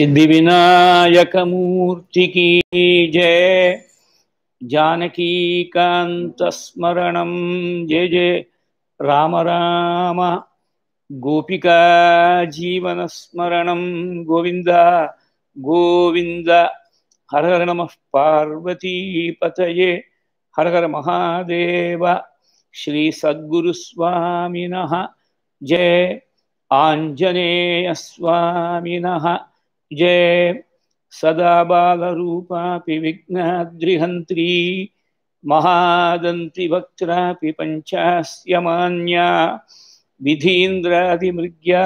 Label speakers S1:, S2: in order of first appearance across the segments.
S1: सिद्धि विनायक मूर्ति की जय जानकी कांत स्मरणम जय जय राम राम गोपिका जीवन स्मरणम गोविंद गोविंद हर हर नम पार्वती पतये हर हर महादेव श्री सद्गुस्वामीन जय आञ्जनेयस्वामिनः जय सदा बालरूपापि विघ्नाद्रिहन्त्री महादन्तिभक्त्रापि पञ्चास्यमान्या विधीन्द्रादिमृग्या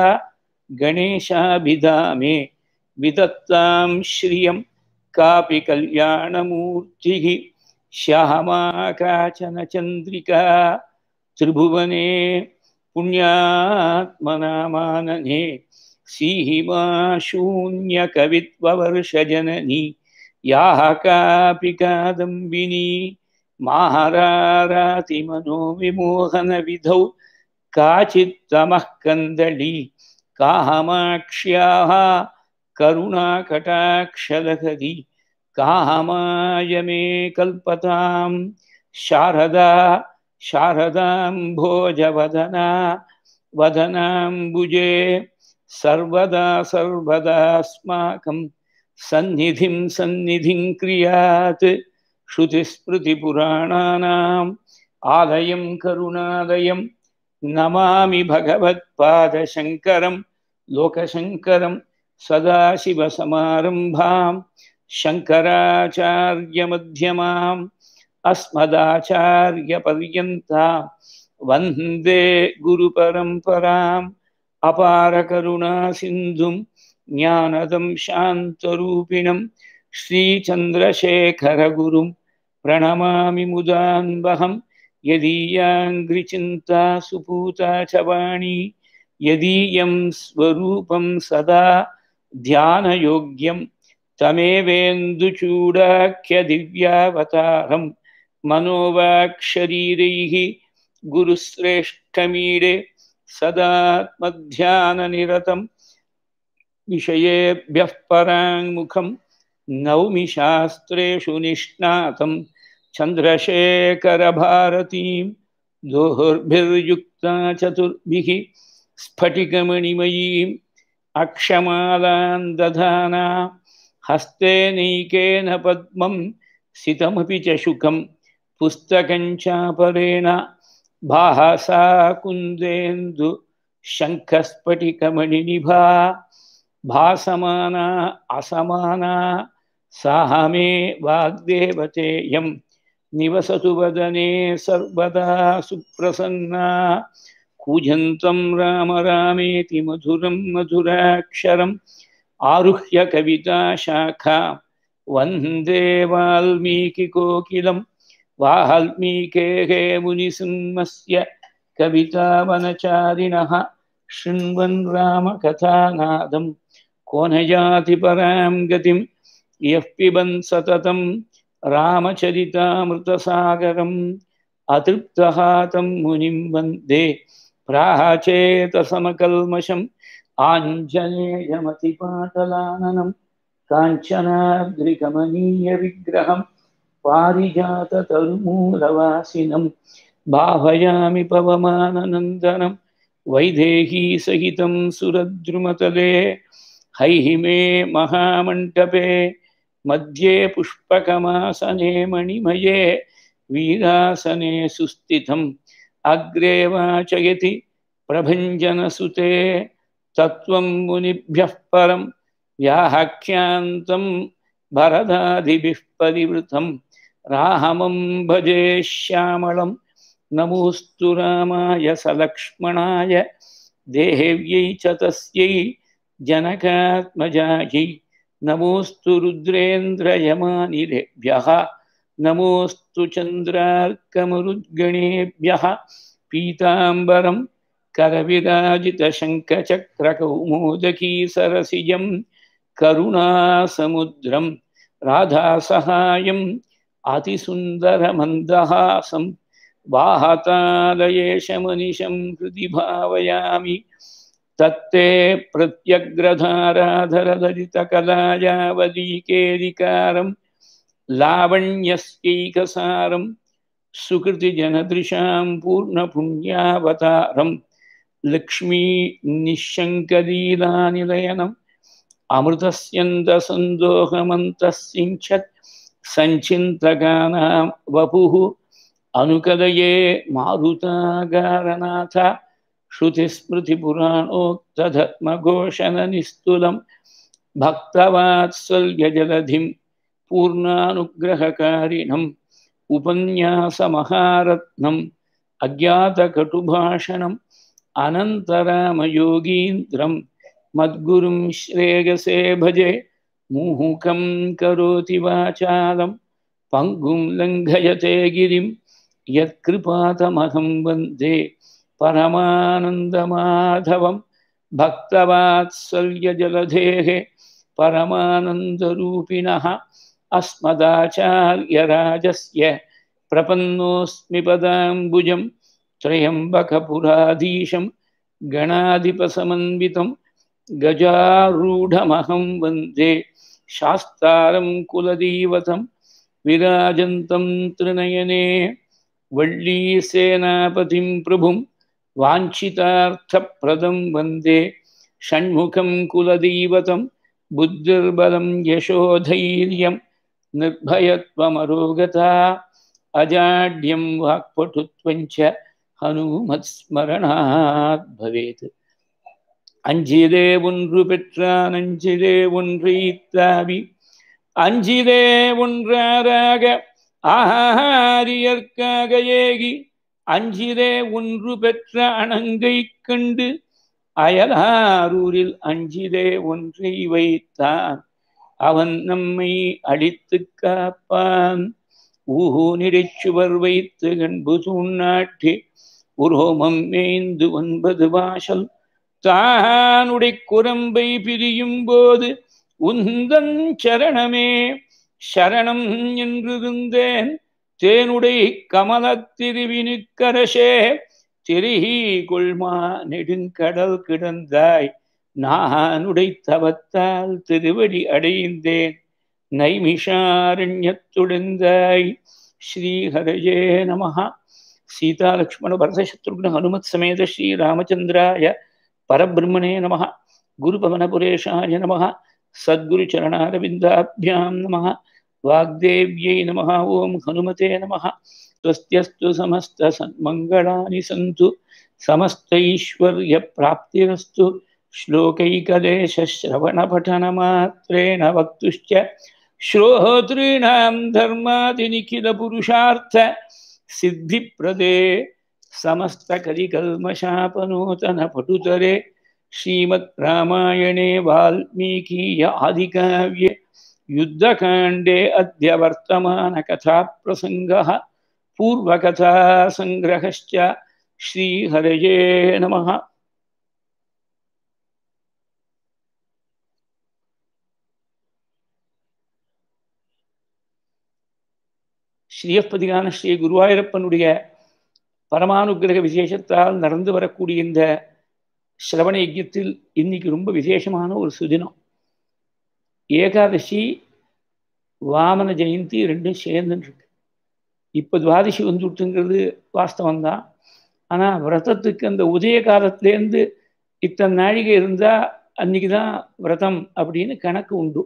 S1: गणेशाभिधा मे विदत्तां श्रियं कापि कल्याणमूर्तिः श्यामा काचन चन्द्रिका त्रिभुवने पुण्यात्मनामानने सीहिमा शून्यकवित्ववर्षजननी याः कापि कादम्बिनी माहारातिमनोविमोहनविधौ काचित्तमः कन्दली काहमाक्ष्याः करुणाकटाक्षलहरी कामाय मे कल्पतां शारदा शारदाम्भोजवदना वदनाम्बुजे सर्वदा सर्वदा अस्माकं सन्निधिं सन्निधिं क्रियात् श्रुतिस्मृतिपुराणानाम् आलयं करुणालयं नमामि भगवत्पादशङ्करं लोकशङ्करं सदाशिवसमारम्भां शङ्कराचार्यमध्यमाम् अस्मदाचार्यपर्यन्तां वन्दे गुरुपरम्पराम् அபார கருணா சிந்தும் ஞானதம் சாந்தரூபிணம் ஸ்ரீச்சந்திரசேகரகுரும் பிரணமாமி यदीयाङ्घ्रिचिन्ता सुपूता च वाणी यदीयं स्वरूपं सदा ध्यानयोग्यं तमेवेन्दुचूडाख्यदिव्यावतारं मनोवाक्शरीरैः गुरुश्रेष्ठमीडे सदात्मध्याननिरतं विषयेभ्यः पराङ्मुखं नौमि शास्त्रेषु निष्णातं चन्द्रशेखरभारतीं दोहुर्भिर्युक्ता चतुर्भिः स्फटिकमणिमयीम् अक्षमालान् दधाना हस्ते नैकेन पद्मं सितमपि च शुकं पुस्तकं चापरेण भासा कुन्देन्दु शङ्खस्फटिकमणिनिभा भासमाना असमाना सा मे वाग्देवतेयं निवसतु वदने सर्वदा सुप्रसन्ना कूजन्तं राम रामेति मधुरं मधुराक्षरम् आरुह्य कविताशाखा वन्दे वाल्मीकिकोकिलम् वाल्मीकेः मुनिसिंहस्य कवितावनचारिणः शृण्वन् रामकथानादं कोनयाति परां गतिं यः पिबन् सततं रामचरितामृतसागरम् अतृप्तः तं मुनिं वन्दे प्राचेतसमकल्मषम् आञ्जनेयमतिपाटलाननं काञ्चनाद्रिकमनीयविग्रहम् पारिजाततरुमूलवासिनं भावयामि पवमाननन्दनं वैदेहीसहितं सुरद्रुमतले हैहिमे महामण्डपे मध्ये पुष्पकमासने मणिमये वीरासने सुस्थितम् अग्रे वाचयति प्रभञ्जनसुते तत्त्वं मुनिभ्यः परं व्याहख्यान्तं भरदादिभिः परिवृतम् राहमं भजे श्यामलं नमोस्तु रामाय सलक्ष्मणाय देहेव्यै च तस्यै जनकात्मजायै नमोऽस्तु रुद्रेन्द्रयमानिरेभ्यः नमोऽस्तु चन्द्रार्कमरुद्गणेभ्यः पीताम्बरं करविराजितशङ्खचक्रकौमोदकीसरसिजं करुणासमुद्रं राधासहायं अतिसुन्दरमन्दहासं वाहतालयेशमनिशं हृदि भावयामि तत्ते प्रत्यग्रधाराधरदलितकलायावलीकेदिकारं लावण्यस्यैकसारं सुकृतिजनदृशां पूर्णपुण्यावतारं लक्ष्मीनिःशङ्कलीलानिलयनम् अमृतस्यन्दसन्दोहमन्तस्सिञ्चत् सञ्चिन्तकानां वपुः अनुकदये मारुतागारनाथ श्रुतिस्मृतिपुराणोत्तधत्मघोषणनिस्तुलं भक्तवात्सल्यजलधिं पूर्णानुग्रहकारिणम् उपन्यासमहारत्नम् अज्ञातकटुभाषणम् अनन्तरामयोगीन्द्रं मद्गुरुं श्रेयसे भजे मूहुकं करोति वाचालं पङ्गुं लङ्घयते गिरिं यत्कृपातमहं वन्दे परमानन्दमाधवं भक्तवात्सल्यजलधेः परमानन्दरूपिणः अस्मदाचार्यराजस्य प्रपन्नोऽस्मि पदाम्बुजं त्र्यम्बकपुराधीशं गणाधिपसमन्वितं गजारूढमहं वन्दे शास्तारं कुलदीवतं विराजन्तं त्रिनयने वल्लीसेनापतिं प्रभुं वाञ्छितार्थप्रदं वन्दे षण्मुखं कुलदीवतं बुद्धिर्बलं यशोधैर्यं निर्भयत्वमरोगता अजाड्यं वाक्पटुत्वञ्च हनुमत्स्मरणात् भवेत् அஞ்சிதே ஒன்று பெற்றான் அஞ்சிதே ஒன்று தாவி அஞ்சிதே ஒன்றாராக ஆஹாரியற்காக ஏகி அஞ்சிதே ஒன்று பெற்ற அணங்கை கண்டு அயலாரூரில் அஞ்சிதே ஒன்றை வைத்தான் அவன் நம்மை அழித்து காப்பான் ஊஹூ நிறைச்சுவர் வைத்து கண்பு சூழ்நாட்டி உரோமம் மேய்ந்து ஒன்பது வாசல் தானுடை குரம்பை பிரியும் போது உந்தன் சரணமே சரணம் என்றிருந்தேன் தேனுடை கமலத்திருவினுக்கரசே திருகி கொள்மா நெடுங்கடல் கிடந்தாய் நானுடை தவத்தால் திருவடி அடைந்தேன் நைமிஷாரண்யத்துடந்தாய் ஸ்ரீஹரஜே நமஹா சீதாலக்ஷ்மண பரத ஹனுமத் சமேத ஸ்ரீராமச்சந்திராய परब्रह्मणे नमः गुरुपवनपुरेशाय नमः सद्गुरुचरणारविन्दाभ्यां नमः वाग्देव्यै नमः ॐ हनुमते नमः स्वस्त्यस्तु समस्तसन्मङ्गलानि सन्तु समस्तैश्वर्यप्राप्तिरस्तु श्लोकैकदेशश्रवणपठनमात्रेण वक्तुश्च श्रोहो धर्मादिनिखिलपुरुषार्थसिद्धिप्रदे समस्त समस्तकलिकल्मषापनूतनपटुतरे श्रीमद्रामायणे वाल्मीकीय आदिकाव्ये युद्धकाण्डे अद्य वर्तमान कथा कथा पूर्व वर्तमानकथाप्रसङ्गः श्री हरये नमः श्रीयपदिगान श्री गुरुवायूरप्पनुடைய பரமானுகிரக விசேஷத்தால் நடந்து வரக்கூடிய இந்த சிரவண யஜ்யத்தில் இன்னைக்கு ரொம்ப விசேஷமான ஒரு சுதினம் ஏகாதசி வாமன ஜெயந்தி ரெண்டும் சேர்ந்துருக்கு இப்போ துவாதசி வந்துட்டுங்கிறது வாஸ்தவம் தான் ஆனால் விரதத்துக்கு அந்த உதய காலத்துலேருந்து இத்தனை நாழிகை இருந்தால் அன்னைக்கு தான் விரதம் அப்படின்னு கணக்கு உண்டு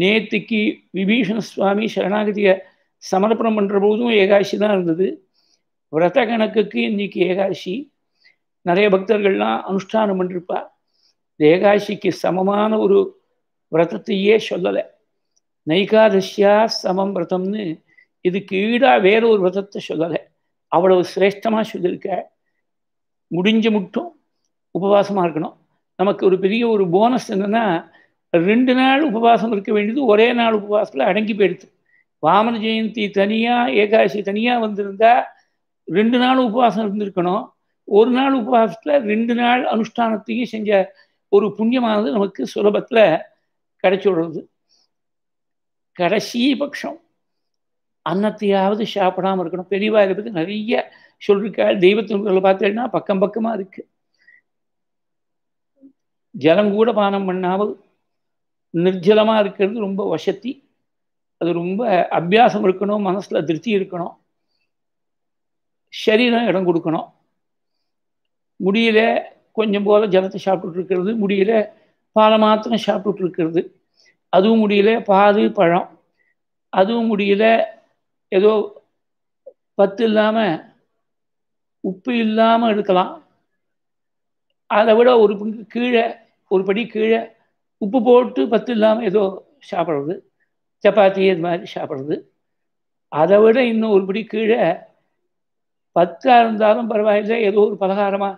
S1: நேற்றுக்கு விபீஷண சுவாமி சரணாகதியை சமர்ப்பணம் பண்ணுற போதும் ஏகாதசி தான் இருந்தது விரத கணக்குக்கு இன்னைக்கு ஏகாசி நிறைய பக்தர்கள்லாம் அனுஷ்டானம் பண்ணிருப்பா ஏகாசிக்கு சமமான ஒரு விரதத்தையே சொல்லலை நைகாதசியா சமம் விரதம்னு இதுக்கு ஈடாக வேற ஒரு விரதத்தை சொல்லலை அவ்வளவு சிரேஷ்டமாக சொல்லியிருக்க முடிஞ்ச மட்டும் உபவாசமாக இருக்கணும் நமக்கு ஒரு பெரிய ஒரு போனஸ் என்னன்னா ரெண்டு நாள் உபவாசம் இருக்க வேண்டியது ஒரே நாள் உபவாசத்தில் அடங்கி போயிடுது வாமன ஜெயந்தி தனியாக ஏகாசி தனியாக வந்திருந்தா ரெண்டு நாள் உபவாசம் இருந்திருக்கணும் ஒரு நாள் உபவாசத்தில் ரெண்டு நாள் அனுஷ்டானத்தையும் செஞ்ச ஒரு புண்ணியமானது நமக்கு சுலபத்தில் கிடைச்சி விடுறது கடைசி பட்சம் அன்னத்தையாவது சாப்பிடாமல் இருக்கணும் பெரியவா இதை பற்றி நிறைய சொல்லிருக்காள் தெய்வத்தின் பார்த்தேன்னா பக்கம் பக்கமாக இருக்கு ஜலங்கூட பானம் பண்ணாமல் நிர்ஜலமாக இருக்கிறது ரொம்ப வசதி அது ரொம்ப அபியாசம் இருக்கணும் மனசில் திருப்தி இருக்கணும் சரீரம் இடம் கொடுக்கணும் முடியல கொஞ்சம் போல ஜலத்தை சாப்பிட்டுட்டு இருக்கிறது முடியல பாலை மாத்திரம் சாப்பிட்டுட்டு இருக்கிறது அதுவும் முடியல பாது பழம் அதுவும் முடியல ஏதோ பத்து இல்லாமல் உப்பு இல்லாமல் இருக்கலாம் அதை விட ஒரு கீழே ஒரு படி கீழே உப்பு போட்டு பத்து இல்லாமல் ஏதோ சாப்பிட்றது சப்பாத்தி இது மாதிரி சாப்பிட்றது அதை விட இன்னும் ஒரு படி கீழே பத்தாக இருந்தாலும் பரவாயில்ல ஏதோ ஒரு பலகாரமாக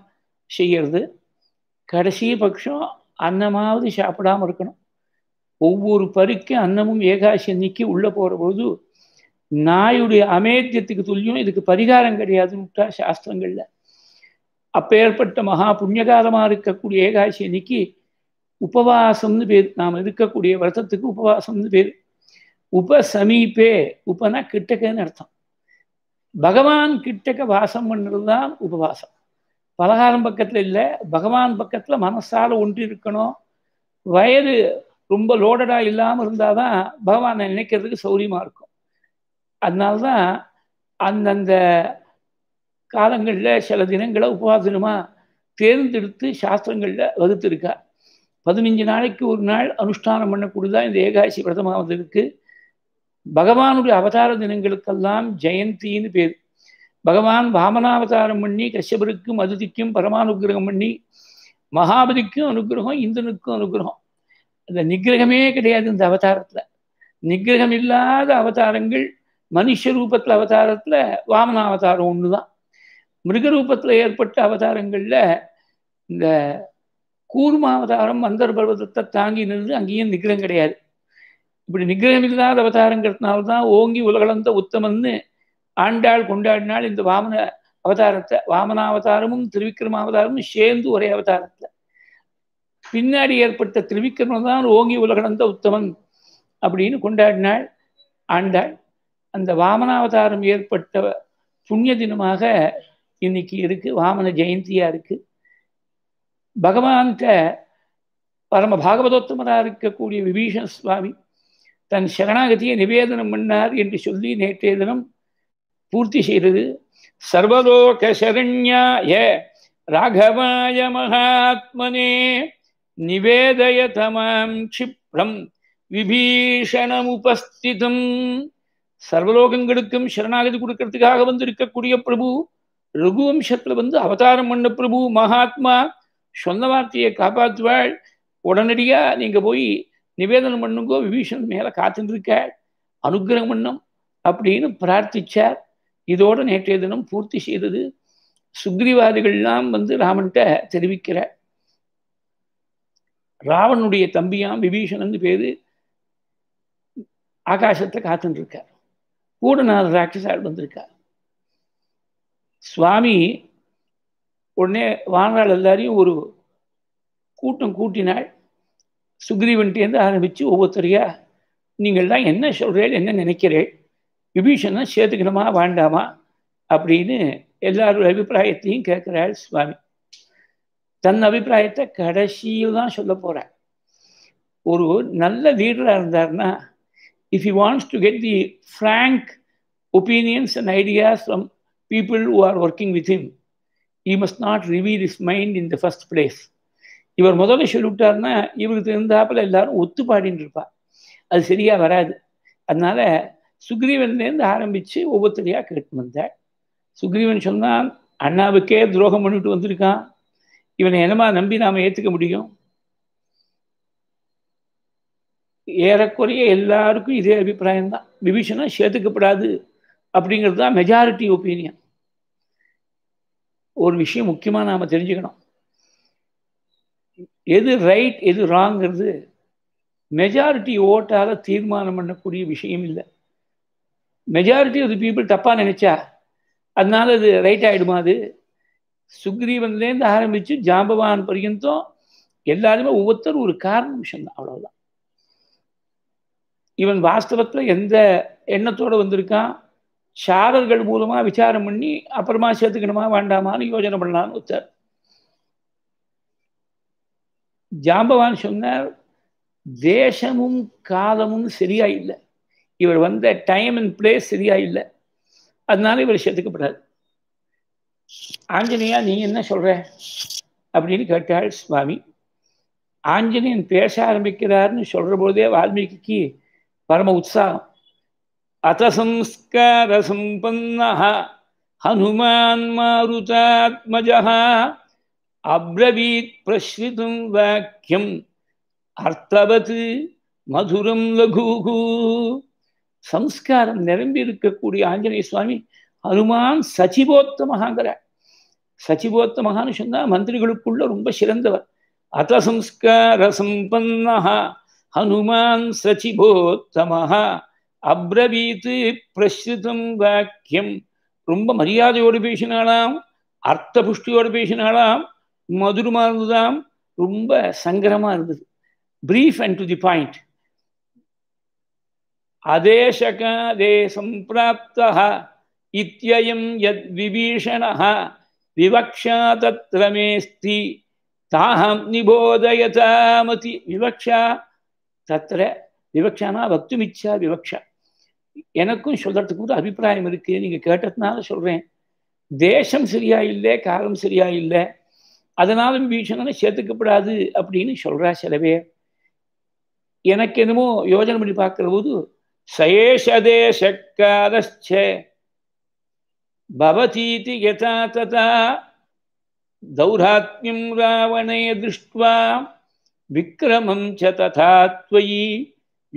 S1: செய்கிறது கடைசி பட்சம் அன்னமாவது சாப்பிடாமல் இருக்கணும் ஒவ்வொரு பருக்கும் அன்னமும் ஏகாசி அன்னைக்கு உள்ளே போகிற பொழுது நாயுடைய அமேத்தியத்துக்கு துல்லியம் இதுக்கு பரிகாரம் கிடையாதுன்னு விட்டா சாஸ்திரங்களில் ஏற்பட்ட மகா புண்ணியகாலமாக இருக்கக்கூடிய ஏகாசி அன்னைக்கு உபவாசம்னு பேர் நாம் இருக்கக்கூடிய விரதத்துக்கு உபவாசம்னு பேர் சமீபே உபனா கிட்டக்கன்னு அர்த்தம் பகவான் கிட்டக்க வாசம் பண்ணுறது தான் உபவாசம் பலகாரம் பக்கத்தில் இல்லை பகவான் பக்கத்தில் மனசால் ஒன்று இருக்கணும் வயது ரொம்ப லோடடாக இல்லாமல் இருந்தால் தான் பகவானை நினைக்கிறதுக்கு சௌரியமாக இருக்கும் அதனால தான் அந்தந்த காலங்களில் சில தினங்களை உபவாசனமாக தேர்ந்தெடுத்து சாஸ்திரங்களில் வகுத்திருக்கா பதினஞ்சு நாளைக்கு ஒரு நாள் அனுஷ்டானம் பண்ணக்கூடியதான் இந்த ஏகாசி பிரதமாவது இருக்குது பகவானுடைய அவதார தினங்களுக்கெல்லாம் ஜெயந்தின்னு பேர் பகவான் வாமனாவதாரம் பண்ணி கஷ்யபருக்கும் அதிதிக்கும் பரமானுகிரகம் பண்ணி மகாபதிக்கும் அனுகிரகம் இந்துனுக்கும் அனுகிரகம் அந்த நிகிரகமே கிடையாது இந்த அவதாரத்தில் நிகிரகம் இல்லாத அவதாரங்கள் மனுஷ ரூபத்தில் அவதாரத்தில் வாமன அவதாரம் ஒன்று தான் மிருக ரூபத்தில் ஏற்பட்ட அவதாரங்களில் இந்த கூர்மாவதாரம் மந்தர் பர்வதத்தை தாங்கி நின்று அங்கேயும் நிகிரம் கிடையாது இப்படி நிகிரகம் இல்லாத அவதாரங்கிறதுனால தான் ஓங்கி உலகளந்த உத்தமன்னு ஆண்டாள் கொண்டாடினாள் இந்த வாமன அவதாரத்தை வாமனாவதாரமும் அவதாரமும் சேர்ந்து ஒரே அவதாரத்துல பின்னாடி ஏற்பட்ட திருவிக்ரமம் தான் ஓங்கி உலகளந்த உத்தமன் அப்படின்னு கொண்டாடினாள் ஆண்டாள் அந்த வாமனாவதாரம் ஏற்பட்ட புண்ணிய தினமாக இன்னைக்கு இருக்கு வாமன ஜெயந்தியா இருக்கு பகவான்கிட்ட பரம பாகவதோத்தமராக இருக்கக்கூடிய விபீஷண சுவாமி தன் சரணாகதியை நிவேதனம் பண்ணார் என்று சொல்லி நேற்றைய தினம் பூர்த்தி செய்தது சர்வலோக சரண்யாய ராகவாய மகாத்மனே நிவேதய தமாம் விபீஷணம் விபீஷணமுபஸ்திதம் சர்வலோகங்களுக்கும் சரணாகதி கொடுக்கறதுக்காக வந்து இருக்கக்கூடிய பிரபு ரகுவம்சத்துல வந்து அவதாரம் பண்ண பிரபு மகாத்மா சொந்த வார்த்தையை காப்பாற்றுவாள் உடனடியா நீங்க போய் நிவேதனம் பண்ணுங்கோ விபீஷன் மேலே காத்துருக்க அனுகிரகம் பண்ணும் அப்படின்னு பிரார்த்திச்சார் இதோட நேற்றைய தினம் பூர்த்தி செய்தது எல்லாம் வந்து ராமன்கிட்ட தெரிவிக்கிற ராவனுடைய தம்பியாம் விபீஷணன் பேரு ஆகாசத்தை காத்துட்டு இருக்கார் கூட நான் ராட்சசால் வந்திருக்கார் சுவாமி உடனே வாழ்நாள் எல்லாரையும் ஒரு கூட்டம் கூட்டினாள் சுக்ரீவன்ட்டேருந்து ஆரம்பித்து ஒவ்வொருத்தரையா நீங்கள் தான் என்ன சொல்கிறேன் என்ன நினைக்கிறேன் விபீஷணன் சேர்த்துக்கணுமா வேண்டாமா அப்படின்னு எல்லாரோட அபிப்பிராயத்தையும் கேட்குறாள் சுவாமி தன் அபிப்பிராயத்தை கடைசியில் தான் சொல்ல போகிறார் ஒரு நல்ல லீடராக இருந்தார்னா if you wants to get the frank opinions and ideas from people who are working with him he must not reveal his mind in the first place இவர் முதல்ல சொல்லிவிட்டாருன்னா இவருக்கு இருந்தாப்புல எல்லாரும் ஒத்து பாடின்னு இருப்பா அது சரியா வராது அதனால சுக்ரீவன்லேருந்து ஆரம்பித்து ஒவ்வொருத்தரையாக கேட்டு வந்தாள் சுக்ரீவன் சொன்னான் அண்ணாவுக்கே துரோகம் பண்ணிட்டு வந்திருக்கான் இவனை என்னமா நம்பி நாம் ஏற்றுக்க முடியும் ஏறக்குறைய எல்லாருக்கும் இதே அபிப்பிராயம் தான் விபீஷனா சேர்த்துக்கப்படாது அப்படிங்கிறது தான் மெஜாரிட்டி ஒப்பீனியன் ஒரு விஷயம் முக்கியமாக நாம் தெரிஞ்சுக்கணும் எது ரைட் எது ராங்கிறது மெஜாரிட்டி ஓட்டால் தீர்மானம் பண்ணக்கூடிய விஷயம் இல்லை மெஜாரிட்டி ஆஃப் தி பீப்புள் தப்பாக நினச்சா அதனால அது ரைட் ஆகிடுமா அது சுக்ரீவன்லேருந்து ஆரம்பித்து ஜாம்பவான் பரியந்தம் எல்லாருமே ஒவ்வொருத்தரும் ஒரு காரண விஷயம் அவ்வளவுதான் இவன் வாஸ்தவத்தில் எந்த எண்ணத்தோடு வந்திருக்கான் சாரர்கள் மூலமாக விசாரம் பண்ணி அப்புறமா சேர்த்துக்கணுமா வேண்டாமான்னு யோஜனை பண்ணலான்னு ஒருத்தர் જાંબવાન சொன்னார் தேஷம் உம் காலமும் சரியா இல்ல இவர வந்த டைம் அண்ட் ப்ளேஸ் சரியா இல்ல அதனால இவர சந்தேகப்படாரு ஆஞ்சனியா நீ என்ன சொல்ற அப்படிin கேட்டால் சுவாமி ஆஞ்சனியை தேச ஆரம்பிக்கிறாருன்னு சொல்றபோதே வால்மீகிக்கு పరమ utsar atra sanskara sampanna ha hanuman maruta atmaja ha அப்ரவீத் பிரஸ்ரிதும் வாக்கியம் அர்த்தவது மதுரம் லகுகு சம்ஸ்காரம் நிரம்பி இருக்கக்கூடிய ஆஞ்சநேய சுவாமி ஹனுமான் சச்சிபோத்தமகாங்கிறார் சச்சிபோத்தமகான்னு சொன்னா மந்திரிகளுக்குள்ள ரொம்ப சிறந்தவர் அதசம்ஸ்கார சம்பன்ன ஹனுமான் சச்சிபோத்தமஹா அப்ரவீத்து பிரஸ்ருதம் வாக்கியம் ரொம்ப மரியாதையோடு பேசினாலாம் அர்த்த புஷ்டியோடு பேசினாலாம் மதுரமாக இருந்ததாம் ரொம்ப சங்கரமாக இருந்தது brief and to the point அதேசகாதேசம் சம்பிராப்தா இத்தியம் யத் விபீஷணா விவக்ஷா தத்ரமேஸ்தி தாஹம் நிபோதயதாமதி விவக்ஷா தத்திர விவக்ஷானா வக்துமிச்சா விவக்ஷா எனக்கும் சொல்றதுக்கு கூட அபிப்பிராயம் இருக்கு நீங்க கேட்டதுனால சொல்றேன் தேசம் சரியா இல்லை காலம் சரியா இல்லை அதனால விபீஷணனை சேர்த்துக்கப்படாது அப்படின்னு சொல்றா சில பேர் எனக்கு என்னமோ யோஜனை பண்ணி பார்க்கிற போது சயேஷதே சக்காரஸ்சே யதா ததா தௌராத்மியம் ராவணைய திருஷ்டுவா விக்கிரமம் ச ததா துவயி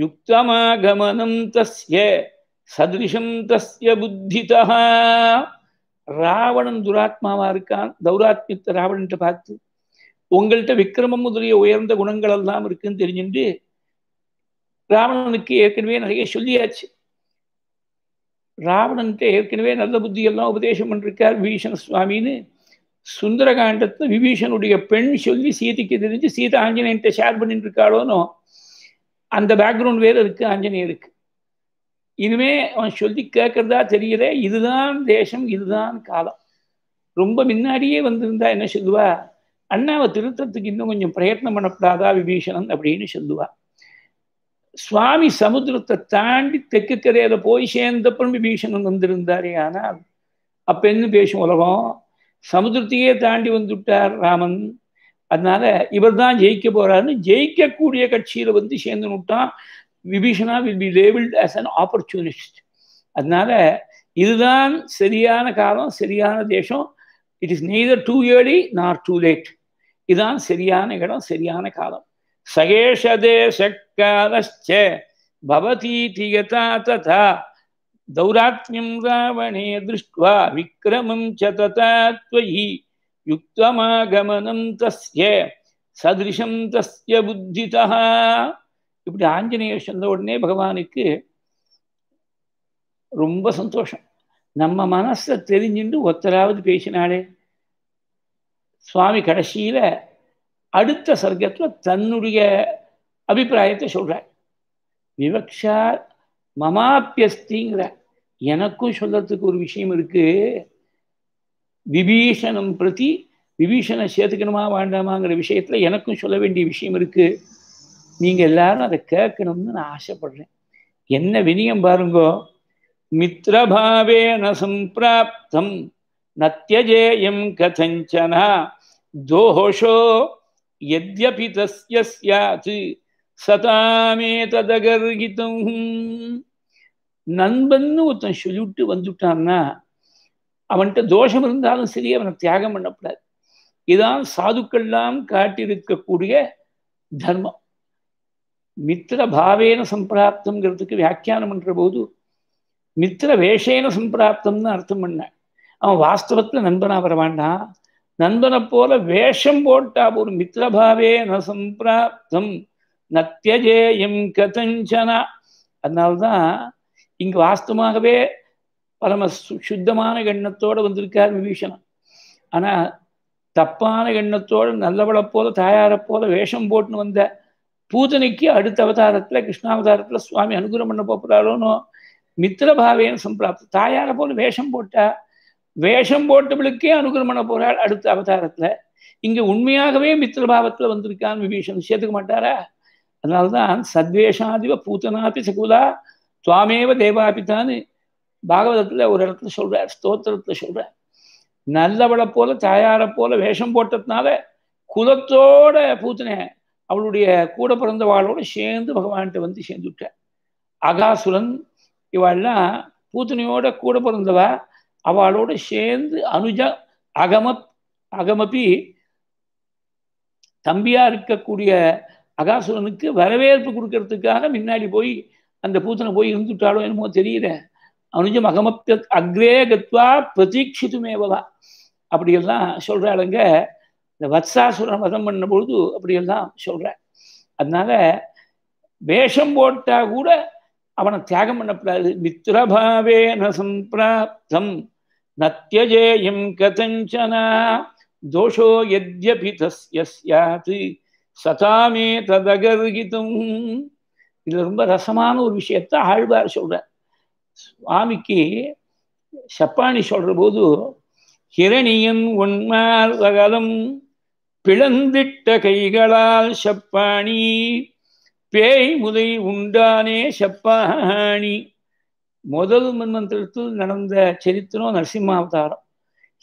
S1: யுக்தமாகமனம் தஸ்ய சதிருஷம் தஸ்ய புத்திதா ராவணன் துராத்மாவா இருக்கான் தௌராத்மியத்தை ராவணன் பார்த்து உங்கள்கிட்ட விக்ரமம் முதலிய உயர்ந்த குணங்கள் எல்லாம் இருக்குன்னு தெரிஞ்சுட்டு ராவணனுக்கு ஏற்கனவே நிறைய சொல்லியாச்சு ராவணன்ட்டு ஏற்கனவே நல்ல புத்தியெல்லாம் உபதேசம் பண்ணிருக்கார் விபீஷண சுவாமின்னு சுந்தரகாண்டத்தை விபீஷனுடைய பெண் சொல்லி சீதைக்கு தெரிஞ்சு சீதா ஆஞ்சநேயன்ட்ட ஷேர் பண்ணிட்டு இருக்காளோனோ அந்த பேக்ரவுண்ட் வேற இருக்கு ஆஞ்சநேயருக்கு இனிமே அவன் சொல்லி கேட்கறதா தெரியல இதுதான் தேசம் இதுதான் காலம் ரொம்ப முன்னாடியே வந்திருந்தா என்ன சொல்லுவா அண்ணாவை திருத்தத்துக்கு இன்னும் கொஞ்சம் பிரயத்னம் பண்ணப்படாதா விபீஷணன் அப்படின்னு சொல்லுவா சுவாமி சமுத்திரத்தை தாண்டி தெற்கு கரையில போய் சேர்ந்தப்பன் விபீஷணன் வந்திருந்தாரே ஆனால் அப்ப என்ன பேசும் உலகம் சமுத்திரத்தையே தாண்டி வந்துட்டார் ராமன் அதனால இவர் தான் ஜெயிக்க போறாருன்னு ஜெயிக்கக்கூடிய கட்சியில வந்து சேர்ந்து விட்டான் Vibhishana will be labelled as an opportunist அதனால இதுதான் சரியான காலம் சரியான தேசம் it is neither too early nor too late இதுதான் சரியான இடம் சரியான காலம் சகேஷ தேச காலச்ச பவதீதி யதா ததா दौरात्म्यं रावणे दृष्ट्वा विक्रमं च तथा त्वयि युक्तमागमनं तस्य सदृशं तस्य बुद्धितः இப்படி ஆஞ்சநேயர் சொன்ன உடனே பகவானுக்கு ரொம்ப சந்தோஷம் நம்ம மனசை தெரிஞ்சுட்டு ஒத்தராவது பேசினாலே சுவாமி கடைசியில் அடுத்த சர்க்கத்தில் தன்னுடைய அபிப்பிராயத்தை சொல்கிறார் விவக்ஷா மமாப்பியஸ்திங்கிற எனக்கும் சொல்கிறதுக்கு ஒரு விஷயம் இருக்குது விபீஷணம் பிரதி விபீஷண சேர்த்துக்கணுமா வேண்டாமாங்கிற விஷயத்தில் எனக்கும் சொல்ல வேண்டிய விஷயம் இருக்குது நீங்க எல்லாரும் அதை கேட்கணும்னு நான் ஆசைப்படுறேன் என்ன வினியம் பாருங்கோ மித்ரபாவேன சம்பிராப்தம் நத்தியஜேயம் கதஞ்சனா தோஷோ எத்யபி தஸ்ய சதாமே சதாமேததகர்கிதம் நண்பன்னு ஒருத்தன் சொல்லிவிட்டு வந்துட்டான்னா அவன்கிட்ட தோஷம் இருந்தாலும் சரி அவனை தியாகம் பண்ணக்கூடாது இதான் சாதுக்கள்லாம் காட்டியிருக்கக்கூடிய தர்மம் மித்திர பாவேன சம்பிராப்தங்கிறதுக்கு வியாக்கியானம் பண்ணுற போது மித்திர வேஷேன சம்பிராப்தம்னு அர்த்தம் பண்ணேன் அவன் வாஸ்தவத்தில் நண்பனாக வரவாண்டான் நண்பனை போல வேஷம் போட்டா ஒரு மித்திரபாவே ந சம்பிராப்தம் நத்தியஜேயம் கதஞ்சனா அதனால்தான் இங்கு வாஸ்தவமாகவே பரம சுத்தமான எண்ணத்தோடு வந்திருக்கார் விபீஷணன் ஆனால் தப்பான எண்ணத்தோடு நல்லவளை போல தாயாரை போல வேஷம் போட்டுன்னு வந்த பூதனைக்கு அடுத்த அவதாரத்தில் கிருஷ்ணாவதாரத்தில் சுவாமி அனுகூலம் பண்ண மித்திர மித்திரபாவேன்னு சம்பிராப்து தாயார போல வேஷம் போட்டா வேஷம் போட்டவளுக்கே அனுகூலம் பண்ண போகிறாள் அடுத்த அவதாரத்தில் இங்கே உண்மையாகவே மித்திரபாவத்தில் வந்திருக்கான் விபீஷன் சேர்த்துக்க மாட்டாரா அதனால்தான் சத்வேஷாதிவ பூத்தனாபி சகுலா துவாமேவ தேவாபித்தான்னு பாகவதத்தில் ஒரு இடத்துல சொல்கிறார் ஸ்தோத்திரத்தில் சொல்கிறார் நல்லவளை போல தாயாரை போல வேஷம் போட்டதுனால குலத்தோட பூத்தனை அவளுடைய கூட பிறந்த வாழோடு சேர்ந்து பகவான்கிட்ட வந்து சேர்ந்துட்டார் அகாசுரன் இவாள்லாம் பூத்தனையோட கூட பிறந்தவ அவளோட சேர்ந்து அனுஜ அகம அகமபி தம்பியாக இருக்கக்கூடிய அகாசுரனுக்கு வரவேற்பு கொடுக்கறதுக்காக முன்னாடி போய் அந்த பூத்தனை போய் இருந்துட்டாலோ என்னமோ தெரியல அனுஜம் அகமப்த அக்ரே கத்வா பிரதீட்சித்துமேவா அப்படியெல்லாம் சொல்கிறாளுங்க இந்த வத்சாசுர வதம் பண்ண பொழுது அப்படியெல்லாம் சொல்கிறேன் அதனால வேஷம் போட்டா கூட அவனை தியாகம் பண்ணப்படாது மித்ரபாவே சம்பிராப்தம் நத்தியஜேயம் கதஞ்சனா தோஷோ எத்யபி தஸ்யாத்து சதாமே ததகர்கிதம் இதுல ரொம்ப ரசமான ஒரு விஷயத்த ஆழ்வார் சொல்ற சுவாமிக்கு சப்பானி சொல்ற போது ஹிரணியன் உண்மால் சகலம் பிளந்திட்ட கைகளால் செப்பாணி பேய் முதை உண்டானே செப்பாணி முதல் மன்மந்திரத்தில் நடந்த சரித்திரம் நரசிம்மாவதாரம்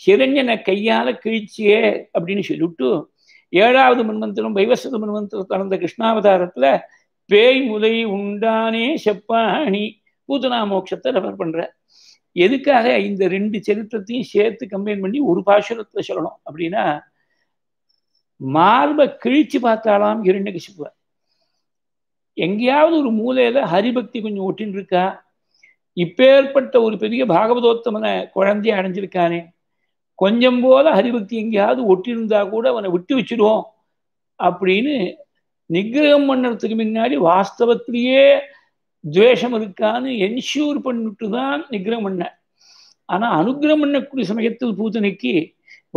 S1: சிரஞ்சனை கையால கிழிச்சியே அப்படின்னு சொல்லிவிட்டு ஏழாவது மன்மந்திரம் வைவசத மன்மந்திரம் நடந்த கிருஷ்ணாவதாரத்துல பேய் முதை உண்டானே செப்பாணி பூதனா மோட்சத்தை ரெஃபர் பண்ற எதுக்காக இந்த ரெண்டு சரித்திரத்தையும் சேர்த்து கம்பைன் பண்ணி ஒரு பாசுரத்தை சொல்லணும் அப்படின்னா மார்பை கிழிச்சு பார்த்தாலாம் இரண்டகிசிப்பு எங்கேயாவது ஒரு மூலையில ஹரிபக்தி கொஞ்சம் ஒட்டின்னு இருக்கா இப்பேற்பட்ட ஒரு பெரிய பாகவதோத்தமனை குழந்தைய அடைஞ்சிருக்கானே கொஞ்சம் போல ஹரிபக்தி எங்கேயாவது ஒட்டியிருந்தா கூட அவனை விட்டு வச்சிருவோம் அப்படின்னு நிகிரகம் பண்ணுறதுக்கு முன்னாடி வாஸ்தவத்திலேயே துவேஷம் இருக்கான்னு என்ஷூர் பண்ணிட்டு தான் நிகிரகம் பண்ண ஆனால் அனுகிரகம் பண்ணக்கூடிய சமயத்தில் பூஜனைக்கு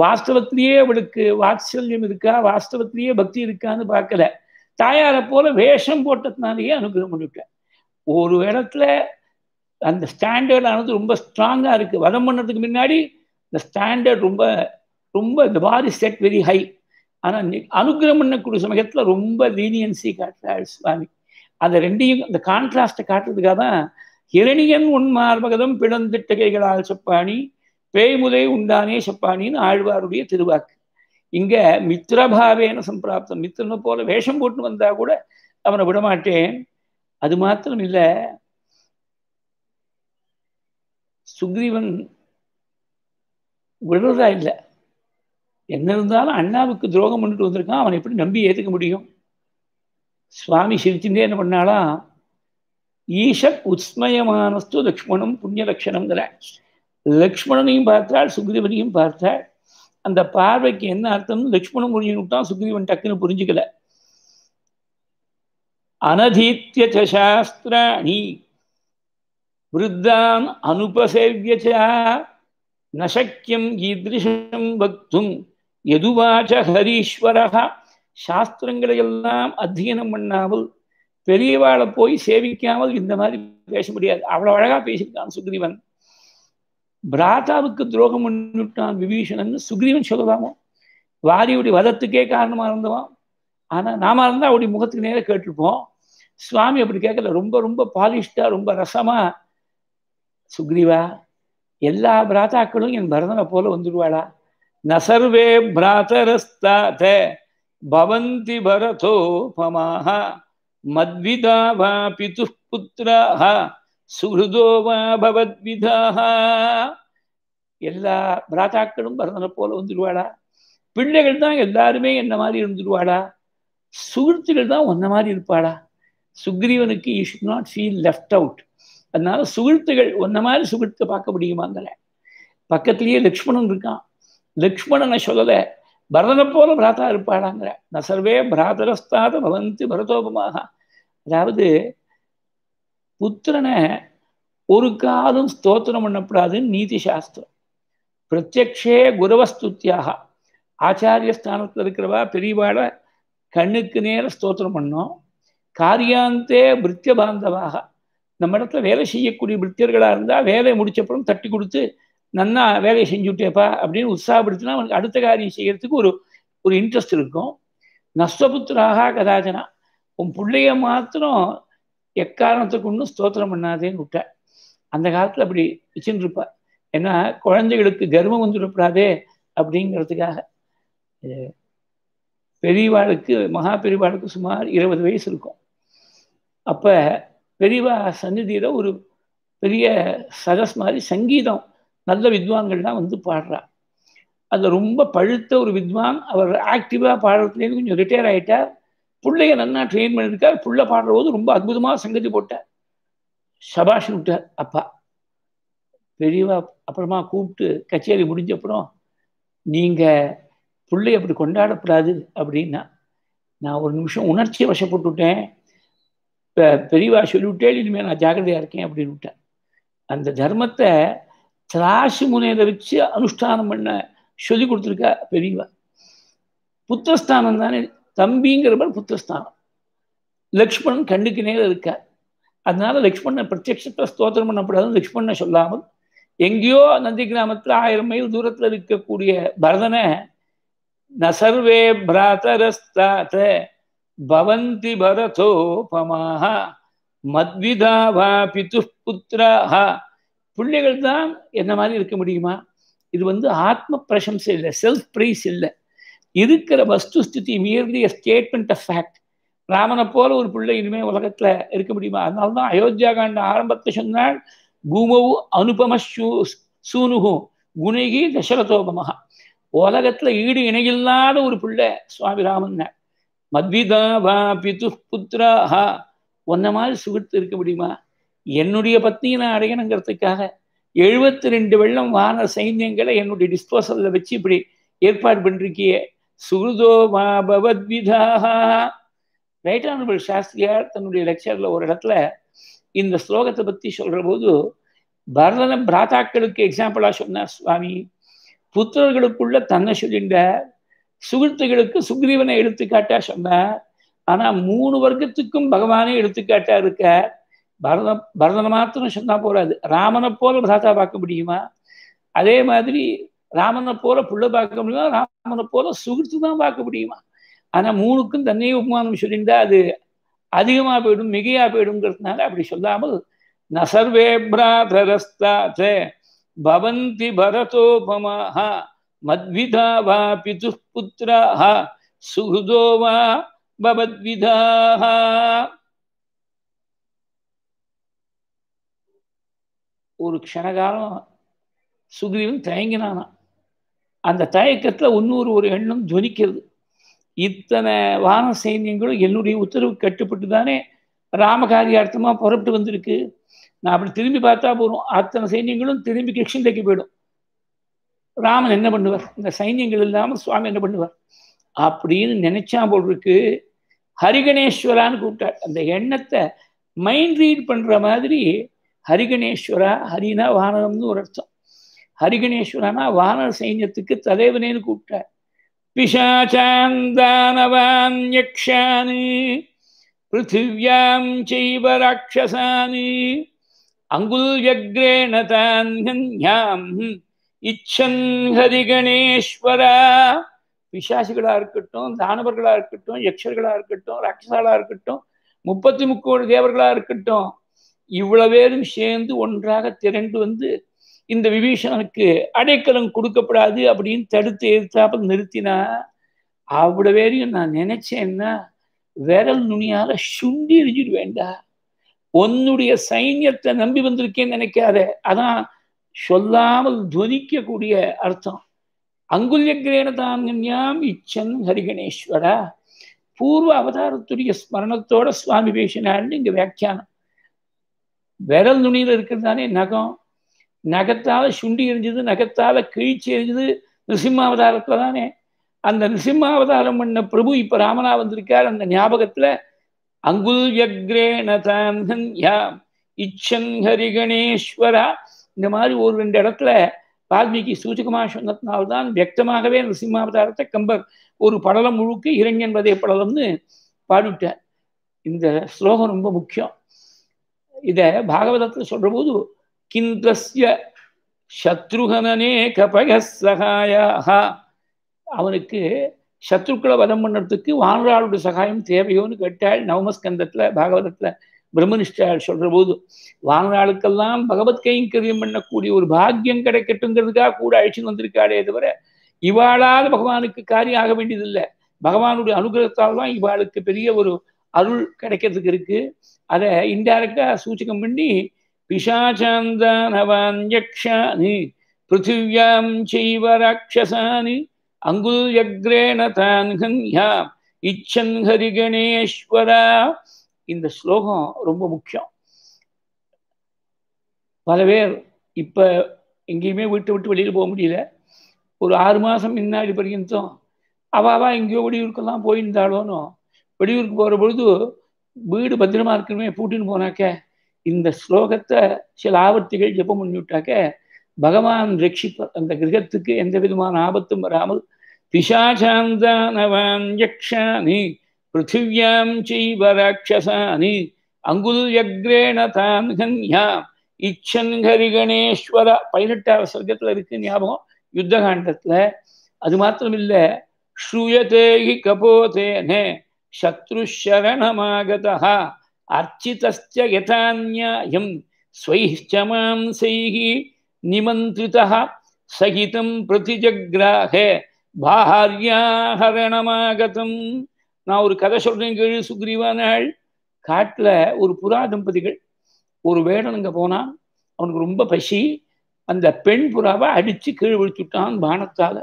S1: வாஸ்தவத்திலேயே அவளுக்கு வாத்சல்யம் இருக்கா வாஸ்தவத்திலேயே பக்தி இருக்கான்னு பார்க்கல தாயாரை போல வேஷம் போட்டதுனாலேயே அனுகிரகம் பண்ணிவிட்டேன் ஒரு இடத்துல அந்த ஸ்டாண்டர்டானது ரொம்ப ஸ்ட்ராங்காக இருக்குது வதம் பண்ணதுக்கு முன்னாடி இந்த ஸ்டாண்டர்ட் ரொம்ப ரொம்ப இந்த பாரி செட் வெரி ஹை ஆனால் அனுகிரகம் பண்ணக்கூடிய சமயத்தில் ரொம்ப லீனியன்சி காட்டுறாள் சுவாமி அந்த ரெண்டையும் அந்த கான்ட்ராஸ்ட்டை காட்டுறதுக்காக தான் இரணியன் உன் மார்பகதம் பிளந்திட்டகைகளால் சொப்பாணி பேய்முதை உண்டானே செப்பானின்னு ஆழ்வாருடைய திருவாக்கு இங்க மித்ரபாவேன சம்பிராப்தம் மித்திரனை போல வேஷம் போட்டு வந்தா கூட அவனை விடமாட்டேன் அது மாத்திரம் இல்லை சுக்ரீவன் விடுறதா இல்லை என்ன இருந்தாலும் அண்ணாவுக்கு துரோகம் பண்ணிட்டு வந்திருக்கான் அவனை எப்படி நம்பி ஏற்றுக்க முடியும் சுவாமி சிரிச்சுட்டே என்ன பண்ணாலாம் ஈஷ உஸ்மயமானஸ்து லக்ஷ்மணம் புண்ணிய லக்ஷணம்ங்கிற லக்ஷ்மணனையும் பார்த்தாள் சுக்ரீவனையும் பார்த்தாள் அந்த பார்வைக்கு என்ன அர்த்தம் லக்ஷ்மணன் புரிஞ்சு விட்டான் சுக்ரீவன் டக்குன்னு புரிஞ்சுக்கல அனதீத்திய சாஸ்திராணி விருத்தான் அனுபசேவியச்ச நசக்கியம் ஈதிருஷம் பக்தும் எதுவாச்ச ஹரீஸ்வரகா சாஸ்திரங்களை எல்லாம் அத்தியனம் பண்ணாமல் பெரியவாளை போய் சேவிக்காமல் இந்த மாதிரி பேச முடியாது அவ்வளோ அழகாக பேசியிருக்கான் சுக்ரீவன் பிராதாவுக்கு துரோகம் பண்ணிவிட்டான் விபீஷணன் சுக்ரீவன் சொல்லுவாங்க வாரியுடைய வதத்துக்கே காரணமாக இருந்தவன் ஆனால் நாம இருந்தால் அவருடைய முகத்துக்கு நேராக கேட்டிருப்போம் சுவாமி அப்படி கேட்கல ரொம்ப ரொம்ப பாலிஷ்டா ரொம்ப ரசமா சுக்ரீவா எல்லா பிராத்தாக்களும் என் பரதனை போல வந்துடுவாளா நசர்வே பிராத்தரஸ்தாத பவந்தி பரதோ மத்விதா வா பித்து புத்திராக சுஹுதோ பவத்விதா எல்லா பிராதாக்களும் பரதனை போல வந்துடுவாடா பிள்ளைகள் தான் எல்லாருமே என்ன மாதிரி இருந்துடுவாடா சுகிருத்துகள் தான் ஒன்ன மாதிரி இருப்பாடா சுக்ரீவனுக்கு you should not feel left out அதனால சுகிழ்த்துகள் ஒன்ன மாதிரி சுகிருத்தை பார்க்க முடியுமாங்கல பக்கத்திலேயே லக்ஷ்மணன் இருக்கான் லக்ஷ்மணனை சொல்லலை பரதனை போல பிராத்தா நான் நசர்வே பிராதரஸ்தாத பவந்து பரதோபமாக அதாவது புத்திரனை ஒரு காலம் ஸ்தோத்திரம் பண்ணப்படாதுன்னு நீதி சாஸ்திரம் பிரத்யக்ஷே குரவஸ்துத்தியாக ஆச்சாரிய ஸ்தானத்தில் இருக்கிறவா பெரியவாட கண்ணுக்கு நேர ஸ்தோத்திரம் பண்ணோம் காரியாந்தே பிரித்திய பாந்தவாக நம்ம இடத்துல வேலை செய்யக்கூடிய பிரித்தியர்களாக இருந்தால் வேலையை முடிச்சப்பறம் தட்டி கொடுத்து நன்னா வேலையை செஞ்சுட்டேப்பா அப்படின்னு உற்சாகப்படுத்தினா அவனுக்கு அடுத்த காரியம் செய்யறதுக்கு ஒரு ஒரு இன்ட்ரெஸ்ட் இருக்கும் நஸ்வபுத்திராக கதாச்சனா உன் பிள்ளைய மாத்திரம் எக்காரணத்துக்கு ஒன்றும் ஸ்தோத்திரம் பண்ணாதேன்னு விட்டேன் அந்த காலத்தில் அப்படி வச்சுட்டு இருப்பா ஏன்னா குழந்தைகளுக்கு கர்வம் வந்துடக்கூடாதே அப்படிங்கிறதுக்காக பெரியவாளுக்கு மகா பெரியவாளுக்கு சுமார் இருபது வயசு இருக்கும் அப்போ பெரியவா சந்நிதியில் ஒரு பெரிய சரஸ் மாதிரி சங்கீதம் நல்ல வித்வான்கள்லாம் வந்து பாடுறா அதில் ரொம்ப பழுத்த ஒரு வித்வான் அவர் ஆக்டிவாக பாடுறதுலேருந்து கொஞ்சம் ரிட்டையர் ஆகிட்டார் பிள்ளைய நன்னா ட்ரெயின் பண்ணியிருக்கார் பிள்ளை பாடுற போது ரொம்ப அற்புதமாக சங்கதி போட்டார் சபாஷன் விட்டார் அப்பா பெரியவா அப்புறமா கூப்பிட்டு கச்சேரி முடிஞ்ச அப்புறம் நீங்கள் பிள்ளை அப்படி கொண்டாடப்படாது அப்படின்னா நான் ஒரு நிமிஷம் உணர்ச்சியை வசப்பட்டு விட்டேன் இப்போ பெரியவா சொல்லிவிட்டேன் இனிமேல் நான் ஜாக்கிரதையாக இருக்கேன் அப்படின்னு விட்டேன் அந்த தர்மத்தை திராசு முனையில வச்சு அனுஷ்டானம் பண்ண சொல்லி கொடுத்துருக்கா பெரியவா புத்திரஸ்தானம் தானே தம்பிங்கிறவர் புத்திரஸ்தானம் லக்ஷ்மணன் கண்ணுக்கு நேரம் இருக்கார் அதனால லக்ஷ்மணன் பிரத்யட்சத்தை ஸ்தோத்திரம் பண்ணப்படாதுன்னு லக்ஷ்மணனை சொல்லாமல் எங்கேயோ நந்தி கிராமத்தில் ஆயிரம் மைல் தூரத்தில் இருக்கக்கூடிய பரதனை நசர்வே பிராத்தரஸ்தாத்த பவந்தி பரதோபமாக மத்விதாவா பித்து புத்திராக பிள்ளைகள் தான் என்ன மாதிரி இருக்க முடியுமா இது வந்து ஆத்ம பிரசம்சை இல்லை செல்ஃப் ப்ரைஸ் இல்லை இருக்கிற வஸ்து வஸ்துஸ்திதி மீறி ஸ்டேட்மெண்ட் ஆஃப் ஃபேக்ட் ராமனை போல ஒரு பிள்ளை இனிமேல் உலகத்துல இருக்க முடியுமா அதனால்தான் அயோத்தியா காண்ட ஆரம்பத்தை சொன்னால் பூமவு அனுபம சூனுகும் குணகி தசரதோபமகா உலகத்துல ஈடு இணையில்லாத ஒரு பிள்ளை சுவாமி ராமன் மத்விதா வா பிது புத்ராஹா ஒன்ன மாதிரி சுகித்து இருக்க முடியுமா என்னுடைய பத்னியை நான் அடையணுங்கிறதுக்காக எழுபத்தி ரெண்டு வெள்ளம் வான சைன்யங்களை என்னுடைய டிஸ்போசலில் வச்சு இப்படி ஏற்பாடு பண்ணிருக்கியே சுருதோ மா ரைட் ஆனபிள் சாஸ்திரியார் தன்னுடைய லெக்சர்ல ஒரு இடத்துல இந்த ஸ்லோகத்தை பத்தி சொல்ற போது பரதன பிராத்தாக்களுக்கு எக்ஸாம்பிளா சொன்னார் சுவாமி புத்திரர்களுக்குள்ள தன்னை சொல்லிண்ட சுகிருத்துகளுக்கு சுக்ரீவனை எடுத்துக்காட்டா சொன்னார் ஆனா மூணு வர்க்கத்துக்கும் பகவானே எடுத்துக்காட்டா இருக்க பரத பரதனை மாத்திரம் சொன்னா போறாது ராமனை போல பிராத்தா பார்க்க முடியுமா அதே மாதிரி ராமனை போல புள்ள பார்க்க முடியுமா ராமனை போல சுகிர்த்து தான் பார்க்க முடியுமா ஆனா மூணுக்கும் தன்னையே உபமானம் சொல்லியிருந்தா அது அதிகமா போயிடும் மிகையா போயிடுங்கிறதுனால அப்படி சொல்லாமல் நசர்வே பிராதரஸ்தாச்சே பவந்தி பரதோபமாக மத்விதா வா பிதுப்புத்திராக சுகுதோ வா பவத்விதாக ஒரு க்ஷணகாலம் சுகிரீவன் தயங்கினானா அந்த தயக்கத்தில் இன்னொரு ஒரு எண்ணம் ஜொலிக்கிறது இத்தனை வான சைன்யங்களும் என்னுடைய உத்தரவு கட்டுப்பட்டு தானே அர்த்தமா புறப்பட்டு வந்திருக்கு நான் அப்படி திரும்பி பார்த்தா போகிறோம் அத்தனை சைன்யங்களும் திரும்பி கிருஷ்ணந்தைக்கு போயிடும் ராமன் என்ன பண்ணுவார் இந்த சைன்யங்கள் இல்லாமல் சுவாமி என்ன பண்ணுவார் அப்படின்னு நினைச்சா போல் இருக்கு ஹரிகணேஸ்வரான்னு கூப்பிட்டார் அந்த எண்ணத்தை மைண்ட் ரீட் பண்ணுற மாதிரி ஹரிகணேஸ்வரா ஹரினா வானகம்னு ஒரு அர்த்தம் ஹரிகணேஸ்வரனா வானர சைன்யத்துக்கு தலைவனேன்னு கூப்பிட்டார் பிசாச்சாந்தானவான் பிருத்திவியாம் செய்வ ராட்சசானு அங்குல் யக்ரேண இச்சன் ஹரிகணேஸ்வரா பிசாசுகளாக இருக்கட்டும் தானவர்களாக இருக்கட்டும் யக்ஷர்களாக இருக்கட்டும் ராட்சசாலாக இருக்கட்டும் முப்பத்தி முக்கோடு தேவர்களாக இருக்கட்டும் இவ்வளவு பேரும் சேர்ந்து ஒன்றாக திரண்டு வந்து இந்த விபீஷணனுக்கு அடைக்கலம் கொடுக்கப்படாது அப்படின்னு தடுத்து எதிர்த்தாப்ப நிறுத்தினா அவ்வளோ வேறையும் நான் நினைச்சேன்னா விரல் நுனியால சுண்டி எரிஞ்சிடுவேண்டா உன்னுடைய சைன்யத்தை நம்பி வந்திருக்கேன்னு நினைக்காத அதான் சொல்லாமல் துவனிக்கக்கூடிய அர்த்தம் அங்குல்ய கிரேணதான்யாம் இச்சன் ஹரிகணேஸ்வரா பூர்வ அவதாரத்துடைய ஸ்மரணத்தோட சுவாமி பேசினார்னு இங்க வியாக்கியானம் விரல் நுனியில் இருக்கிறது தானே நகம் நகத்தால் சுண்டி எரிஞ்சது நகத்தால் கிழிச்சி எரிஞ்சது நிருசிம்மாவதாரத்தில் தானே அந்த நிருசிம்மாவதாரம் பண்ண பிரபு இப்போ ராமனா வந்திருக்கார் அந்த ஞாபகத்தில் அங்குல் யக்ரேணா இச்சன் ஹரிகணேஸ்வரா இந்த மாதிரி ஒரு ரெண்டு இடத்துல வால்மீகி சூச்சகமாக சொன்னதுனால்தான் வியக்தமாகவே நிருசிம்மாவதாரத்தை கம்பர் ஒரு படலம் முழுக்க இளைஞன் வதை படலம்னு பாடிட்டார் இந்த ஸ்லோகம் ரொம்ப முக்கியம் இதை பாகவதத்தில் சொல்கிற போது கிந்தஸ்ய சத்ருகனே கபய அவனுக்கு சத்ருக்களை வதம் பண்ணுறதுக்கு வானராளுடைய சகாயம் தேவையோன்னு கேட்டாள் நவமஸ்கந்தத்தில் பாகவதத்தில் பிரம்மனிஷ்டாள் சொல்கிற போது வானராளுக்கெல்லாம் பகவத் கைங்கரியம் பண்ணக்கூடிய ஒரு பாக்கியம் கிடைக்கட்டுங்கிறதுக்காக கூட அழிச்சு வந்திருக்காளே தவிர இவாளால் பகவானுக்கு காரியம் ஆக வேண்டியதில்லை பகவானுடைய அனுகிரகத்தால் தான் இவாளுக்கு பெரிய ஒரு அருள் கிடைக்கிறதுக்கு இருக்கு அதை இன்டைரக்டாக சூச்சகம் பண்ணி पिशाचान्दानवान् यक्षानि செய்வ चैव राक्षसानि அங்குல்யக்ரேண தான் ஹன்யாம் ஹரி ஹரிகணேஸ்வரா இந்த ஸ்லோகம் ரொம்ப முக்கியம் பல பேர் இப்போ எங்கேயுமே விட்டு விட்டு வெளியில் போக முடியல ஒரு ஆறு மாதம் முன்னாடி பர்யந்தம் அவாவா எங்கேயோ வெடியூருக்கெல்லாம் போயிருந்தாலோன்னு வெடியூருக்கு போகிற பொழுது வீடு பத்திரமா இருக்கணுமே பூட்டின்னு போனாக்க இந்த ஸ்லோகத்தை சில ஆவர்த்திகள் ஜெபம் பண்ணிவிட்டாக்க பகவான் ரட்சிப்பார் அந்த கிரகத்துக்கு எந்த விதமான ஆபத்தும் வராமல் பிசாசாந்தானவான் யக்ஷானி பிருத்திவியாம் சைவ ராட்சசானி அங்குல் யக்ரேண தான் இச்சன் ஹரிகணேஸ்வரா பதினெட்டாவது சர்க்கத்தில் இருக்கு ஞாபகம் யுத்தகாண்டத்தில் அது மாத்திரம் இல்லை ஸ்ரூயதேகி கபோதேனே சத்ருஷரணமாகதா அர்ச்சிதச்ச யதாநியாயம் ஸ்வைச்ச மாம்சைः நிமந்திரிதः சகிதம் நான் ஒரு கதை சொல்றேன் கேள்வி சுக்ரீவானாள் காட்டுல ஒரு புறா தம்பதிகள் ஒரு வேடனுங்க போனான் அவனுக்கு ரொம்ப பசி அந்த பெண் புறாவை அடிச்சு கீழ் விழிச்சுட்டான் பானத்தால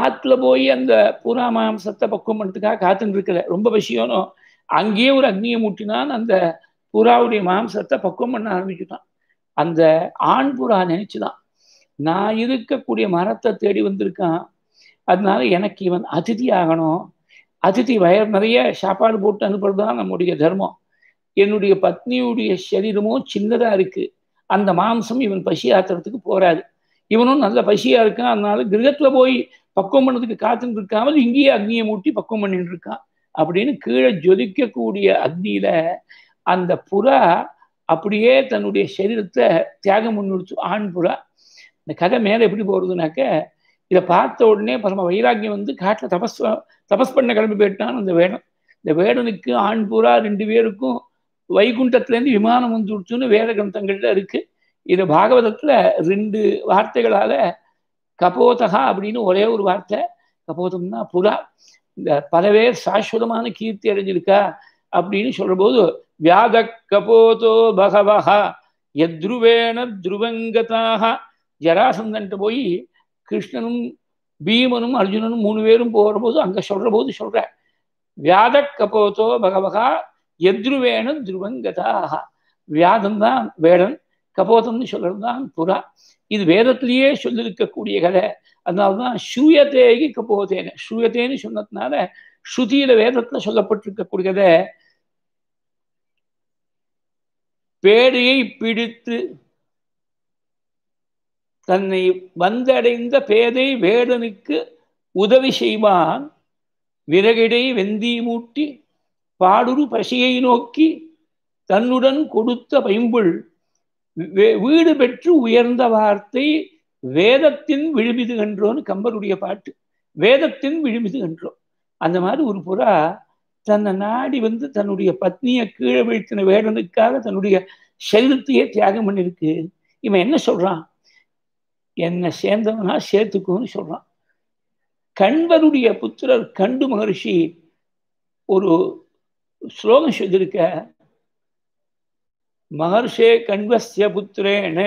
S1: ஆத்துல போய் அந்த புறா மாம்சத்தை பக்குவம் பண்ணுறதுக்காக காத்துன்னு இருக்கல ரொம்ப பசியோனும் அங்கேயே ஒரு அக்னியை மூட்டினான் அந்த புறாவுடைய மாம்சத்தை பக்குவம் பண்ண ஆரம்பிச்சுட்டான் அந்த ஆண் புறா நினைச்சுதான் நான் இருக்கக்கூடிய மரத்தை தேடி வந்திருக்கான் அதனால எனக்கு இவன் அதிதி ஆகணும் அதிதி வயர் நிறைய சாப்பாடு போட்டு அனுப்புறது தான் நம்முடைய தர்மம் என்னுடைய பத்னியுடைய சரீரமும் சின்னதாக இருக்குது அந்த மாம்சம் இவன் பசி ஆத்துறதுக்கு போராது இவனும் நல்ல பசியாக இருக்கான் அதனால கிரகத்தில் போய் பக்குவம் பண்ணதுக்கு காத்துன்னு இருக்காமல் இங்கேயே அக்னியை மூட்டி பக்குவம் பண்ணிட்டு இருக்கான் அப்படின்னு கீழே ஜொதிக்கக்கூடிய அக்னியில அந்த புறா அப்படியே தன்னுடைய சரீரத்தை தியாகம் முன்னிடுச்சு ஆண் புறா இந்த கதை மேலே எப்படி போகிறதுனாக்க இதை பார்த்த உடனே பரம வைராக்கியம் வந்து காட்டில் தபஸ் தபஸ் பண்ண கிளம்பி போயிட்டான் அந்த வேடம் இந்த வேடனுக்கு ஆண் புறா ரெண்டு பேருக்கும் வைகுண்டத்துலேருந்து விமானம் வந்துடுச்சுன்னு வேத கிரந்தங்கள்ல இருக்கு இது பாகவதத்தில் ரெண்டு வார்த்தைகளால கபோதகா அப்படின்னு ஒரே ஒரு வார்த்தை கபோதம்னா புறா பல பேர் சாஸ்வதமான கீர்த்தி அடைஞ்சிருக்கா அப்படின்னு சொல்ற போது கபோதோ பகவஹா எத்ருவேண துருவங்கதாக ஜராசந்தன்ட்டு போய் கிருஷ்ணனும் பீமனும் அர்ஜுனனும் மூணு பேரும் போகிற போது அங்கே சொல்கிற போது சொல்கிற வியாத கபோதோ பகவகா எத்ருவேண துருவங்கதாக வியாதம் தான் வேடன் கபோதம்னு சொல்றதுதான் புறா இது வேதத்திலேயே சொல்லியிருக்கக்கூடிய கதை அதனால்தான் ஷூயத்தேகி கபோதேன ஷூயத்தேன்னு சொன்னதுனால ஸ்ருதியில வேதத்துல சொல்லப்பட்டிருக்கக்கூடிய கதை பேடையை பிடித்து தன்னை வந்தடைந்த பேதை வேடனுக்கு உதவி செய்வான் விறகிடை வெந்தி மூட்டி பாடுரு பசியை நோக்கி தன்னுடன் கொடுத்த பைம்புள் வீடு பெற்று உயர்ந்த வார்த்தை வேதத்தின் விழுமிது கன்றோன்னு கம்பருடைய பாட்டு வேதத்தின் விழுமிதுகின்றோம் அந்த மாதிரி ஒரு புறா தன்னை நாடி வந்து தன்னுடைய பத்னியை கீழே வீழ்த்தின வேடனுக்காக தன்னுடைய செல்வத்தையே தியாகம் பண்ணிருக்கு இவன் என்ன சொல்றான் என்னை சேர்ந்தவனா சேர்த்துக்கோன்னு சொல்றான் கண்பருடைய புத்திரர் கண்டு மகர்ஷி ஒரு ஸ்லோகம் செய்திருக்க மகர்ஷே கண்வசிய புத்திரேண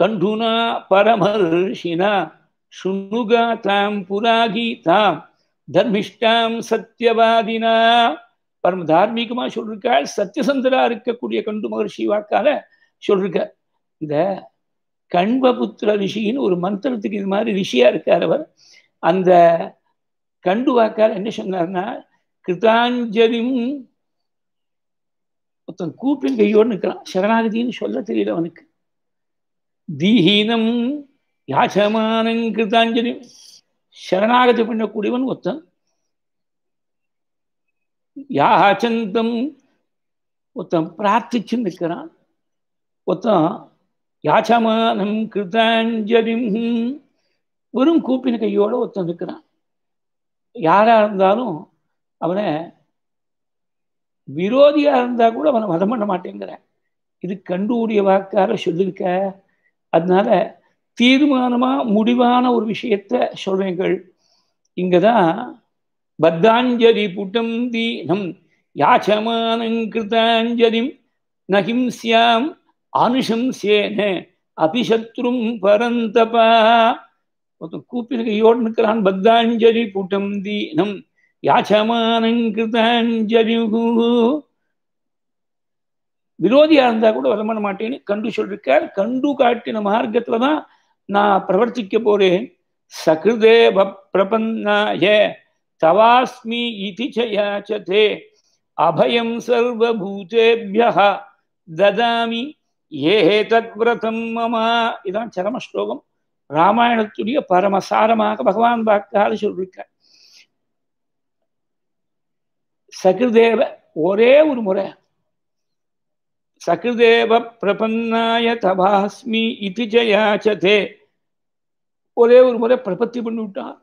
S1: கண்டுனா பரமர்ஷினா சுணுகாத்தாம் புராகீதாம் தர்மிஷ்டாம் சத்தியவாதினா பரம தார்மீகமா சொல்லிருக்காள் சத்தியசந்தரா இருக்கக்கூடிய கண்டு மகர்ஷி வாக்கால சொல்லிருக்கார் இந்த புத்திர ரிஷின்னு ஒரு மந்திரத்துக்கு இது மாதிரி ரிஷியா இருக்கார் அவர் அந்த கண்டு வாக்கால் என்ன சொன்னார்னா கிருதாஞ்சலியும் ஒருத்தன் கூப்பின் கையோடு நிற்கிறான் சரணாகதின்னு சொல்ல தெரியல அவனுக்கு தீஹீனம் யாசமானங்கிருத்தாஞ்சலி சரணாகதி பண்ணக்கூடியவன் ஒத்தன் யாச்சந்தம் ஒருத்தன் பிரார்த்திச்சு நிற்கிறான் ஒருத்தன் யாச்சமானம் கிருத்தாஞ்சலி வெறும் கூப்பின கையோடு ஒருத்தன் நிற்கிறான் யாராக இருந்தாலும் அவனை விரோதியாக இருந்தால் கூட அவனை மதம் பண்ண மாட்டேங்கிறேன் இது கண்டூரிய வாக்கார சொல்லியிருக்க அதனால தீர்மானமாக முடிவான ஒரு விஷயத்த சொல்வேங்கள் இங்கே தான் பத்தாஞ்சலி புட்டம் தீனம் யாச்சமானங்கிருத்தாஞ்சலிம் நகிம்சியாம் அனுஷம்சேன அபிசத்ரும் பரந்தபா ஒருத்தன் கூப்பிருக்கையோடு நிற்கிறான் பத்தாஞ்சலி புட்டம் தீனம் या चमानं कृतं जविहु विरोदियांदा கூட பலமன மாட்டேனி கண்டு ஷல் பீ கே கண்டு காட்டிண ಮಾರ್கத்துல தான் 나 प्रवर्तிக்க போரே சக்ரதேவ ப்ரபன்னாய தவாஸ்மி इति जया चதே अभयं सर्वभूतेभ्यः ददामि ये हेतव्रதம் मम இதான் சரம ஸ்லோகம் रामायणதுரிய పరమ சாரமாக भगवान பகவாந்து ஆல்ஷு சகிருதேவ ஒரே ஒரு முறை சகிருதேவ பிரபன்னாய தபாஸ்மி இது ஜயாச்சதே ஒரே ஒரு முறை பிரபத்தி பண்ணிவிட்டான்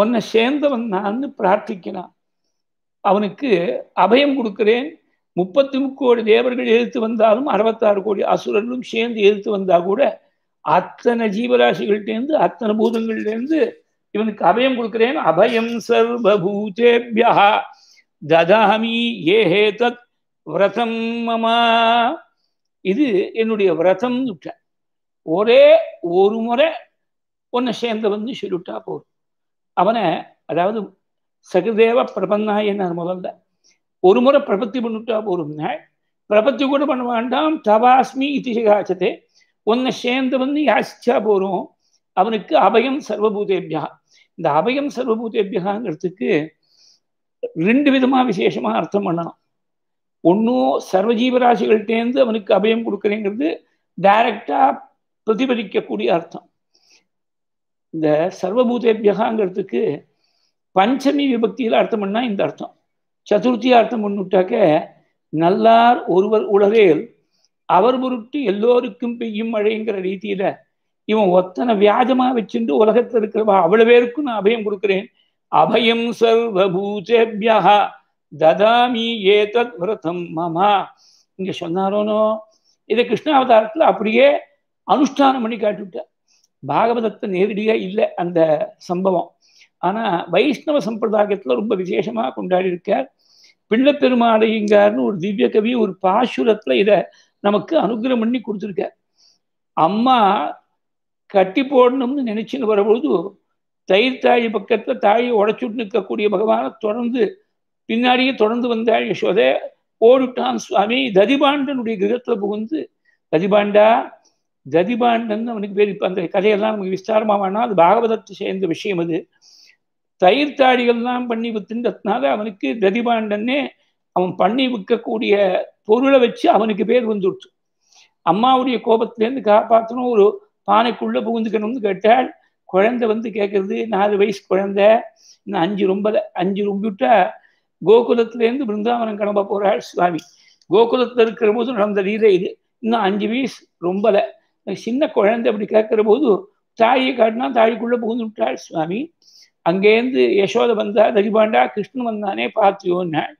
S1: உன்னை சேர்ந்தவன் நான் பிரார்த்திக்கிறான் அவனுக்கு அபயம் கொடுக்கிறேன் முப்பத்தி முக்கோடி தேவர்கள் எழுத்து வந்தாலும் அறுபத்தாறு கோடி அசுரர்களும் சேர்ந்து எழுத்து வந்தா கூட அத்தனை ஜீவராசிகள்டேருந்து அத்தனை பூதங்கள்டேருந்து இவனுக்கு அபயம் கொடுக்கிறேன் அபயம் சர்வபூதேபியா ததாஹமி ஏ ஹே தத் விரதம் மமா இது என்னுடைய விரதம் விட்டேன் ஒரே ஒரு முறை ஒன்னை சேர்ந்து வந்து சொல்லிவிட்டா போதும் அவனை அதாவது சகதேவ என்ன முதல்ல ஒரு முறை பிரபத்தி பண்ணிவிட்டா போதும்னா பிரபத்தி கூட பண்ண வேண்டாம் தவாஸ்மி இத்திகாச்சதே ஒன்னை சேர்ந்து வந்து யாசிச்சா போகிறோம் அவனுக்கு அபயம் சர்வபூதேபியா இந்த அபயம் சர்வபூதேபியாங்கிறதுக்கு ரெண்டு விதமாக விசேஷமாக அர்த்தம் பண்ணணும் ஒன்றும் சர்வஜீவராசிகள்டேந்து அவனுக்கு அபயம் கொடுக்குறேங்கிறது டைரக்டாக பிரதிபலிக்கக்கூடிய அர்த்தம் இந்த சர்வபூதேபியகாங்கிறதுக்கு பஞ்சமி விபக்தியில் அர்த்தம் பண்ணால் இந்த அர்த்தம் சதுர்த்தியாக அர்த்தம் பண்ணுட்டாக்க நல்லார் ஒருவர் உலகில் அவர் பொருட்டு எல்லோருக்கும் பெய்யும் மழைங்கிற ரீதியில இவன் ஒத்தனை வியாஜமா வச்சுட்டு உலகத்தில் இருக்கிறவா அவ்வளவு பேருக்கும் நான் அபயம் கொடுக்குறேன் அபயம் சர்வபூதேபியா ததாமி ஏதத் விரதம் மாமா இங்க சொன்னாரோனோ இதை கிருஷ்ணாவதாரத்தில் அப்படியே அனுஷ்டானம் பண்ணி காட்டிவிட்டார் பாகவதத்தை நேரடியாக இல்லை அந்த சம்பவம் ஆனால் வைஷ்ணவ சம்பிரதாயத்தில் ரொம்ப விசேஷமாக கொண்டாடி இருக்கார் பிள்ளை பெருமாளையங்கார்னு ஒரு திவ்ய கவி ஒரு பாசுரத்தில் இதை நமக்கு அனுகிரகம் பண்ணி கொடுத்துருக்கார் அம்மா கட்டி போடணும்னு நினைச்சுன்னு வரபொழுது தயிர் தாழி பக்கத்தில் தாழி உடச்சுட்டு நிற்கக்கூடிய பகவானை தொடர்ந்து பின்னாடியே தொடர்ந்து வந்தாள் யசோதே ஓடிட்டான் சுவாமி ததிபாண்டனுடைய கிரகத்தில் புகுந்து ததிபாண்டா ததிபாண்டன் அவனுக்கு பேர் இப்போ அந்த கதையெல்லாம் நமக்கு விஸ்தாரமாக வேணாம் அது பாகவதத்தை சேர்ந்த விஷயம் அது தயிர் தாடிகள்லாம் பண்ணி வித்துன்றதுனால அவனுக்கு ததிபாண்டன்னே அவன் பண்ணி விற்கக்கூடிய பொருளை வச்சு அவனுக்கு பேர் வந்துடுச்சு அம்மாவுடைய கோபத்திலேருந்து காப்பாற்றணும் ஒரு பானைக்குள்ளே புகுந்துக்கணும்னு கேட்டாள் குழந்தை வந்து கேட்கறது நாலு வயசு குழந்தை இன்னும் அஞ்சு ரொம்ப அஞ்சு ரொம்பிட்டா கோகுலத்திலேருந்து பிருந்தாவனம் கிளம்ப போகிறாள் சுவாமி கோகுலத்தில் இருக்கிற போது நடந்த லீலை இது இன்னும் அஞ்சு வயசு ரொம்பல சின்ன குழந்தை அப்படி கேட்குற போது தாயை காட்டினா தாய்க்குள்ளே புகுந்து விட்டாள் சுவாமி அங்கேருந்து யசோத வந்தா தரிபாண்டா கிருஷ்ணன் வந்தானே பார்த்தியோன்னாள்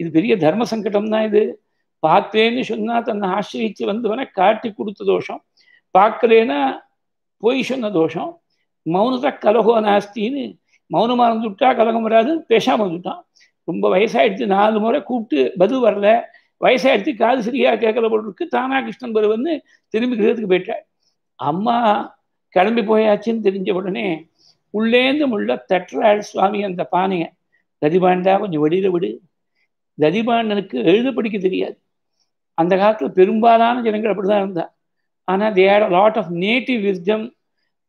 S1: இது பெரிய தர்ம சங்கடம் தான் இது பார்த்தேன்னு சொன்னா தன்னை ஆசிரியத்து வந்தவனை காட்டி கொடுத்த தோஷம் பார்க்கலேன்னா பொய் சொன்ன தோஷம் மௌனத கலகோ நாஸ்தின்னு மௌனமாக இருந்துட்டா கலகம் வராது பேசாமல் இருந்துட்டான் ரொம்ப வயசாயிடுச்சு நாலு முறை கூப்பிட்டு பதில் வரல வயசாயிடுச்சு காது சரியா கேட்கல போட்டுருக்கு தானா கிருஷ்ணன் பருவன்னு திரும்பி கிரகத்துக்கு போயிட்டாள் அம்மா கிளம்பி போயாச்சுன்னு தெரிஞ்ச உடனே உள்ளேந்து முள்ள தட்டுறாள் சுவாமி அந்த பானையை ததிபாண்டா கொஞ்சம் வெளியில விடு ததிபாண்டனுக்கு எழுத படிக்க தெரியாது அந்த காலத்தில் பெரும்பாலான ஜனங்கள் அப்படிதான் இருந்தா ஆனால் that lot of native wisdom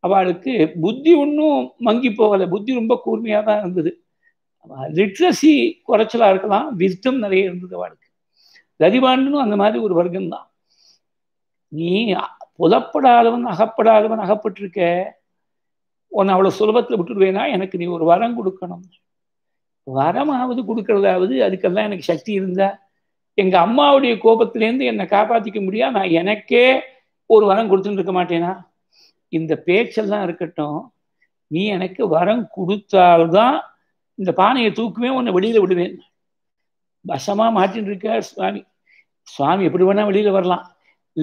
S1: அவளுக்கு புத்தி ஒன்றும் மங்கி போகலை புத்தி ரொம்ப கூர்மையாக தான் இருந்தது லிட்ரஸி குறைச்சலாக இருக்கலாம் விருத்தம் நிறைய இருந்தது அவளுக்கு ரதிவாண்டனும் அந்த மாதிரி ஒரு வர்க்கம் தான் நீ புலப்படாதவன் அகப்படாதவன் அகப்பட்டிருக்க உன்னை அவ்வளோ சுலபத்தில் விட்டுடுவேனா எனக்கு நீ ஒரு வரம் கொடுக்கணும் வரமாவது கொடுக்கறதாவது அதுக்கெல்லாம் எனக்கு சக்தி இருந்தா எங்கள் அம்மாவுடைய கோபத்திலேருந்து என்னை காப்பாற்றிக்க முடியா நான் எனக்கே ஒரு வரம் கொடுத்துட்டு இருக்க மாட்டேனா இந்த பேச்செல்லாம் இருக்கட்டும் நீ எனக்கு வரம் கொடுத்தால்தான் இந்த பானையை தூக்குவேன் உன்னை வெளியில் விடுவேன் வசமாக மாற்றின்னு இருக்க சுவாமி சுவாமி எப்படி வேணால் வெளியில் வரலாம்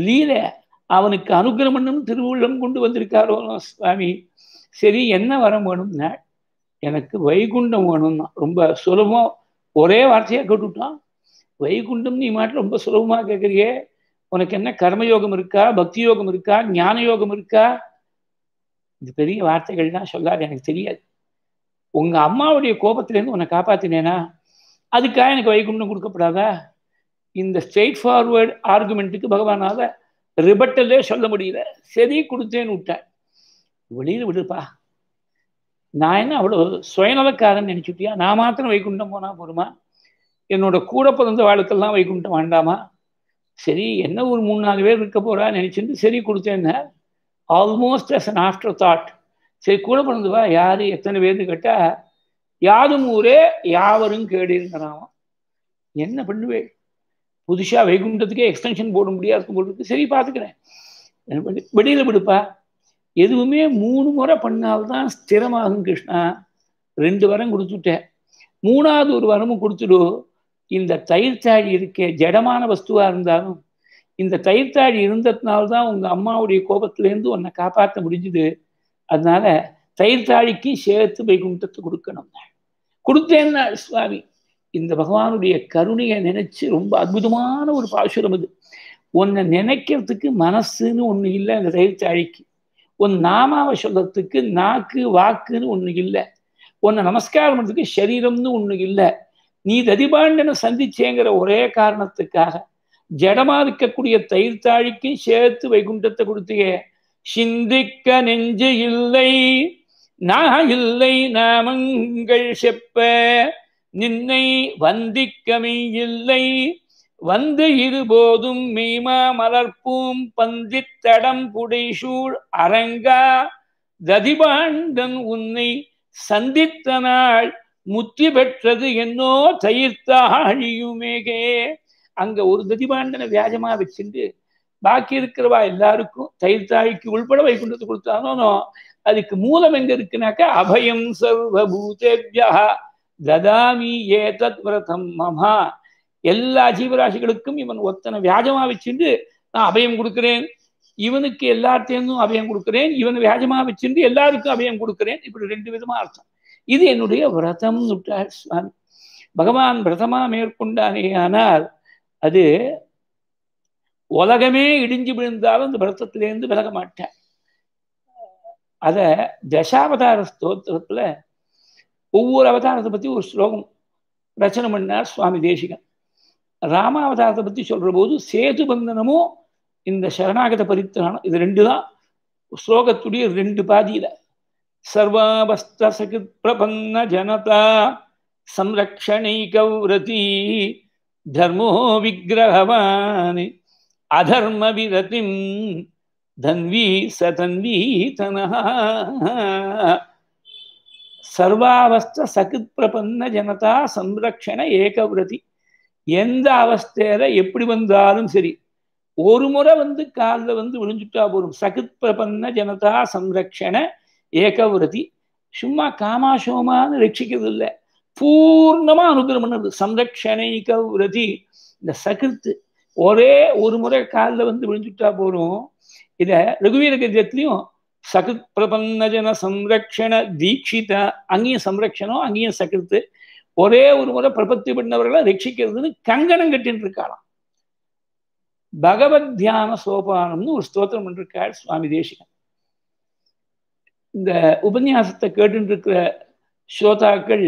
S1: லீல அவனுக்கு அனுகிரமணம் திருவுள்ளம் கொண்டு வந்திருக்காரோ சுவாமி சரி என்ன வரம் வேணும்னா எனக்கு வைகுண்டம் வேணும்னா ரொம்ப சுலபம் ஒரே வார்த்தையாக கேட்டுவிட்டான் வைகுண்டம் நீ மாட்டு ரொம்ப சுலபமாக கேட்குறியே உனக்கு என்ன கர்மயோகம் இருக்கா பக்தி யோகம் இருக்கா ஞான யோகம் இருக்கா இந்த பெரிய வார்த்தைகள்லாம் சொல்லாது எனக்கு தெரியாது உங்க அம்மாவுடைய கோபத்திலேருந்து உன்னை காப்பாத்தினேனா அதுக்காக எனக்கு வைகுண்டம் கொடுக்கப்படாதா இந்த ஸ்ட்ரெயிட் ஃபார்வர்டு ஆர்குமெண்ட்டுக்கு பகவானால ரிபட்டலே சொல்ல முடியல சரி கொடுத்தேன்னு விட்டேன் வெளியில் விடுப்பா நான் என்ன அவ்வளோ சுயநலக்காரன் நினச்சிட்டியா நான் மாத்திரம் வைகுண்டம் போனால் போருமா என்னோட கூட பிறந்த வாழ்க்கெல்லாம் வைகுண்டம் வேண்டாமா சரி என்ன ஒரு மூணு நாலு பேர் இருக்க போறா நினச்சிட்டு சரி கொடுத்தேன்னு almost as an afterthought சரி கூட பிறந்தவா யாரு எத்தனை பேர்னு கேட்டால் யாரும் ஊரே யாவரும் கேடுங்கிறான் என்ன பண்ணுவேன் புதுசாக வைகுண்டத்துக்கே எக்ஸ்டென்ஷன் போட முடியாது இருக்கும் போட்டு சரி பார்த்துக்கிறேன் வெளியில் விடுப்பா எதுவுமே மூணு முறை பண்ணால்தான் ஸ்திரமாகும் கிருஷ்ணா ரெண்டு வரம் கொடுத்துட்டேன் மூணாவது ஒரு வரமும் கொடுத்துடு இந்த தயிர் தாழி இருக்க ஜடமான வஸ்துவாக இருந்தாலும் இந்த தயிர்த்தாழி இருந்ததுனால்தான் உங்க அம்மாவுடைய கோபத்திலேருந்து உன்னை காப்பாற்ற முடிஞ்சுது அதனால தயிர்த்தாழிக்கு சேர்த்து வைகுண்டத்தை கொடுக்கணும் கொடுத்தேன்னா சுவாமி இந்த பகவானுடைய கருணையை நினைச்சு ரொம்ப அற்புதமான ஒரு பாசுரம் இது உன்னை நினைக்கிறதுக்கு மனசுன்னு ஒன்று இல்லை அந்த தயிர்த்தாழிக்கு உன் நாமாவை சொல்றதுக்கு நாக்கு வாக்குன்னு ஒன்று இல்லை உன்னை நமஸ்காரம் பண்ணுறதுக்கு சரீரம்னு ஒன்று இல்லை நீ ததிபாண்டனை சந்திச்சேங்கிற ஒரே காரணத்துக்காக ஜடமா இருக்கக்கூடிய தயிர் தாழிக்கு சேர்த்து வைகுண்டத்தை கொடுத்தீங்க சிந்திக்க நெஞ்சு இல்லை நான் இல்லை நாமங்கள் செப்ப நின்னை வந்திக்கமை இல்லை வந்து இருபோதும் மீமா மலர்ப்பூம் பந்தித்தடம் புடைசூழ் அரங்கா ததிபாண்டன் உன்னை சந்தித்த நாள் முத்தி பெற்றது என்னோ தயிர்த்தாழியுமேகே அங்க ஒரு ததிபாண்டனை வியாஜமா வச்சுட்டு பாக்கி இருக்கிறவா எல்லாருக்கும் தயிர் தாய்க்கு உள்பட வைகுண்டத்து கொடுத்தானோ அதுக்கு மூலம் எங்க இருக்குனாக்கா அபயம் சர்வபூதேபியா ததாமி ஏதத் விரதம் மமா எல்லா ஜீவராசிகளுக்கும் இவன் ஒத்தனை வியாஜமா வச்சுட்டு நான் அபயம் கொடுக்கிறேன் இவனுக்கு எல்லாத்தையும் அபயம் கொடுக்கிறேன் இவன் வியாஜமா வச்சுட்டு எல்லாருக்கும் அபயம் கொடுக்கிறேன் இப்படி ரெண்டு விதமா அர்த்தம் இது என்னுடைய விரதம் சுட்டார் சுவாமி பகவான் விரதமா மேற்கொண்டானே ஆனால் அது உலகமே இடிஞ்சு விழுந்தாலும் அந்த வருத்தத்திலேருந்து விலக மாட்டேன் அதை தசாவதார ஸ்தோத்திரத்தில் ஒவ்வொரு அவதாரத்தை பற்றி ஒரு ஸ்லோகம் ரச்சனை பண்ணார் சுவாமி தேசிகன் ராமாவதாரத்தை பற்றி சொல்கிற போது சேது பந்தனமும் இந்த சரணாகத பரித்திராணம் இது ரெண்டு தான் ஸ்லோகத்துடைய ரெண்டு பாதியில் சர்வாபஸ்த பிரபன்ன ஜனதா சம்ரக்ஷணை கௌரதி धर्मो அதர்ம अधर्मविरतिं தன்வி சதன்வி तन्वीतनः சர்வாவஸ்த சகித் பிரபன்ன ஜனதா சம்ரக்ஷண ஏகவிரதி எந்த அவஸ்தையில எப்படி வந்தாலும் சரி ஒரு முறை வந்து காலில் வந்து விழுந்துட்டா போதும் சகித் பிரபன்ன ஜனதா சம்ரக்ஷண ஏகவிரதி சும்மா காமாசோமான்னு ரட்சிக்கிறது இல்லை பூர்ணமா அனுகிரகம் பண்ணது சம்ரக்ஷணைக ரதி இந்த சகிர்த்து ஒரே ஒரு முறை காலில் வந்து விழுந்துட்டா போறோம் இத ரகுவீர கத்தியத்திலையும் சகத் பிரபன்னஜன சம்ரக்ஷண தீட்சித அங்கேயும் சம்ரக்ஷணம் அங்கேயும் சகிர்த்து ஒரே ஒரு முறை பிரபத்தி பண்ணவர்களை ரட்சிக்கிறதுன்னு கங்கணம் கட்டின்னு இருக்காளாம் பகவத் தியான சோபானம்னு ஒரு ஸ்தோத்திரம் பண்ணிருக்காள் சுவாமி தேசிகன் இந்த உபன்யாசத்தை கேட்டுருக்கிற இருக்கிற ஸ்ரோதாக்கள்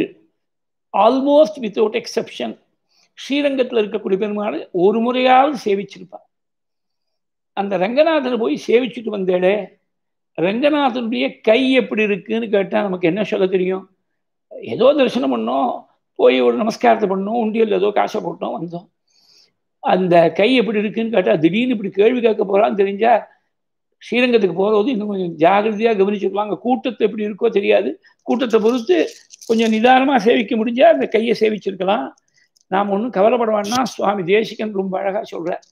S1: ஆல்மோஸ்ட் வித்தவுட் எக்ஸப்ஷன் ஸ்ரீரங்கத்தில் இருக்கக்கூடிய பெருமாள் ஒரு முறையாவது சேவிச்சிருப்பார் அந்த ரங்கநாதர் போய் சேவிச்சுட்டு வந்தேடே ரங்கநாதனுடைய கை எப்படி இருக்குன்னு கேட்டால் நமக்கு என்ன சொல்ல தெரியும் ஏதோ தரிசனம் பண்ணோம் போய் ஒரு நமஸ்காரத்தை பண்ணோம் உண்டியல் ஏதோ காசை போட்டோம் வந்தோம் அந்த கை எப்படி இருக்குன்னு கேட்டால் திடீர்னு இப்படி கேள்வி கேட்க போகிறான்னு தெரிஞ்சால் ஸ்ரீரங்கத்துக்கு போகிறது இன்னும் கொஞ்சம் ஜாகிரதையாக கவனிச்சுக்கலாம் கூட்டத்தை எப்படி இருக்கோ தெரியாது கூட்டத்தை பொறுத்து கொஞ்சம் நிதானமாக சேவிக்க முடிஞ்சால் அந்த கையை சேவிச்சிருக்கலாம் நாம் ஒன்றும் கவலைப்படுவான்னா சுவாமி தேசிகன் ரொம்ப அழகாக சொல்கிறார்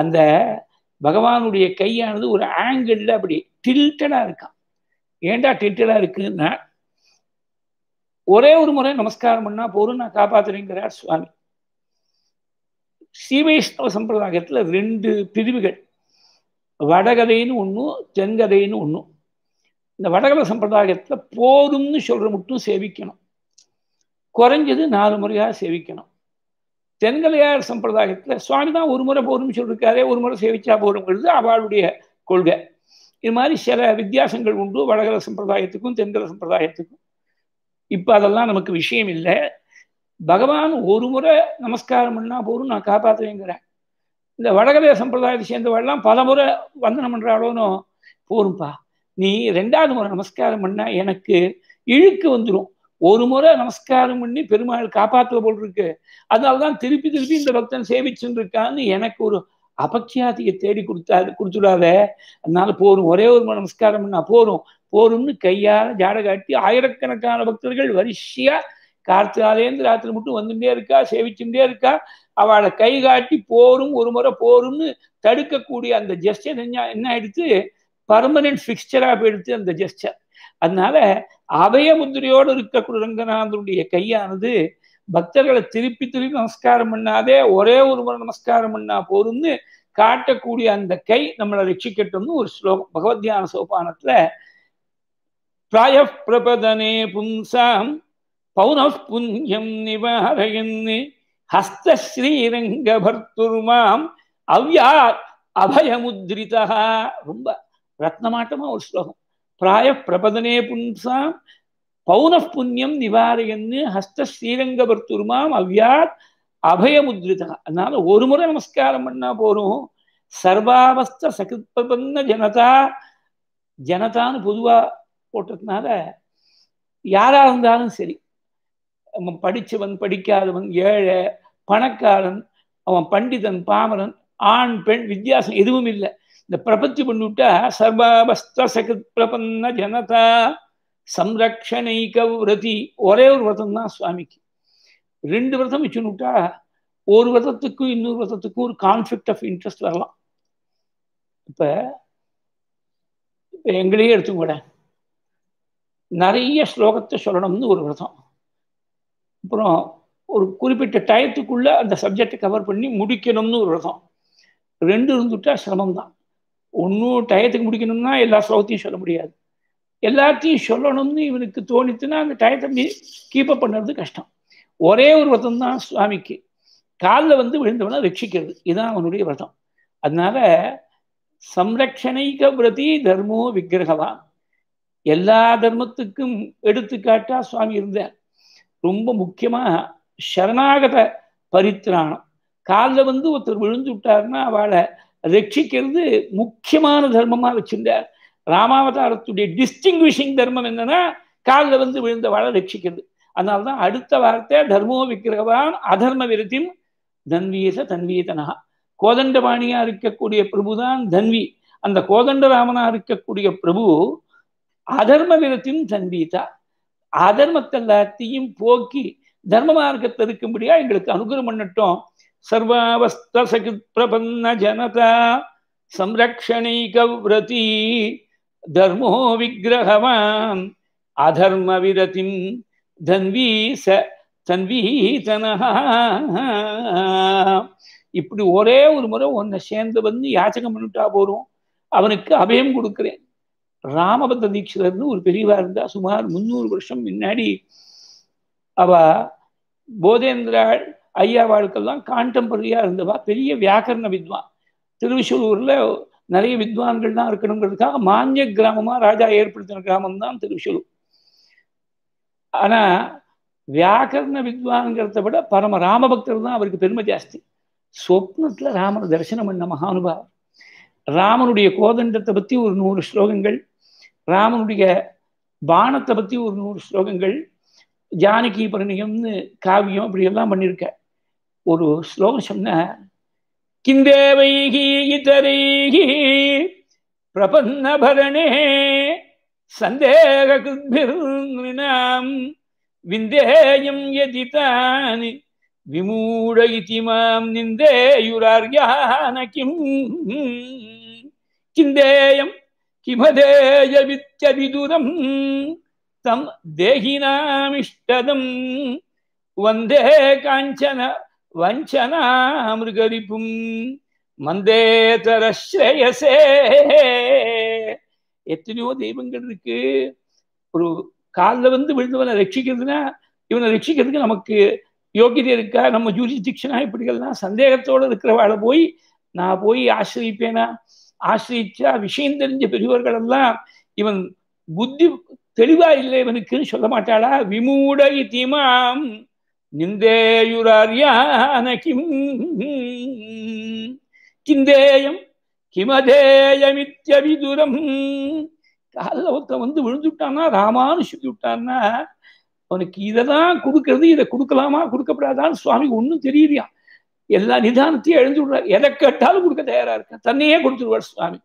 S1: அந்த பகவானுடைய கையானது ஒரு ஆங்கிளில் அப்படி டில்டடாக இருக்கான் ஏண்டா டில்டடாக இருக்குன்னா ஒரே ஒரு முறை நமஸ்காரம் பண்ணால் போரும் நான் காப்பாத்துறேங்கிறார் சுவாமி ஸ்ரீ வைஷ்ணவ சம்பிரதாயத்தில் ரெண்டு பிரிவுகள் வடகதைன்னு ஒண்ணும் தென்கதைன்னு ஒன்றும் இந்த வடகல சம்பிரதாயத்தில் போதும்னு சொல்கிற மட்டும் சேவிக்கணும் குறைஞ்சது நாலு முறையாக சேவிக்கணும் தென்கலையார் சம்பிரதாயத்தில் சுவாமி தான் ஒரு முறை போதும்னு சொல்லிருக்காரே ஒரு முறை சேவிச்சா போதும்ங்கிறது அவளுடைய கொள்கை இது மாதிரி சில வித்தியாசங்கள் உண்டு வடகல சம்பிரதாயத்துக்கும் தென்கல சம்பிரதாயத்துக்கும் இப்போ அதெல்லாம் நமக்கு விஷயம் இல்லை பகவான் ஒரு முறை நமஸ்காரம் பண்ணால் போதும் நான் காப்பாற்றுவேங்கிறேன் இந்த வடகதே சம்பிரதாயத்தை சேர்ந்தவெல்லாம் முறை வந்தனம் பண்ணுறாளோனும் போரும்பா நீ ரெண்டாவது முறை நமஸ்காரம் பண்ண எனக்கு இழுக்கு வந்துடும் ஒரு முறை நமஸ்காரம் பண்ணி பெருமாள் காப்பாற்ற போல் இருக்கு அதனால்தான் திருப்பி திருப்பி இந்த பக்தன் சேவிச்சுன்னு இருக்கான்னு எனக்கு ஒரு அபக்ஷியாதியை தேடி கொடுத்தா கொடுத்துடாத அதனால போரும் ஒரே ஒரு முறை நமஸ்காரம் பண்ணா போரும் போரும்னு கையால் ஜாட காட்டி ஆயிரக்கணக்கான பக்தர்கள் வரிசையா கார்த்திகாலேந்து ராத்திரி மட்டும் வந்துட்டே இருக்கா சேவிச்சுட்டே இருக்கா அவளை கை காட்டி போரும் ஒரு முறை போரும்னு தடுக்கக்கூடிய அந்த ஜெஸ்டர் என்ன ஆயிடுச்சு பர்மனன்ட் ஃபிக்ஸ்டரா போயிடுச்சு அந்த ஜெஸ்டர் அதனால அபய முதிரையோடு இருக்கக்கூடிய ரங்கநாதனுடைய கையானது பக்தர்களை திருப்பி திருப்பி நமஸ்காரம் பண்ணாதே ஒரே ஒரு முறை நமஸ்காரம் பண்ணா போரும்னு காட்டக்கூடிய அந்த கை நம்மளை ரட்சிக்கட்டும்னு ஒரு ஸ்லோகம் பகவத்யான சோபானத்துல பிராய பிரபதனே புன்சாம் பௌன புண்ணியம் நிவாரயன்னு ஹஸ்தஸ்ரீரங்க பர்த்துர்மாம் அவ்யா அபயமுத்ரிதா ரொம்ப ரத்னமாட்டமா ஒரு ஸ்லோகம் பிராய பிரபதனே புன்சாம் பௌன புண்ணியம் நிவாரியன்னு ஹஸ்த ஸ்ரீரங்க பர்த்துர்மாம் அவ்யாத் அபயமுத்ரிதா அதனால ஒரு முறை நமஸ்காரம் பண்ணா போறோம் சர்வாவஸ்த சகிருப்பபந்த ஜனதா ஜனதான்னு பொதுவா போட்டதுனால யாரா இருந்தாலும் சரி அவன் படித்தவன் படிக்காதவன் ஏழை பணக்காரன் அவன் பண்டிதன் பாமரன் ஆண் பெண் வித்தியாசம் எதுவும் இல்லை இந்த பிரபத்தி பண்ணிவிட்டா சகத் பிரபன்ன ஜனதா சம்ரக்ஷணைக விரதி ஒரே ஒரு விரதம் தான் சுவாமிக்கு ரெண்டு விரதம் வச்சுன்னுட்டா ஒரு விரதத்துக்கும் இன்னொரு விரதத்துக்கும் ஒரு கான்ஃப்ளிக்ட் ஆஃப் இன்ட்ரெஸ்ட் வரலாம் இப்போ எங்களையே எடுத்துக்கூட நிறைய ஸ்லோகத்தை சொல்லணும்னு ஒரு விரதம் அப்புறம் ஒரு குறிப்பிட்ட டயத்துக்குள்ள அந்த சப்ஜெக்டை கவர் பண்ணி முடிக்கணும்னு ஒரு ரகம் ரெண்டு இருந்துட்டா சிரமம் தான் ஒன்றும் டயத்துக்கு முடிக்கணும்னா எல்லா ஸ்லோகத்தையும் சொல்ல முடியாது எல்லாத்தையும் சொல்லணும்னு இவனுக்கு தோணித்துன்னா அந்த டயத்தை கீப்பப் பண்ணுறது கஷ்டம் ஒரே ஒரு விரதம் தான் சுவாமிக்கு காலில் வந்து விழுந்தவனை ரட்சிக்கிறது இதுதான் அவனுடைய விரதம் அதனால சம்ரக்ஷணைக விரதி தர்மோ விக்கிரகவான் எல்லா தர்மத்துக்கும் எடுத்துக்காட்டா சுவாமி இருந்தார் ரொம்ப முக்கியமாக சரணாகத பரித்திராணம் காலில் வந்து ஒருத்தர் விழுந்து விட்டாருன்னா அவளை ரட்சிக்கிறது முக்கியமான தர்மமாக வச்சிருந்தார் ராமாவதாரத்துடைய டிஸ்டிங்விஷிங் தர்மம் என்னன்னா காலில் வந்து விழுந்தவாளை ரட்சிக்கிறது அதனால்தான் அடுத்த வார்த்தை தர்மோ விக்கிரகவான் அதர்ம விருத்திம் தன்வீச தன்வீதனா கோதண்டபாணியா இருக்கக்கூடிய பிரபுதான் தன்வி அந்த கோதண்டராமனா இருக்கக்கூடிய பிரபு அதர்ம விரத்தின் தன்வீதா அதர்மத்தை எல்லாத்தையும் போக்கி தர்ம மார்க்கத்தை இருக்கும்படியா எங்களுக்கு அனுகிரம் பண்ணட்டும் சர்வாவஸ்தசகு பிரபன்ன ஜனதா சம்ரக்ஷணை கவ்ரதி தர்மோ விக்கிரகவான் அதர்ம விரதிம் தன்வி ச இப்படி ஒரே ஒரு முறை உன்னை சேர்ந்து வந்து யாச்சகம் பண்ணிட்டா போறோம் அவனுக்கு அபயம் கொடுக்குறேன் ராமபத்த தீட்சிதர்னு ஒரு பெரியவா இருந்தா சுமார் முந்நூறு வருஷம் முன்னாடி அவ போதேந்திராள் ஐயா வாழ்க்கெல்லாம் காண்டம்பரியா இருந்தவா பெரிய வியாக்கரண வித்வான் திருவிசூரூர்ல நிறைய வித்வான்கள் தான் இருக்கணுங்கிறதுக்காக மானிய கிராமமா ராஜா ஏற்படுத்தின கிராமம் தான் திருவிசூர் ஆனா வியாக்கரண வித்வான்கிறத விட பரம ராமபக்தர் தான் அவருக்கு பெருமை ஜாஸ்தி சொப்னத்துல ராமர் தரிசனம் பண்ண மகானுபா ராமனுடைய கோதண்டத்தை பத்தி ஒரு நூறு ஸ்லோகங்கள் ராமனுடைய பானத்தை பற்றி ஒரு நூறு ஸ்லோகங்கள் ஜானகி பரணியம்னு காவியம் அப்படி எல்லாம் பண்ணியிருக்க ஒரு ஸ்லோகம் சொன்ன கிந்தேவைகி இதரைகி பிரபன்ன பரணே சந்தேக கிருத்பிர்நாம் விந்தேயம் எதி விமூட இத்திமாம் நிந்தேயுரார் யானகிம் கிம் கிந்தேயம் கிமதேய வித்ய தம் தேகினாமிஷ்டதம் வந்தே காஞ்சன வஞ்சனாமிருகரிப்பும் மந்தே ஸ்ரேயசே எத்தனையோ தெய்வங்கள் இருக்கு ஒரு காலில் வந்து விழுந்தவனை ரட்சிக்கிறதுனா இவனை ரட்சிக்கிறதுக்கு நமக்கு யோகிதை இருக்கா நம்ம ஜூரிஸ்டிக்ஷனா இப்படிகள்லாம் சந்தேகத்தோடு இருக்கிறவாளை போய் நான் போய் ஆசிரியப்பேனா ஆசிரிச்சா விஷயம் தெரிஞ்ச பெரியவர்கள் எல்லாம் இவன் புத்தி தெளிவா இல்லை இவனுக்குன்னு சொல்ல மாட்டாளா விமூட இத்திமாம் நிந்தேயுராரியான கிம் கிந்தேயம் காலில் ஒருத்தன் வந்து விழுந்துட்டானா ராமானு சொல்லி விட்டான்னா அவனுக்கு இதை கொடுக்கறது இதை கொடுக்கலாமா கொடுக்கப்படாதான்னு சுவாமிக்கு ஒன்றும் தெரியலையான் எல்லா நிதானத்தையும் எழுந்து விடுறார் எதை கேட்டாலும் கொடுக்க தயாரா இருக்க தன்னையே கொடுத்துருவார் சுவாமி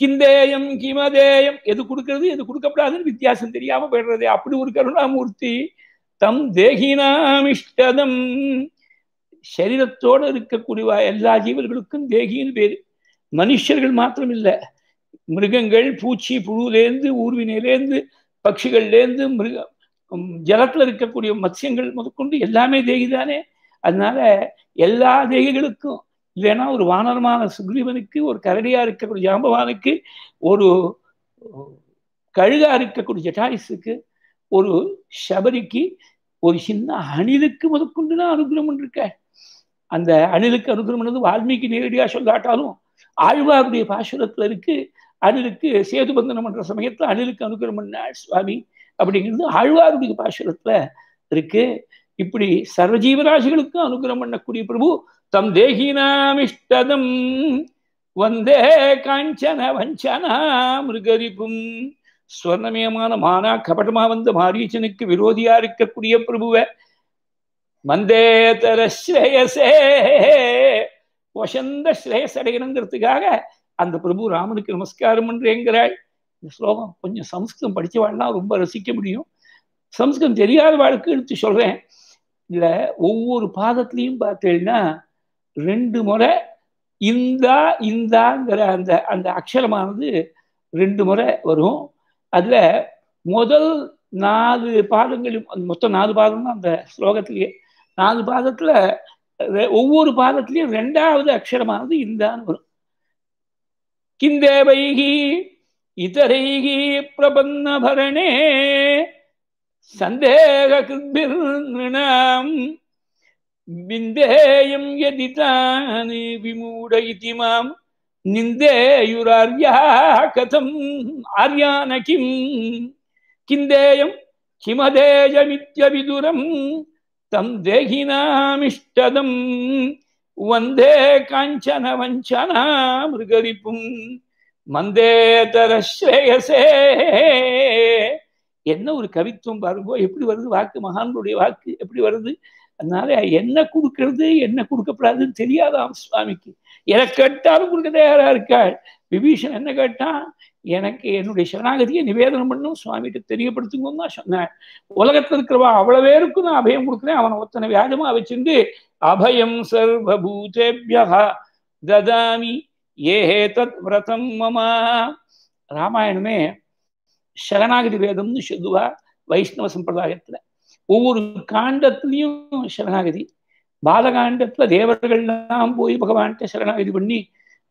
S1: கிந்தேயம் கிமதேயம் எது கொடுக்கறது எது கொடுக்கப்படாதுன்னு வித்தியாசம் தெரியாம போயிடுறது அப்படி ஒரு கருணாமூர்த்தி தம் தேகினாமிஷ்டதம் சரீரத்தோடு இருக்கக்கூடிய எல்லா ஜீவர்களுக்கும் தேகின்னு பேரு மனுஷர்கள் மாத்திரம் இல்லை மிருகங்கள் பூச்சி புழுலேருந்து ஊர்வினையிலேருந்து பட்சிகள்லேருந்து மிருக ஜலத்துல இருக்கக்கூடிய மத்சியங்கள் முதற்கொண்டு எல்லாமே தேகிதானே அதனால எல்லா தேகங்களுக்கும் இல்லைன்னா ஒரு வானரமான சுக்ரீவனுக்கு ஒரு கரடியா இருக்கக்கூடிய ஜாம்பவானுக்கு ஒரு கழுகா இருக்கக்கூடிய ஜட்டாயுசுக்கு ஒரு சபரிக்கு ஒரு சின்ன அணிலுக்கு முதற்கொண்டு அனுகிரகம் இருக்க அந்த அணிலுக்கு அனுகிரகம் பண்ணது வால்மீகி நேரடியாக சொல்லாட்டாலும் ஆழ்வாருடைய பாசுரத்துல இருக்கு அணிலுக்கு சேது பந்தனம் பண்ற சமயத்துல அணிலுக்கு அனுகிரகம் பண்ண சுவாமி அப்படிங்கிறது ஆழ்வாருடைய பாசுரத்துல இருக்கு இப்படி சர்வஜீவராசிகளுக்கும் அனுகிரகம் பண்ணக்கூடிய பிரபு தம் தேகினாமிஷ்டதம் வந்தே காஞ்சன வஞ்சனா மிருகரிப்பும் சுவர்ணமயமான மானா கபடமா வந்த மாரீச்சனுக்கு விரோதியா இருக்கக்கூடிய பிரபுவ தர ஸ்ரேயசே வசந்த ஸ்ரேயஸ் அந்த பிரபு ராமனுக்கு நமஸ்காரம் பண்றேங்கிறாள் இந்த ஸ்லோகம் கொஞ்சம் சம்ஸ்கிருதம் படித்தவாள்லாம் ரொம்ப ரசிக்க முடியும் சம்ஸ்கிருதம் தெரியாத வாழ்க்கை எடுத்து சொல்றேன் இதுல ஒவ்வொரு பாதத்திலையும் பார்த்தீங்கன்னா ரெண்டு முறை இந்தா இந்தாங்கிற அந்த அந்த அக்ஷரமானது ரெண்டு முறை வரும் அதுல முதல் நாலு பாதங்களும் மொத்தம் நாலு பாதம் அந்த ஸ்லோகத்திலேயே நாலு பாதத்துல ஒவ்வொரு பாதத்திலையும் ரெண்டாவது அக்ஷரமானது இந்தான்னு வரும் கிந்தேவைகி இதரைகி பிரபன்ன பரணே சந்தேக கிருபிர்ணாம் விந்தேயம் எதி தானே விமூட இதிமாம் நிந்தேயுரார்யா கதம் ஆர்யான கிம் கிந்தேயம் கிமதேயமித்யவிதுரம் தம் தேகினாமிஷ்டதம் வந்தே காஞ்சன வஞ்சனா மிருகரிப்பும் மந்தேதர என்ன ஒரு கவித்துவம் பாருங்க எப்படி வருது வாக்கு மகான்களுடைய வாக்கு எப்படி வருது அதனால என்ன கொடுக்கறது என்ன கொடுக்கப்படாதுன்னு தெரியாதாம் சுவாமிக்கு எதை கேட்டாலும் கொடுக்க தயாரா இருக்காள் விபீஷன் என்ன கேட்டான் எனக்கு என்னுடைய சரணாகதியை நிவேதனம் பண்ணும் சுவாமிகிட்ட தெரியப்படுத்துங்கன்னு தான் சொன்னேன் உலகத்துல இருக்கிறவா அவ்வளவு பேருக்கும் நான் அபயம் கொடுக்குறேன் அவனை ஒத்தனை வியாஜமா வச்சிருந்து அபயம் சர்வபூதேபியா ததாமி ஏஹே தத் விரதம் மமா ராமாயணமே சரணாகதி வேதம்னு சொல்லுவா வைஷ்ணவ சம்பிரதாயத்துல ஒவ்வொரு காண்டத்திலையும் சரணாகதி பாலகாண்டத்துல தேவர்கள்லாம் போய் பகவான்கிட்ட சரணாகதி பண்ணி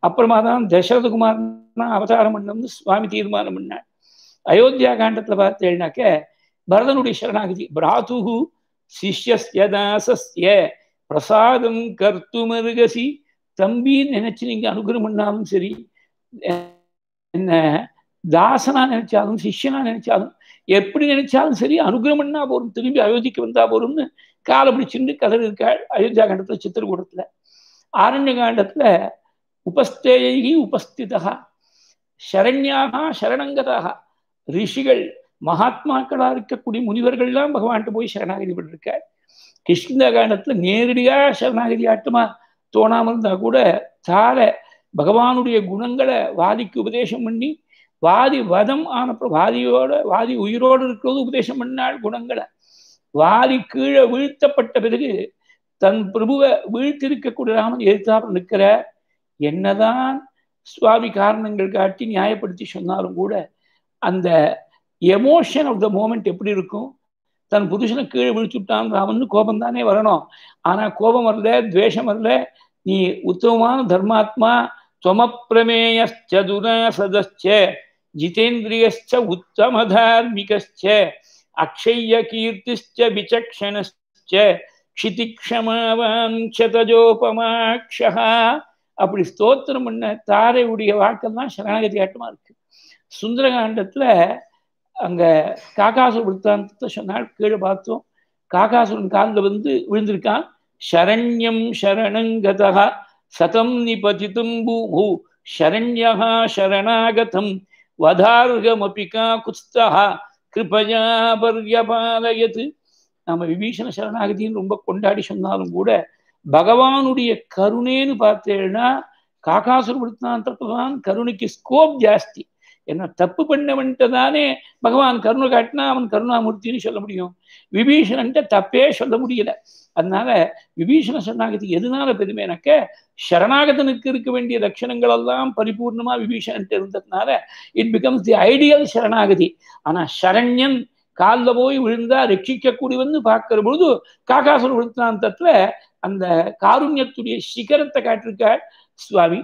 S1: அப்புறமா தான் தசரதகுமார்னா அவதாரம் பண்ணம்னு சுவாமி தீர்மானம் பண்ணாள் அயோத்தியா காண்டத்துல பார்த்தேன்னாக்க பரதனுடைய சரணாகதி பிராதுகு சிஷ்யஸ்யதாசஸ்ய பிரசாதம் மருகசி தம்பின்னு நினைச்சு நீங்க அனுகிரம் பண்ணாலும் சரி என்ன தாசனா நினைச்சாலும் சிஷ்யனா நினைச்சாலும் எப்படி நினைச்சாலும் சரி அனுகிரமன்னா போரும் திரும்பி அயோத்திக்கு வந்தா போரும்னு காலை பிடிச்சிருந்து கதறி இருக்காள் அயோத்தியா காண்டத்துல சித்திரகூடத்துல ஆரண்ய காண்டத்துல உபஸ்தேயி உபஸ்திதா சரண்யாக சரணங்கதாக ரிஷிகள் மகாத்மாக்களா இருக்கக்கூடிய முனிவர்கள்லாம் பகவான்கிட்ட போய் சரணாகதி பண்ணிருக்காள் கிருஷ்ண காண்டத்துல நேரடியா சரணாகதி ஆட்டமா தோணாமல் இருந்தா கூட தார பகவானுடைய குணங்களை வாதிக்கு உபதேசம் பண்ணி வாதி வதம் ஆனப்போ வாதியோட வாதி உயிரோடு இருக்கிறது உபதேசம் பண்ணாள் குணங்களை வாதி கீழே வீழ்த்தப்பட்ட பிறகு தன் பிரபுவை வீழ்த்திருக்கக்கூடிய ராமன் எதிர்த்தாப்புல நிற்கிற என்னதான் சுவாமி காரணங்கள் காட்டி நியாயப்படுத்தி சொன்னாலும் கூட அந்த எமோஷன் ஆஃப் த மூமெண்ட் எப்படி இருக்கும் தன் புருஷனை கீழே விழிச்சுட்டான் ராமன் கோபம் தானே வரணும் ஆனா கோபம் வரல துவேஷம் வரல நீ உத்தமமான தர்மாத்மா சதுர சதச்சே ஜிதேந்திரியஸ்ச உத்தமதார்மிகஸ்ச அக்ஷய கீர்த்திஸ்ச விசக்ஷணஸ்ச க்ஷிதிக்ஷமாவான் சதஜோபமாக்ஷா அப்படி ஸ்தோத்திரம் பண்ண தாரையுடைய வாக்கெல்லாம் சரணாகதி ஆட்டமாக இருக்கு சுந்தரகாண்டத்தில் அங்கே காக்காசு விடுத்தாந்தத்தை சொன்னால் கீழே பார்த்தோம் காக்காசுரன் காலில் வந்து விழுந்திருக்கான் சரண்யம் சரணங்கதா சதம் நிபதிதும் பூ சரண்யா சரணாகதம் வதாருகமபி குஸ்தா கிருபயா பர்யபாலயத்து நாம விபீஷண சரணாகதின்னு ரொம்ப கொண்டாடி சொன்னாலும் கூட பகவானுடைய கருணேன்னு பார்த்தேன்னா காக்காசுர கருணைக்கு ஸ்கோப் ஜாஸ்தி என்ன தப்பு பண்ணவன்ட்டு தானே பகவான் கருணை காட்டினா அவன் கருணாமூர்த்தின்னு சொல்ல முடியும் விபீஷணன்ட்ட தப்பே சொல்ல முடியல அதனால விபீஷண சரணாகதி எதனால பெருமைனாக்க சரணாகதனுக்கு இருக்க வேண்டிய லட்சணங்கள் எல்லாம் பரிபூர்ணமா விபீஷணன்ட்டு இருந்ததுனால இட் பிகம்ஸ் தி ஐடியல் சரணாகதி ஆனா சரண்யன் காலில் போய் விழுந்தா ரட்சிக்கக்கூடியவன்னு பார்க்கிற பொழுது விழுத்தான் தத்துல அந்த காருண்யத்துடைய சிகரத்தை காட்டிருக்கார் சுவாமி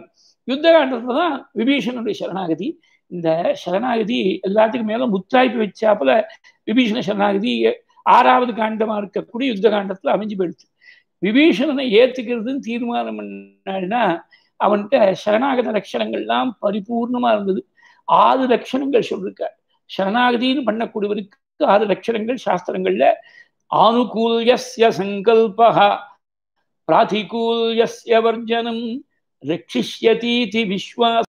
S1: யுத்த காண்டத்துல தான் விபீஷனுடைய சரணாகதி இந்த சரணாகதி எல்லாத்துக்கும் மேல முத்தாய்ப்பு வச்சாப்புல விபீஷண சரணாகதி ஆறாவது காண்டமா இருக்கக்கூடிய யுத்த காண்டத்துல அமைஞ்சு போயிடுச்சு விபீஷணனை ஏத்துக்கிறதுன்னு தீர்மானம் பண்ணாருன்னா அவன்கிட்ட சரணாகத லட்சணங்கள்லாம் பரிபூர்ணமா இருந்தது ஆறு லட்சணங்கள் சொல்லியிருக்கார் சரணாகதின்னு பண்ணக்கூடியவருக்கு ஆறு லட்சணங்கள் சாஸ்திரங்கள்ல ஆனுகூல்யஸ்ய சங்கல்பா பிராதிகூல்யஸ்ய வர்ஜனம் ரட்சிஷ்யதீதி விஸ்வாச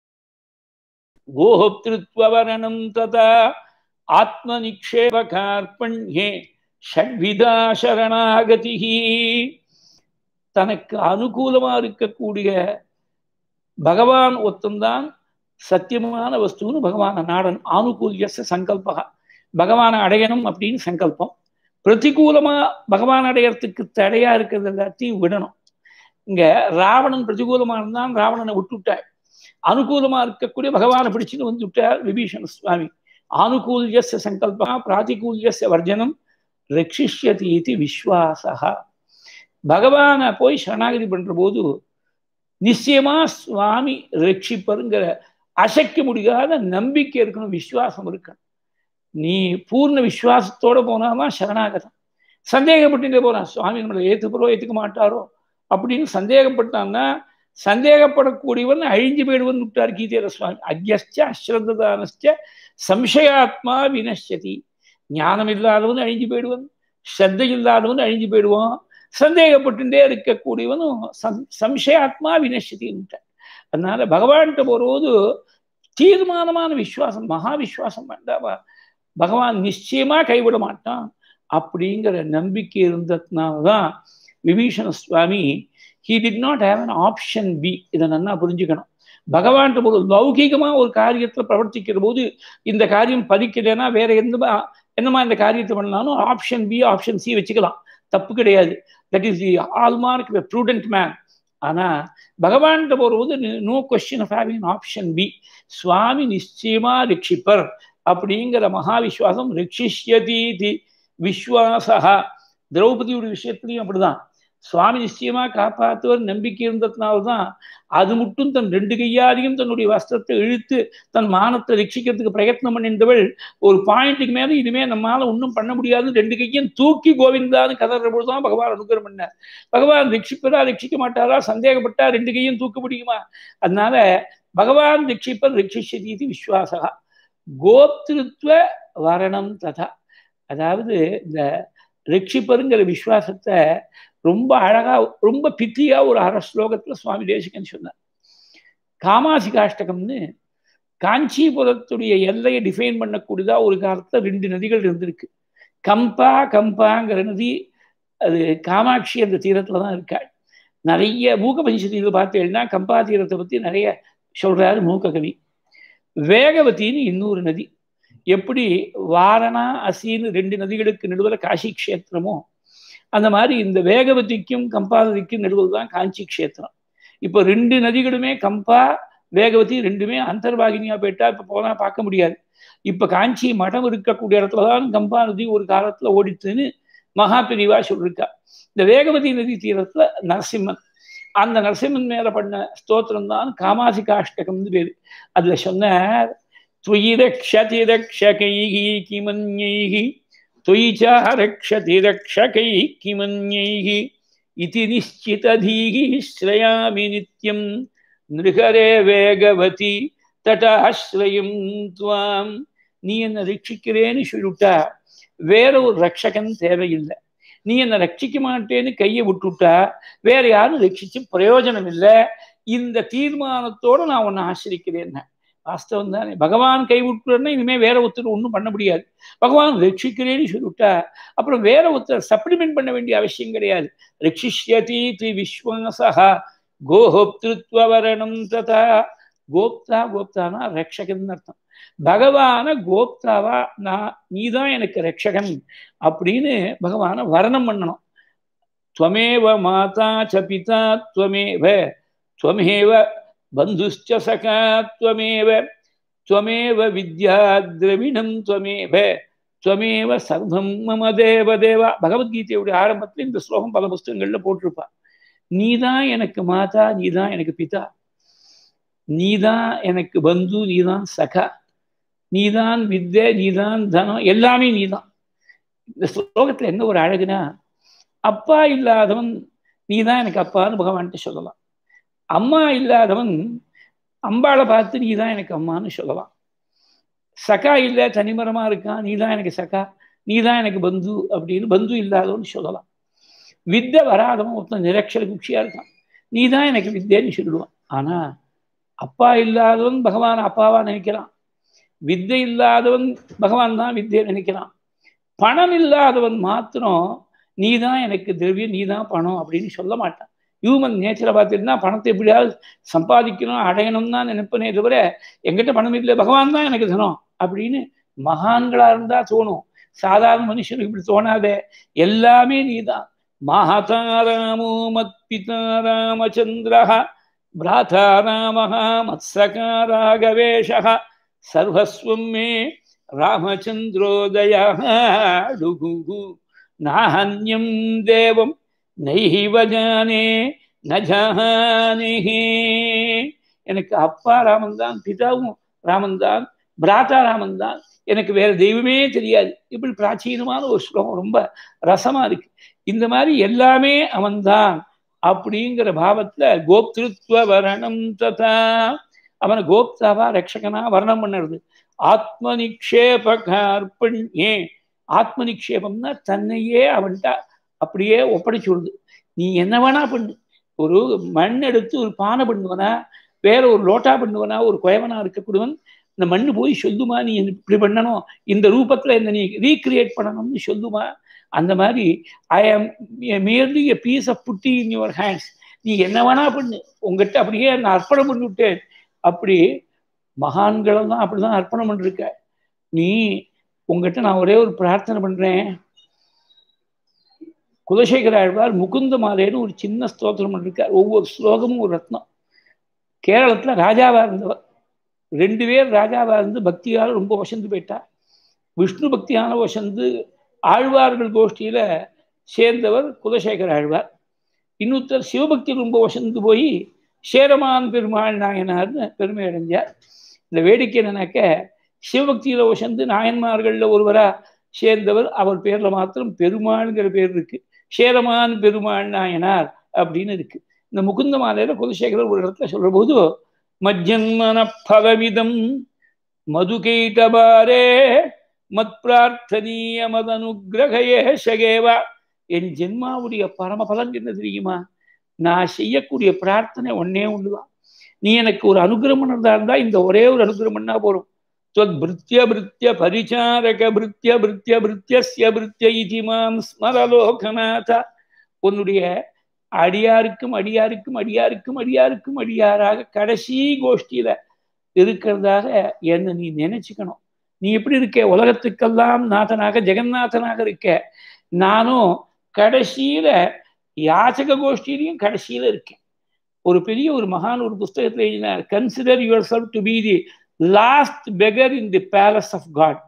S1: गोहोतृत्ववरणं तथा ஆத்மநிக்ஷேபகார்பண்யே ஷட்விதா சரணாகதிகி தனக்கு அனுகூலமா இருக்கக்கூடிய பகவான் ஒத்தந்தான் சத்தியமான வஸ்துன்னு பகவான நாடன் ஆனுகூல்ய சங்கல்பகா பகவான அடையணும் அப்படின்னு சங்கல்பம் பிரதிகூலமா பகவான் அடையறதுக்கு தடையா இருக்கிறது எல்லாத்தையும் விடணும் இங்க ராவணன் பிரதிகூலமா இருந்தான் ராவணனை விட்டுட்டாள் அனுகூலமா இருக்கக்கூடிய பகவானை பிடிச்சுன்னு வந்துவிட்டார் விபீஷண சுவாமி ஆனுகூல்ய சங்கல்பா பிராதிகூல்ய வர்ஜனம் ரட்சிஷ்யதி இது விஸ்வாசா பகவானை போய் சரணாகதி பண்ற போது நிச்சயமா சுவாமி ரட்சிப்பருங்கிற அசைக்க முடியாத நம்பிக்கை இருக்கணும் விஸ்வாசம் இருக்கணும் நீ பூர்ண விஸ்வாசத்தோட போனாமா சரணாகதம் சந்தேகப்பட்டு போறான் சுவாமி நம்மளை ஏற்றுக்கிறோ ஏற்றுக்க மாட்டாரோ அப்படின்னு சந்தேகப்பட்டான்னா சந்தேகப்படக்கூடியவன் அழிஞ்சு போயிடுவன் விட்டார் கீதேர சுவாமி அஜ்யஸ்ட அஸ்ரந்ததானஸ்ட சம்சயாத்மா வினஷதி ஞானம் இல்லாதவன் அழிஞ்சு போயிடுவன் ஸ்ரத்த இல்லாதவன் அழிஞ்சு போயிடுவான் சந்தேகப்பட்டுட்டே இருக்கக்கூடியவனும் சம் சம்சயாத்மா வினஷ்யதின்ட்டார் அதனால பகவான்கிட்ட போறபோது தீர்மானமான விஸ்வாசம் மகா விஸ்வாசம் பகவான் நிச்சயமா கைவிட மாட்டான் அப்படிங்கிற நம்பிக்கை இருந்ததுனால தான் Vibhishana Swami he did not have an option B இதை நல்லா புரிஞ்சுக்கணும் பகவான் ஒரு லௌகீகமா ஒரு காரியத்தில் பிரவர்த்திக்கிற போது இந்த காரியம் பதிக்கலைன்னா வேற எந்த என்னமா இந்த காரியத்தை பண்ணாலும் ஆப்ஷன் பி ஆப்ஷன் சி வச்சுக்கலாம் தப்பு கிடையாது that is the hallmark prudent man ஆனா பகவான்கிட்ட போது no question of having option B Swami நிச்சயமா ரிக்ஷிப்பர் அப்படிங்கிற மகாவிஸ்வாசம் ரிக்ஷிஷ்யதி விஸ்வாசா திரௌபதியோட விஷயத்துலையும் அப்படிதான் சுவாமி நிச்சயமா காப்பாற்றுவர் நம்பிக்கை இருந்ததுனால்தான் அது மட்டும் தன் ரெண்டு கையாலையும் தன்னுடைய வஸ்திரத்தை இழுத்து தன் மானத்தை ரட்சிக்கிறதுக்கு பிரயத்னம் பண்ணின்றவள் ஒரு பாயிண்ட்டுக்கு மேல இனிமே நம்மளால ஒன்றும் பண்ண முடியாதுன்னு ரெண்டு கையும் தூக்கி கோவிந்தான்னு கதற பொழுதுதான் பகவான் அனுகிரம் பண்ணார் பகவான் ரட்சிப்பதா ரட்சிக்க மாட்டாரா சந்தேகப்பட்டா ரெண்டு கையும் தூக்க முடியுமா அதனால பகவான் ரட்சிப்பர் ரட்சிஷதி இது விஸ்வாசா கோப்திருத்துவ வரணம் ததா அதாவது இந்த ரட்சிப்பருங்கிற விஸ்வாசத்தை ரொம்ப அழகா ரொம்ப பித்தியா ஒரு அற ஸ்லோகத்துல சுவாமி தேசிகன் சொன்னார் காமாசி காஷ்டகம்னு காஞ்சிபுரத்துடைய எல்லையை டிஃபைன் பண்ணக்கூடியதா ஒரு காலத்துல ரெண்டு நதிகள் இருந்திருக்கு கம்பா கம்பாங்கிற நதி அது காமாட்சி அந்த தீரத்துலதான் தான் இருக்காள் நிறைய மூக்க பஞ்சத்தில் பார்த்தேன்னா கம்பா தீரத்தை பத்தி நிறைய சொல்றாரு மூக்ககவி வேகவத்தின்னு இன்னொரு நதி எப்படி வாரணா அசின்னு ரெண்டு நதிகளுக்கு நடுவில் காஷி கஷேத்திரமோ அந்த மாதிரி இந்த வேகவதிக்கும் கம்பாவதிக்கும் நடுவது தான் காஞ்சி கஷேத்திரம் இப்போ ரெண்டு நதிகளுமே கம்பா வேகவதி ரெண்டுமே அந்தர்வாகினியா போயிட்டா இப்போ போனால் பார்க்க முடியாது இப்போ காஞ்சி மடம் இருக்கக்கூடிய இடத்துல தான் கம்பா நதி ஒரு காலத்தில் ஓடித்துன்னு மகா பிரிவா சொல்லியிருக்கா இந்த வேகவதி நதி தீரத்துல நரசிம்மன் அந்த நரசிம்மன் மேல பண்ண ஸ்தோத்திரம் தான் காமாசி காஷ்டகம்னு பேரு அதுல சொன்னார் துயிரக்ஷதிரக்ஷகைகி கிமன்யைகி त्वयिचारक्षति रक्षकैः நிருகரே வேகவதி தட்டாஸ்ரயம் துவாம் நீ என்னை ரட்சிக்கிறேன்னு சொல்லிவிட்டா வேற ஒரு ரட்சகன் தேவையில்லை நீ என்னை ரட்சிக்க மாட்டேன்னு கையை விட்டுவிட்டா வேற யாரும் ரட்சிச்சு பிரயோஜனம் இல்லை இந்த தீர்மானத்தோடு நான் உன்னை ஆசிரிக்கிறேன் வாஸ்தவம் தானே பகவான் கைவிட்டுறன்னா இனிமேல் வேற ஒருத்தர் ஒன்றும் பண்ண முடியாது பகவான் ரட்சிக்கிறேன்னு சொல்லிவிட்டா அப்புறம் வேற ஒருத்தர் சப்ளிமெண்ட் பண்ண வேண்டிய அவசியம் கிடையாது ரட்சிஷ்யதி தி விஸ்வாசா கோஹோப்திருத்வரணம் ததா கோப்தா கோப்தானா ரக்ஷகன் அர்த்தம் பகவான கோப்தாவா நான் நீதான் எனக்கு ரக்ஷகன் அப்படின்னு பகவான வர்ணம் பண்ணணும் துவமேவ மாதா சபிதா துவமேவ துவமேவ பந்துஷ்ட சகா துவமேவ துவமேவ வித்யா துவமேவ துவமேவ சர்வம் மம தேவ தேவா பகவத்கீதையுடைய ஆரம்பத்தில் இந்த ஸ்லோகம் பல புஸ்தகங்கள்ல போட்டிருப்பா நீதான் எனக்கு மாதா நீதான் எனக்கு பிதா நீதான் எனக்கு பந்து நீதான் சகா நீதான் வித்தை நீதான் தனம் எல்லாமே நீதான் இந்த ஸ்லோகத்துல என்ன ஒரு அழகுனா அப்பா இல்லாதவன் நீதான் எனக்கு அப்பான்னு பகவான்கிட்ட சொல்லலாம் அம்மா இல்லாதவன் அம்பாளை பார்த்து நீ தான் எனக்கு அம்மான்னு சொல்லலாம் சகா இல்லை தனிமரமாக இருக்கான் நீ தான் எனக்கு சகா நீ தான் எனக்கு பந்து அப்படின்னு பந்து இல்லாதவன் சொல்லலாம் வித்தை வராதவன் ஒருத்தன் நிரக்ஷர குட்சியாக இருக்கான் நீ தான் எனக்கு வித்தைன்னு சொல்லுவான் ஆனால் அப்பா இல்லாதவன் பகவான் அப்பாவா நினைக்கிறான் வித்தை இல்லாதவன் பகவான் தான் வித்தியை நினைக்கிறான் பணம் இல்லாதவன் மாத்திரம் நீ தான் எனக்கு திரவியம் நீ தான் பணம் அப்படின்னு சொல்ல மாட்டான் ஹியூமன் நேச்சரை பார்த்துட்டுனா பணத்தை எப்படியாவது சம்பாதிக்கணும் அடையணும்னா நினைப்பனே தவிர எங்கிட்ட பணம் இல்லை பகவான் தான் எனக்கு தனம் அப்படின்னு மகான்களாக இருந்தால் தோணும் சாதாரண மனுஷனுக்கு இப்படி தோணாதே எல்லாமே நீ தான் மகதாராமோ மத்பிதா ராமச்சந்திரா பிராதா ராம மத்சகா ராகவேஷ சர்வஸ்வம் மே ராமச்சந்திரோதயா நாஹன்யம் தேவம் நெய்வ ஜானே நஜானிஹி எனக்கு அப்பா ராமன் தான் பிதாவும் ராமன் தான் பிராத்தா ராமன் தான் எனக்கு வேற தெய்வமே தெரியாது இப்படி பிராச்சீனமான ஒரு ஸ்லோகம் ரொம்ப ரசமா இருக்கு இந்த மாதிரி எல்லாமே அவன்தான் அப்படிங்கிற பாவத்துல கோப்திருத்துவ வரணம் ததா அவனை கோப்தாவா ரட்சகனா வர்ணம் பண்ணுறது ஆத்ம நிக்ஷேப கர்ப்பண்யே ஆத்ம நிக்ஷேபம்னா தன்னையே அவன்கிட்ட அப்படியே ஒப்படைச்சு விடுது நீ என்ன வேணா பண்ணு ஒரு மண் எடுத்து ஒரு பானை பண்ணுவனா வேற ஒரு லோட்டா பண்ணுவனா ஒரு குயவனா இருக்கக்கூடியவன் இந்த மண் போய் சொல்லுமா நீ இப்படி பண்ணணும் இந்த ரூபத்துல இந்த நீ ரீக்ரியேட் பண்ணணும்னு சொல்லுமா அந்த மாதிரி ஐ ஆம் மியர்லி எ பீஸ் ஆஃப் புட்டி இன் யுவர் ஹேண்ட்ஸ் நீ என்ன வேணா பண்ணு உங்ககிட்ட அப்படியே நான் அர்ப்பணம் பண்ணிவிட்டேன் அப்படி மகான்களெல்லாம் அப்படிதான் அர்ப்பணம் பண்ணிருக்க நீ உங்ககிட்ட நான் ஒரே ஒரு பிரார்த்தனை பண்றேன் குலசேகர ஆழ்வார் முகுந்த மாலைன்னு ஒரு சின்ன ஸ்தோத்திரம் பண்ணிருக்கார் ஒவ்வொரு ஸ்லோகமும் ஒரு ரத்னம் கேரளத்தில் ராஜாவாக இருந்தவர் ரெண்டு பேர் ராஜாவாக இருந்து பக்தியால் ரொம்ப வசந்து போயிட்டார் விஷ்ணு பக்தியான வசந்து ஆழ்வார்கள் கோஷ்டியில் சேர்ந்தவர் குலசேகர ஆழ்வார் இன்னொருத்தர் சிவபக்தி ரொம்ப வசந்து போய் சேரமான் பெருமாள் நாயனார்னு பெருமை அடைஞ்சார் இந்த வேடிக்கை என்னன்னாக்க சிவபக்தியில் வசந்து நாயன்மார்களில் ஒருவராக சேர்ந்தவர் அவர் பேரில் மாத்திரம் பெருமாள்ங்கிற பேர் இருக்குது சேரமான் பெருமாள் நாயனார் அப்படின்னு இருக்கு இந்த முகுந்த மாலையில குலசேகரர் ஒரு இடத்துல சொல்ற போது மஜ்ஜன்மன பலவிதம் மது கேட்டபாரே மத் பிரார்த்தனீய மதனுகிரகையே சகேவா என் ஜென்மாவுடைய பரமபலன் என்ன தெரியுமா நான் செய்யக்கூடிய பிரார்த்தனை ஒன்னே ஒண்ணுதான் நீ எனக்கு ஒரு அனுகிரமணர் தான் இருந்தா இந்த ஒரே ஒரு அனுகிரமன்னா போறோம் त्वद्भृत्यभृत्य परिचारकभृत्य भृत्य भृत्यस्य भृत्य इति மாம் உன்னுடைய அடியாருக்கும் அடியாருக்கும் அடியாருக்கும் அடியாருக்கும் அடியாராக கடைசி கோஷ்டியில இருக்கிறதாக என்ன நீ நினைச்சுக்கணும் நீ எப்படி இருக்க உலகத்துக்கெல்லாம் நாதனாக ஜெகநாதனாக இருக்க நானும் கடைசியில யாச்சக கோஷ்டியிலையும் கடைசியில இருக்கேன் ஒரு பெரிய ஒரு மகான் ஒரு புஸ்தகத்தில் எழுதினார் consider yourself to be the last beggar in the palace of God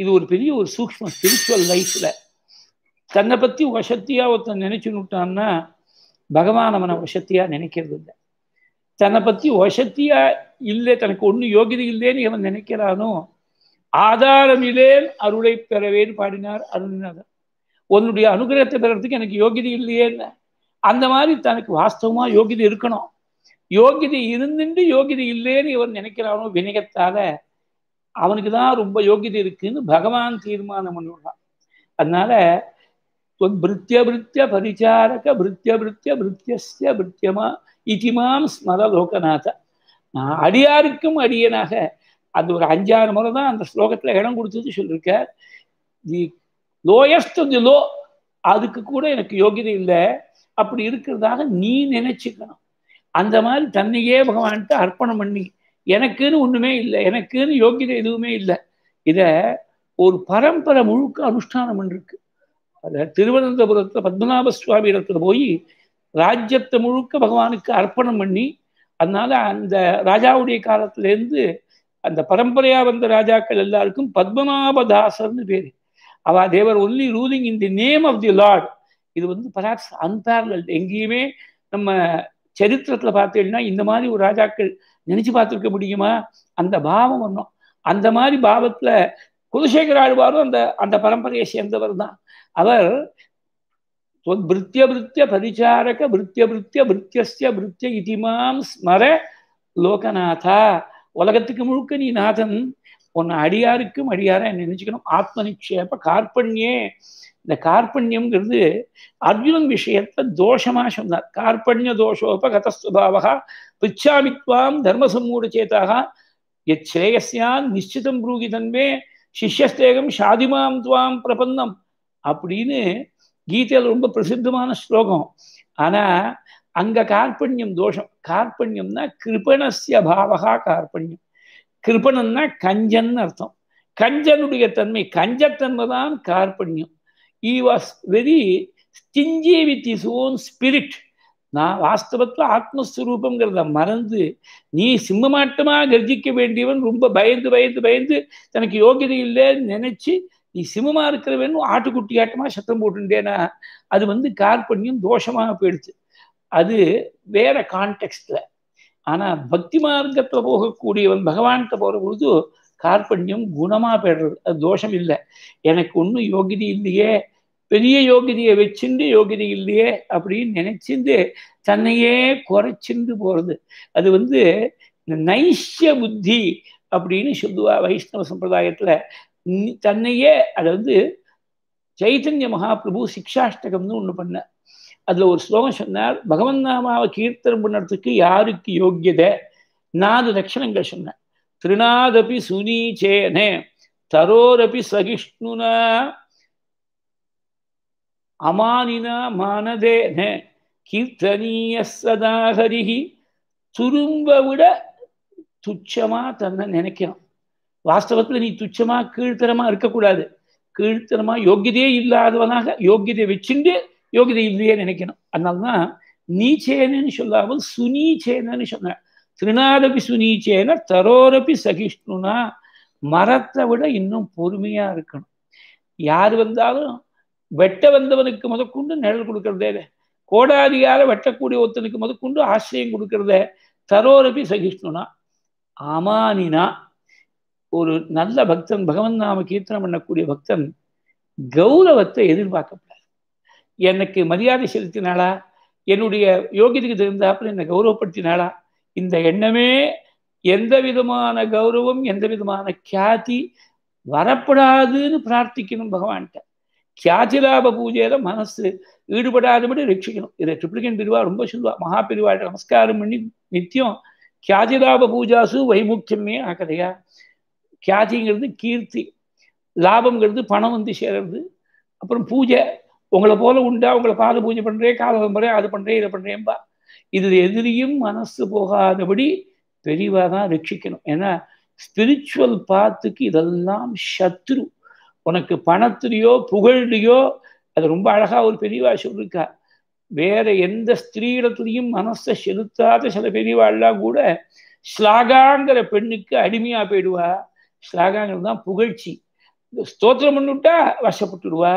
S1: இது ஒரு பெரிய ஒரு சூக்ம ஸ்பிரிச்சுவல் லைஃப்ல தன்னை பத்தி வசத்தியா ஒருத்தன் நினைச்சு நிட்டான்னா பகவான் அவனை வசத்தியா நினைக்கிறது இல்லை தன்னை பத்தி வசத்தியா இல்லை தனக்கு ஒன்றும் யோகிதை இல்லைன்னு அவன் நினைக்கிறானோ ஆதாரம் இல்லேன் அருளை பெறவேன்னு பாடினார் அருள்நாதர் உன்னுடைய அனுகிரகத்தை பெறத்துக்கு எனக்கு யோகிதை இல்லையேன்னு அந்த மாதிரி தனக்கு வாஸ்தவமா யோகிதை இருக்கணும் யோகிதை இருந்துட்டு யோகிதை இல்லைன்னு இவன் நினைக்கிறானோ வினயத்தால அவனுக்கு தான் ரொம்ப யோகிதை இருக்குன்னு பகவான் தீர்மானம் பண்ணுவான் அதனால பிரித்திய பிரித்திய பரிச்சாரக பிரித்திய பிரித்திய பிரித்திய பிரித்தியமா இதிமாம் ஸ்மர லோகநாத நான் அடியாருக்கும் அடியனாக அது ஒரு அஞ்சாறு முறை தான் அந்த ஸ்லோகத்தில் இடம் கொடுத்தது சொல்லியிருக்க தி லோயஸ்ட் தி லோ அதுக்கு கூட எனக்கு யோகிதை இல்லை அப்படி இருக்கிறதாக நீ நினைச்சுக்கணும் அந்த மாதிரி தன்னையே பகவான்கிட்ட அர்ப்பணம் பண்ணி எனக்குன்னு ஒன்றுமே இல்லை எனக்குன்னு யோக்கியதை எதுவுமே இல்லை இதை ஒரு பரம்பரை முழுக்க அனுஷ்டானம் பண்ணிருக்கு அதை திருவனந்தபுரத்தில் பத்மநாப சுவாமி இடத்துல போய் ராஜ்யத்தை முழுக்க பகவானுக்கு அர்ப்பணம் பண்ணி அதனால அந்த ராஜாவுடைய காலத்திலேருந்து அந்த பரம்பரையா வந்த ராஜாக்கள் எல்லாருக்கும் பத்மநாபதாசர்னு பேரு அவ they were only ruling in the name of the Lord இது வந்து பராக்ஸ் அன்பேரல் எங்கேயுமே நம்ம சரித்திரத்தில் பார்த்தீங்கன்னா இந்த மாதிரி ஒரு ராஜாக்கள் நினைச்சு பார்த்துருக்க முடியுமா அந்த பாவம் ஒன்றும் அந்த மாதிரி பாவத்தில் குலசேகர ஆழ்வாரும் அந்த அந்த பரம்பரையை சேர்ந்தவர் தான் அவர் பிருத்திய பிருத்திய பரிச்சாரக பிருத்திய பிருத்திய பிருத்தியஸ்ய பிருத்திய இதிமாம் ஸ்மர லோகநாதா உலகத்துக்கு முழுக்க நீ நாதன் உன் அடியாருக்கும் அடியார நினைச்சுக்கணும் ஆத்ம நிக்ஷேப கார்பண்யே இந்த கார்பண்யம்ங்கிறது அர்ஜுனன் விஷயத்தை தோஷமாக சொன்னார் கார்பண்ய தோஷோபகதஸ்துபாவா பிச்சாமித்வாம் தர்மசம்மூட சேத்தாக எத் நிச்சிதம் புரூகி தன்மே சிஷ்யஸ்தேகம் ஷாதிமாம் துவாம் பிரபந்தம் அப்படின்னு கீதையில் ரொம்ப பிரசித்தமான ஸ்லோகம் ஆனால் அங்கே கார்பண்யம் தோஷம் கார்பண்யம்னா கிருபணசிய பாவகா கார்பண்யம் கிருபணம்னா கஞ்சன் அர்த்தம் கஞ்சனுடைய தன்மை கஞ்சத்தன்மை தான் கார்பண்யம் he was very stingy with his own spirit நான் வாஸ்தவத்தில் ஆத்மஸ்வரூபங்கிறத மறந்து நீ சிம்மமாட்டமா கர்ஜிக்க வேண்டியவன் ரொம்ப பயந்து பயந்து பயந்து தனக்கு யோகியதை இல்லைன்னு நினைச்சு நீ சிம்மமா இருக்கிறவன் ஆட்டுக்குட்டி ஆட்டமா சத்தம் போட்டுட்டேனா அது வந்து கார்பண்யம் தோஷமாக போயிடுச்சு அது வேற கான்டெக்ட்ல ஆனால் பக்தி மார்க்கத்துல போகக்கூடியவன் பகவான்கிட்ட போகிற பொழுது கார்பண்யம் குணமா போயிடுறது அது தோஷம் இல்லை எனக்கு ஒன்றும் யோகியதை இல்லையே பெரிய யோகிதியை வச்சுண்டு யோகிதை இல்லையே அப்படின்னு நினைச்சிருந்து தன்னையே குறைச்சிண்டு போகிறது அது வந்து இந்த நைஷ்ய புத்தி அப்படின்னு சொல்லுவா வைஷ்ணவ சம்பிரதாயத்தில் தன்னையே அதை வந்து சைத்தன்ய மகாபிரபு சிக்ஷாஷ்டகம்னு ஒன்று பண்ண அதில் ஒரு ஸ்லோகம் சொன்னார் பகவன் நாமாவை கீர்த்தனம் பண்ணுறதுக்கு யாருக்கு யோக்கியதை நாலு லட்சணங்கள் சொன்னேன் திருநாதபி சுனீச்சேனே தரோரபி சகிஷ்ணுனா அமானினா மானதேன கீர்த்தனீய சதா துரும்ப விட துச்சமாக தன்னை நினைக்கணும் வாஸ்தவத்தில் நீ துச்சமாக கீழ்த்தனமா இருக்கக்கூடாது கீழ்த்தனமா யோகியதையே இல்லாதவனாக யோகியதை வச்சுட்டு யோகியதை இல்லையே நினைக்கணும் அதனால்தான் நீச்சேனு சொல்லாமல் சுனீச்சேனு சொன்ன திருநாதபி சுனீச்சேன தரோரபி சகிஷ்ணுனா மரத்தை விட இன்னும் பொறுமையாக இருக்கணும் யார் வந்தாலும் வெட்ட வந்தவனுக்கு முதற்கொண்டு நிழல் கொடுக்கறதே கோடாதிகார வெட்டக்கூடிய ஒருத்தனுக்கு முதற்கொண்டு ஆசிரியம் கொடுக்கறத தரோரபி சகிஷ்ணுனா அமானினா ஒரு நல்ல பக்தன் பகவன் நாம கீர்த்தனம் பண்ணக்கூடிய பக்தன் கௌரவத்தை எதிர்பார்க்கப்படாது எனக்கு மரியாதை செலுத்தினாளா என்னுடைய யோகியத்துக்கு தெரிந்தாப்புல என்னை கௌரவப்படுத்தினாளா இந்த எண்ணமே எந்த விதமான கௌரவம் எந்த விதமான கியாதி வரப்படாதுன்னு பிரார்த்திக்கணும் பகவான்கிட்ட தியாஜிலாப பூஜையில மனசு ஈடுபடாதபடி ரட்சிக்கணும் இதை ட்ரிப்ளிகன் பிரிவா ரொம்ப சொல்லுவா மகா பிரிவாட்ட நமஸ்காரம் பண்ணி நித்தியம் கியாஜிலாப பூஜாசு வைமுக்கியமே ஆக்கதையா கியாஜிங்கிறது கீர்த்தி லாபங்கிறது பணம் வந்து சேர்றது அப்புறம் பூஜை உங்களை போல உண்டா உங்களை பாத பூஜை பண்றேன் காலம் பண்றேன் அது பண்றேன் இதை பண்றேன்பா இது எதிரியும் மனசு போகாதபடி பெரிவா தான் ரட்சிக்கணும் ஏன்னா ஸ்பிரிச்சுவல் பாத்துக்கு இதெல்லாம் சத்ரு உனக்கு பணத்திலேயோ புகழ்லையோ அது ரொம்ப அழகா ஒரு பெரியவா சொல்லியிருக்கா வேற எந்த ஸ்திரீடத்துலையும் மனசை செலுத்தாத சில பெரியவாள்லாம் கூட ஸ்லாகாங்கிற பெண்ணுக்கு அடிமையா போயிடுவா ஸ்லாகாங்கிறது தான் புகழ்ச்சி ஸ்தோத்திரம் பண்ணிவிட்டா வசப்பட்டுடுவா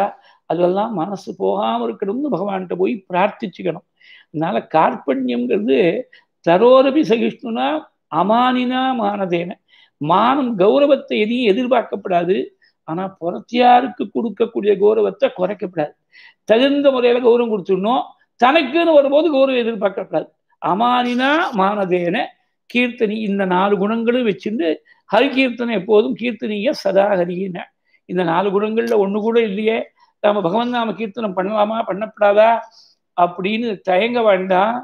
S1: அதெல்லாம் மனசு போகாமல் இருக்கணும்னு பகவான்கிட்ட போய் பிரார்த்திச்சுக்கணும் அதனால கார்பண்யம்ங்கிறது தரோரபி சகிஷ்ணுனா அமானினா மானதேன மானம் கௌரவத்தை எதையும் எதிர்பார்க்கப்படாது ஆனா புறத்தியாருக்கு கொடுக்கக்கூடிய கௌரவத்தை குறைக்கப்படாது தகுந்த முறையில கௌரவம் கொடுத்துடணும் தனக்குன்னு வரும்போது கௌரவம் எதிர்பார்க்கப்படாது அமானினா மானதேன கீர்த்தனி இந்த நாலு குணங்களும் வச்சுட்டு ஹரி கீர்த்தனை எப்போதும் கீர்த்தனிய சதா ஹரியின இந்த நாலு குணங்கள்ல ஒண்ணு கூட இல்லையே நாம பகவன் நாம கீர்த்தனம் பண்ணலாமா பண்ணப்படாதா அப்படின்னு தயங்க வேண்டாம்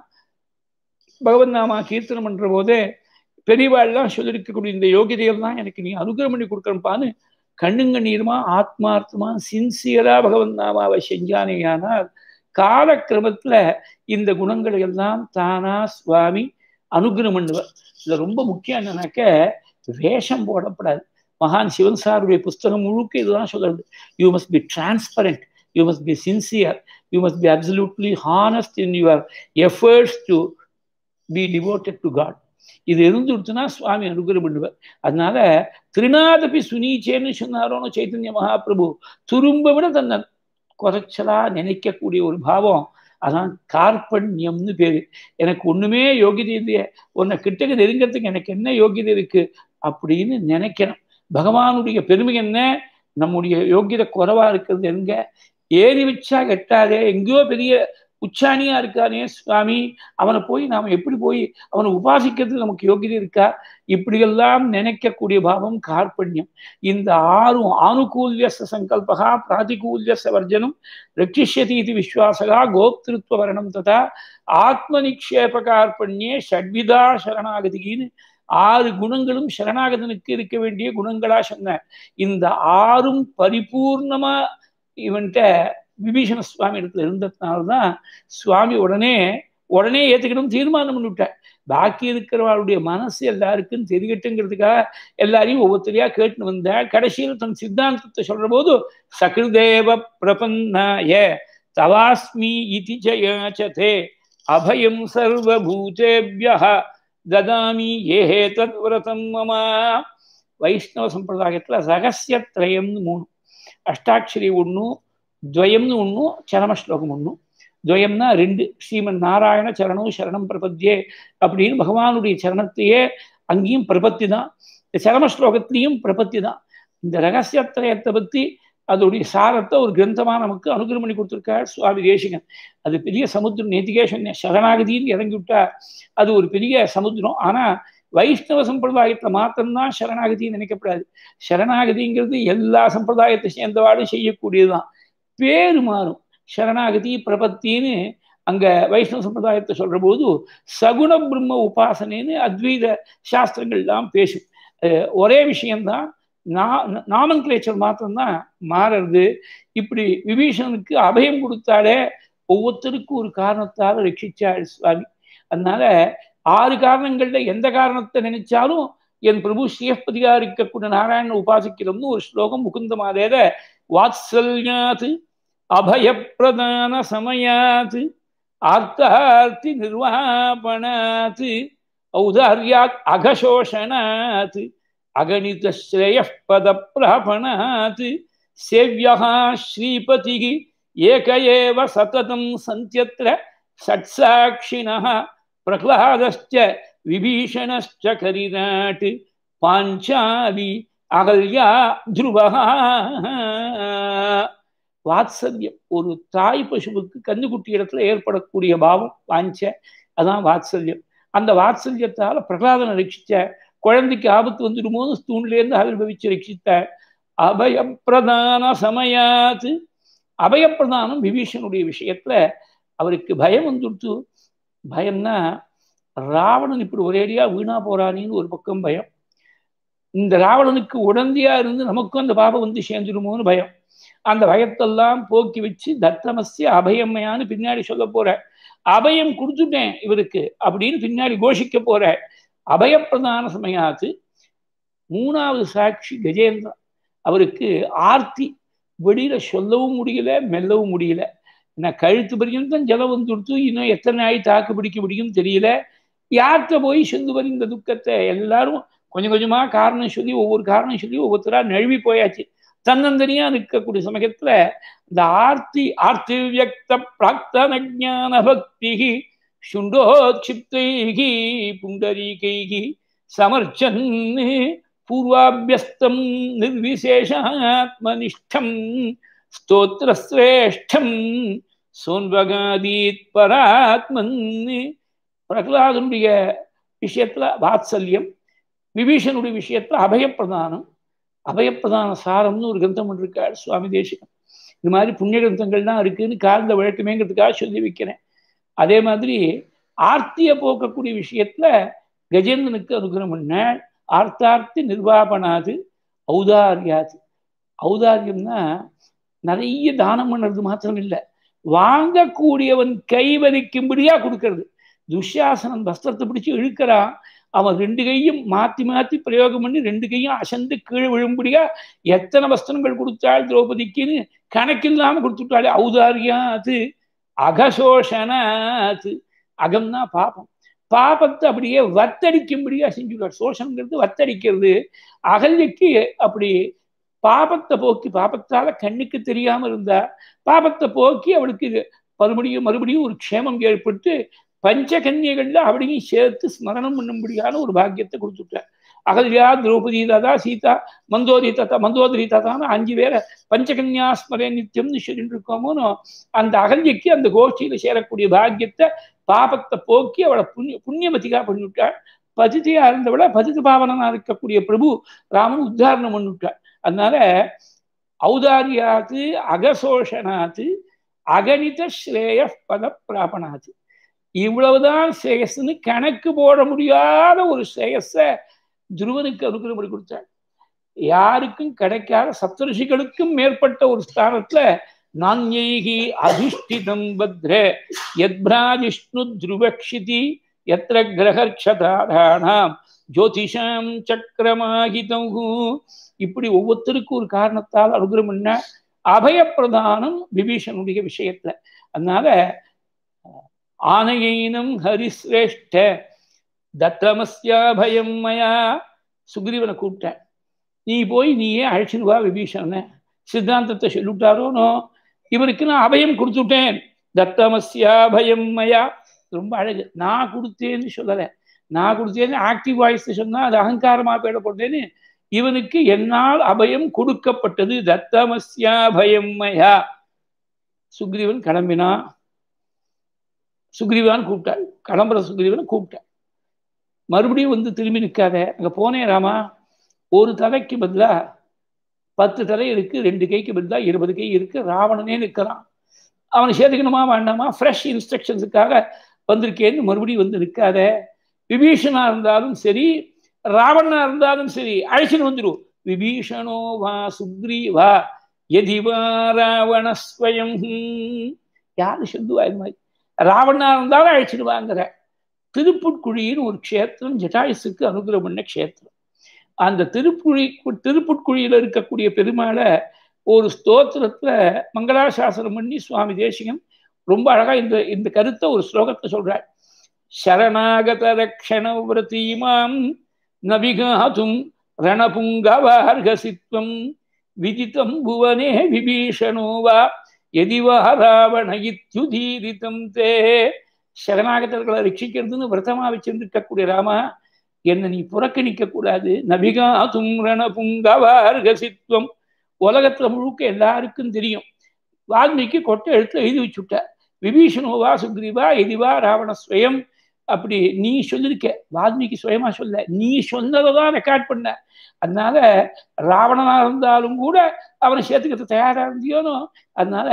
S1: பகவந்த நாமா கீர்த்தனம் பண்ற போது தான் சொல்லியிருக்கக்கூடிய இந்த யோகிதையெல்லாம் எனக்கு நீ அனுகிரம் பண்ணி கொடுக்கணும்பான்னு கண்ணுங்க நீருமா ஆத்மார்த்தமா சின்சியரா பகவன் நாமாவை செஞ்சானேயானால் காலக்கிரமத்துல இந்த குணங்களை எல்லாம் தானா சுவாமி அனுகிரம் பண்ணுவார் இதுல ரொம்ப முக்கியம் என்னன்னாக்க வேஷம் போடப்படாது மகான் சிவன் சாருடைய புஸ்தகம் முழுக்க இதுதான் சொல்றது you must be transparent you must be sincere you must be absolutely honest in your efforts to be devoted to God இது இருந்துடுச்சுன்னா சுவாமி அனுகிரம் பண்ணுவார் அதனால திருநாதபி சுனீச்சேன்னு சொன்னாரோன்னு சைத்தன்ய மகாபிரபு துரும்ப விட தன்ன குறைச்சலா நினைக்கக்கூடிய ஒரு பாவம் அதான் கார்பண்யம்னு பேரு எனக்கு ஒண்ணுமே யோகியதை இல்லையே உன்னை கிட்டக்கு நெருங்கிறதுக்கு எனக்கு என்ன யோகியதை இருக்கு அப்படின்னு நினைக்கணும் பகவானுடைய பெருமை என்ன நம்முடைய யோகியதை குறைவா இருக்கிறது எங்க ஏறி வச்சா கெட்டாதே எங்கேயோ பெரிய உச்சானியா இருக்கானே சுவாமி அவனை போய் நாம் எப்படி போய் அவனை உபாசிக்கிறது நமக்கு யோகிதை இருக்கா இப்படியெல்லாம் நினைக்கக்கூடிய பாவம் கார்பண்யம் இந்த ஆறும் ஆனுகூல்யச சங்கல்பகா பிராதிகூல்யச வர்ஜனம் ரட்சிஷதி இது விஸ்வாசகா கோப்திருத்வ வரணம் ததா ஆத்ம நிக்ஷேப கார்பண்யே ஷட்விதா சரணாகதிகின்னு ஆறு குணங்களும் சரணாகதனுக்கு இருக்க வேண்டிய குணங்களா சொன்ன இந்த ஆறும் பரிபூர்ணமா இவன்கிட்ட விபீஷண சுவாமி இடத்துல இருந்ததுனால சுவாமி உடனே உடனே ஏற்றுக்கணும் தீர்மானம் பண்ணிவிட்டேன் பாக்கி இருக்கிறவாளுடைய மனசு எல்லாருக்கும் தெரியட்டுங்கிறதுக்காக எல்லாரையும் ஒவ்வொருத்தரையா கேட்டுன்னு வந்த கடைசியில் தன் சித்தாந்தத்தை சொல்ற போது சகிருதேவ பிரபன்னாய தவாஸ்மி இதி ஜயாச்சதே அபயம் சர்வபூதேபியா ததாமி ஏஹே தத்விரதம் மமா வைஷ்ணவ சம்பிரதாயத்தில் ரகசியத்திரயம்னு மூணு அஷ்டாட்சரி ஒன்று துவயம்னு ஒன்றும் சரம ஸ்லோகம் ஒன்றும் துவயம்னா ரெண்டு ஸ்ரீமன் நாராயண சரணம் சரணம் பிரபத்தியே அப்படின்னு பகவானுடைய சரணத்தையே அங்கேயும் பிரபத்தி தான் சரம ஸ்லோகத்திலையும் பிரபத்தி தான் இந்த ரகசியத்திரயத்தை பற்றி அதோடைய சாரத்தை ஒரு கிரந்தமாக நமக்கு அனுகிரம் பண்ணி கொடுத்துருக்கார் சுவாமி தேசிகன் அது பெரிய சமுத்திரம் நேத்திகேஷன் சரணாகதின்னு இறங்கி விட்டா அது ஒரு பெரிய சமுத்திரம் ஆனால் வைஷ்ணவ சம்பிரதாயத்தில் மாத்திரம்தான் சரணாகதின்னு நினைக்கப்படாது சரணாகதிங்கிறது எல்லா சம்பிரதாயத்தை சேர்ந்தவாடும் செய்யக்கூடியதுதான் பேர் மாறும் சரணாகதி பிரபத்தின்னு அங்க வைஷ்ணவ சம்பிரதாயத்தை சொல்ற போது சகுண பிரம்ம உபாசனைன்னு அத்வைத சாஸ்திரங்கள்லாம் பேசும் ஒரே விஷயம்தான் நா நாமன் கிளேச்சர் மாத்திரம்தான் மாறுறது இப்படி விபீஷனுக்கு அபயம் கொடுத்தாலே ஒவ்வொருத்தருக்கும் ஒரு காரணத்தால் ரட்சிச்சாள் சுவாமி அதனால ஆறு காரணங்கள்ல எந்த காரணத்தை நினைச்சாலும் என் பிரபு ஸ்ரீஹஸ்பதியா இருக்கக்கூடிய நாராயணன் உபாசிக்கிறோம்னு ஒரு ஸ்லோகம் முகுந்த மாதேத वात्सल्यात् अभयप्रदानसमयात् आर्तहार्तिनिर्वापणात् औदार्यात् अघशोषणात् पद पदप्रहपणात् सेव्यः श्रीपतिः एक एव सततं सन्त्यत्र षट्साक्षिणः प्रह्लादश्च विभीषणश्च करिराट् पाञ्चाली அகல்யா துருவா வாத்சல்யம் ஒரு தாய் பசுவுக்கு கன்னுக்குட்டி இடத்துல ஏற்படக்கூடிய பாவம் வாஞ்ச அதான் வாத்சல்யம் அந்த வாத்சல்யத்தால பிரகலாதனை ரட்சிச்ச குழந்தைக்கு ஆபத்து வந்துடுமோன்னு தூண்லேருந்து ஆவிர்பவிச்சு ரட்சித்த அபயப்பிரதான சமயாத்து அபயப்பிரதானம் விபீஷனுடைய விஷயத்துல அவருக்கு பயம் வந்துடுத்து பயம்னா ராவணன் இப்படி ஒரேடியா வீணா போறானின்னு ஒரு பக்கம் பயம் இந்த ராவணனுக்கு உடந்தையா இருந்து நமக்கும் அந்த பாபம் வந்து சேர்ந்துடுமோன்னு பயம் அந்த பயத்தெல்லாம் போக்கி வச்சு தத்தமஸ்ய அபயம்மையான்னு பின்னாடி சொல்ல போற அபயம் கொடுத்துட்டேன் இவருக்கு அப்படின்னு பின்னாடி கோஷிக்க போற அபயப்பிரதான சமயாத்து மூணாவது சாட்சி கஜேந்திரன் அவருக்கு ஆர்த்தி வெளியில சொல்லவும் முடியல மெல்லவும் முடியல என்ன கழுத்து பரியந்தம் ஜலம் வந்துடுத்து இன்னும் எத்தனை ஆய் தாக்கு பிடிக்க முடியும்னு தெரியல யார்கிட்ட போய் செந்து வரும் இந்த துக்கத்தை எல்லாரும் கொஞ்ச கொஞ்சமா காரண சுதி ஊர் காரண சுதி ஊ وتر நைவி போய் ஆட்சி தন্দন தறியா இருக்க கூடிய சமயத்துல இந்த ஆர்த்தி ஆர்த்தியயಕ್ತ பractன ஞான பக்தி சுண்டோ சித்ரி கி புண்டரிகை சமர்ச்சனே பூர்வாபயஸ்தம் Nirvisheshha atmanishtham stotra sreshtham soongagaadith para atmanne prakaladundiya விஷயத்துல வாత్సಲ್ಯம் விபீஷனுடைய விஷயத்துல அபயப்பிரதானம் அபயப்பிரதான சாரம்னு ஒரு கிரந்தம் இருக்காரு சுவாமி தேசிகன் இது மாதிரி புண்ணிய கிரந்தங்கள் தான் இருக்குன்னு காலில் வழக்கமேங்கிறதுக்காக சொல்லி வைக்கிறேன் அதே மாதிரி ஆர்த்திய போக்கக்கூடிய விஷயத்துல கஜேந்திரனுக்கு அனுகிரகம் பண்ண ஆர்த்தார்த்தி நிர்வாபனாது ஔதாரியாது ஔதாரியம்னா நிறைய தானம் பண்ணுறது மாத்திரம் இல்லை வாங்கக்கூடியவன் கை வலிக்கும்படியா கொடுக்கறது துஷாசனன் வஸ்திரத்தை பிடிச்சு இழுக்கிறான் அவன் ரெண்டு கையும் மாத்தி மாத்தி பிரயோகம் பண்ணி ரெண்டு கையும் அசந்து கீழே விழும்படியா எத்தனை வஸ்திரங்கள் கொடுத்தாள் திரௌபதிக்குன்னு கணக்கில்லாம கொடுத்துட்டாள் ஔதாரியாது அகசோஷனாது அகம்னா பாபம் பாபத்தை அப்படியே வத்தடிக்கும்படியா செஞ்சுட்டாள் சோஷனுங்கிறது வத்தடிக்கிறது அகல்யக்கு அப்படி பாபத்தை போக்கி பாபத்தால கண்ணுக்கு தெரியாம இருந்தா பாபத்தை போக்கி அவளுக்கு மறுபடியும் மறுபடியும் ஒரு க்ஷேமம் ஏற்பட்டு பஞ்சகன்யகள்ல அப்படியும் சேர்த்து ஸ்மரணம் பண்ணும்படியான ஒரு பாக்கியத்தை கொடுத்துட்டார் அகல்யா திரௌபதி தாதா சீதா மந்தோதரி தாத்தா மந்தோதரி தாத்தான அஞ்சு பேரை பஞ்சகன்யா ஸ்மரே நித்தியம்னு சொல்லிட்டு இருக்கோமோ அந்த அகல்யக்கு அந்த கோஷ்டியில சேரக்கூடிய பாக்கியத்தை பாபத்தை போக்கி அவளை புண்ணிய புண்ணியமதிகா பண்ணிவிட்டாள் பதிதியா இருந்தவளை பதித பாவனனா இருக்கக்கூடிய பிரபு ராமன் உத்தாரணம் பண்ணிவிட்டாள் அதனால ஔதாரியாத்து அகசோஷனாத்து அகணித ஸ்ரேய பத பிராபனாத்து இவ்வளவுதான் சேகஸ்ன்னு கணக்கு போட முடியாத ஒரு சேயஸை துருவனுக்கு அனுகிரகம் பண்ணி கொடுத்தாள் யாருக்கும் கிடைக்காத சப்தரிஷிகளுக்கும் மேற்பட்ட ஒரு ஸ்தானத்துல நான்யைகி அதிஷ்டிதம் பத்ர யத்ராஜிஷ்ணு துருவக்ஷிதி எத்திர கிரகர்ஷதாராணாம் ஜோதிஷம் சக்கரமாகிதம் இப்படி ஒவ்வொருத்தருக்கும் ஒரு காரணத்தால் அனுகிரகம் என்ன அபயப்பிரதானம் விபீஷனுடைய விஷயத்துல அதனால ஆனையினம் ஹரிஸ்ரேஷ்ட பயம் மயா சுக்ரீவனை கூப்பிட்டேன் நீ போய் நீயே அழைச்சிருவா விபீஷண சித்தாந்தத்தை சொல்லிவிட்டாரோனோ இவருக்கு நான் அபயம் கொடுத்துட்டேன் பயம் மயா ரொம்ப அழகு நான் கொடுத்தேன்னு சொல்லலை நான் கொடுத்தேன்னு ஆக்டிவ் வாய்ஸ் சொன்னால் அது அகங்காரமாக போயிடப்பட்டேன்னு இவனுக்கு என்னால் அபயம் கொடுக்கப்பட்டது பயம் மயா சுக்ரீவன் கிளம்பினான் சுக்ரீவான்னு கூப்பிட்டாள் கடம்பர சுக்ரீவனை கூப்பிட்டாள் மறுபடியும் வந்து திரும்பி நிற்காத அங்கே போனே ராமா ஒரு தலைக்கு பதிலாக பத்து தலை இருக்குது ரெண்டு கைக்கு பதிலாக இருபது கை இருக்குது ராவணனே நிற்கிறான் அவனை சேர்த்துக்கணுமா வேண்டாமா ஃப்ரெஷ் இன்ஸ்ட்ரக்ஷன்ஸுக்காக வந்திருக்கேன்னு மறுபடியும் வந்து நிற்காத விபீஷனாக இருந்தாலும் சரி ராவணனாக இருந்தாலும் சரி அழைச்சின்னு வந்துடும் விபீஷணோ வா சுக்ரீவா எதிவா ராவணஸ்வயம் யாரு சொல்லுவா இது மாதிரி ராவணா இருந்தாலும் அழைச்சிடுவாங்கிற திருப்புட்குழின்னு ஒரு க்ஷேத்திரம் ஜட்டாயுசுக்கு அனுகிரகம் பண்ண க்ஷேத்திரம் அந்த திருப்புழி திருப்புட்குழியில் இருக்கக்கூடிய பெருமாளை ஒரு ஸ்தோத்திரத்தில் மங்களாசாசனம் பண்ணி சுவாமி தேசிகன் ரொம்ப அழகாக இந்த இந்த கருத்தை ஒரு ஸ்லோகத்தை சொல்கிறார் சரணாகத ரக்ஷண பிரதீமாம் நபிகாதும் ரணபுங்கவார்கசித்வம் விதித்தம் புவனே விபீஷணோவா எதிவஹராவண இத்யுதீரிதம் தே சரணாகதர்களை ரட்சிக்கிறதுன்னு விரதமா வச்சிருந்திருக்கக்கூடிய ராமா என்னை நீ புறக்கணிக்க கூடாது நபிகா தும்ரண புங்கவார்கசித்வம் உலகத்துல முழுக்க எல்லாருக்கும் தெரியும் வால்மீகி கொட்டை எழுத்து எழுதி வச்சுட்டார் விபீஷணோவா சுக்ரீவா எதிவா ராவண ஸ்வயம் அப்படி நீ சொல்லியிருக்க வால்மீகி சுயமா சொல்ல நீ சொன்னதான் ரெக்கார்ட் பண்ண அதனால ராவணனா இருந்தாலும் கூட அவனை சேர்த்துக்கிறது தயாரா இருந்தியோனோ அதனால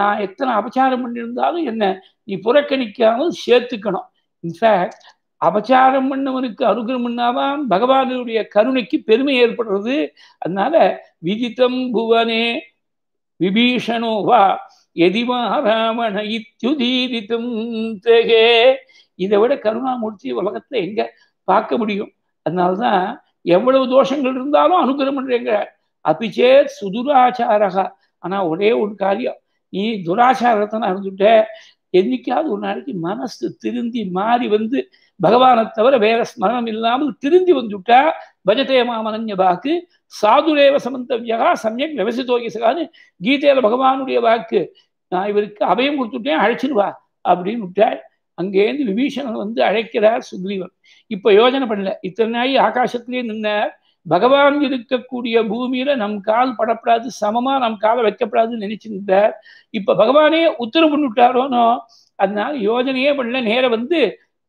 S1: நான் எத்தனை அபச்சாரம் பண்ணியிருந்தாலும் என்ன நீ புறக்கணிக்காமல் சேர்த்துக்கணும் இன்ஃபேக்ட் அபச்சாரம் பண்ணவனுக்கு அனுகிரம் பண்ணாதான் பகவானுடைய கருணைக்கு பெருமை ஏற்படுறது அதனால விதித்தம் புவனே விபீஷணோ வா எதிவா ராவண இத்யுதீரிதம் தெகே இதை விட கருணாமூர்த்தி உலகத்தை எங்க பார்க்க முடியும் அதனால்தான் எவ்வளவு தோஷங்கள் இருந்தாலும் அனுகிரகம் எங்க அபிச்சேத் சுதுராச்சாரகா ஆனா ஒரே ஒரு காரியம் நீ துராச்சாரத்தை நான் இருந்துட்ட என்னைக்காவது ஒரு நாளைக்கு மனசு திருந்தி மாறி வந்து பகவானை தவிர வேற ஸ்மரணம் இல்லாமல் திருந்தி வந்துட்டா பஜதே மாமனஞ்ச வாக்கு சாதுரேவ சமந்தவியகா சமயம் விவசித்தோகிசகான்னு கீதையில பகவானுடைய வாக்கு நான் இவருக்கு அபயம் கொடுத்துட்டேன் அழைச்சிருவா அப்படின்னு விட்டாள் அங்கேருந்து விபீஷணன் வந்து அழைக்கிறார் சுக்ரீவன் இப்ப யோஜனை பண்ணல இத்தனை நாய் ஆகாசத்திலேயே நின்ன பகவான் இருக்கக்கூடிய பூமியில நம் கால் படப்படாது சமமா நம் காலை வைக்கப்படாதுன்னு நினைச்சிருந்தார் இப்ப பகவானே உத்தரவு பண்ணிவிட்டாரோனோ அதனால யோஜனையே பண்ணல நேர வந்து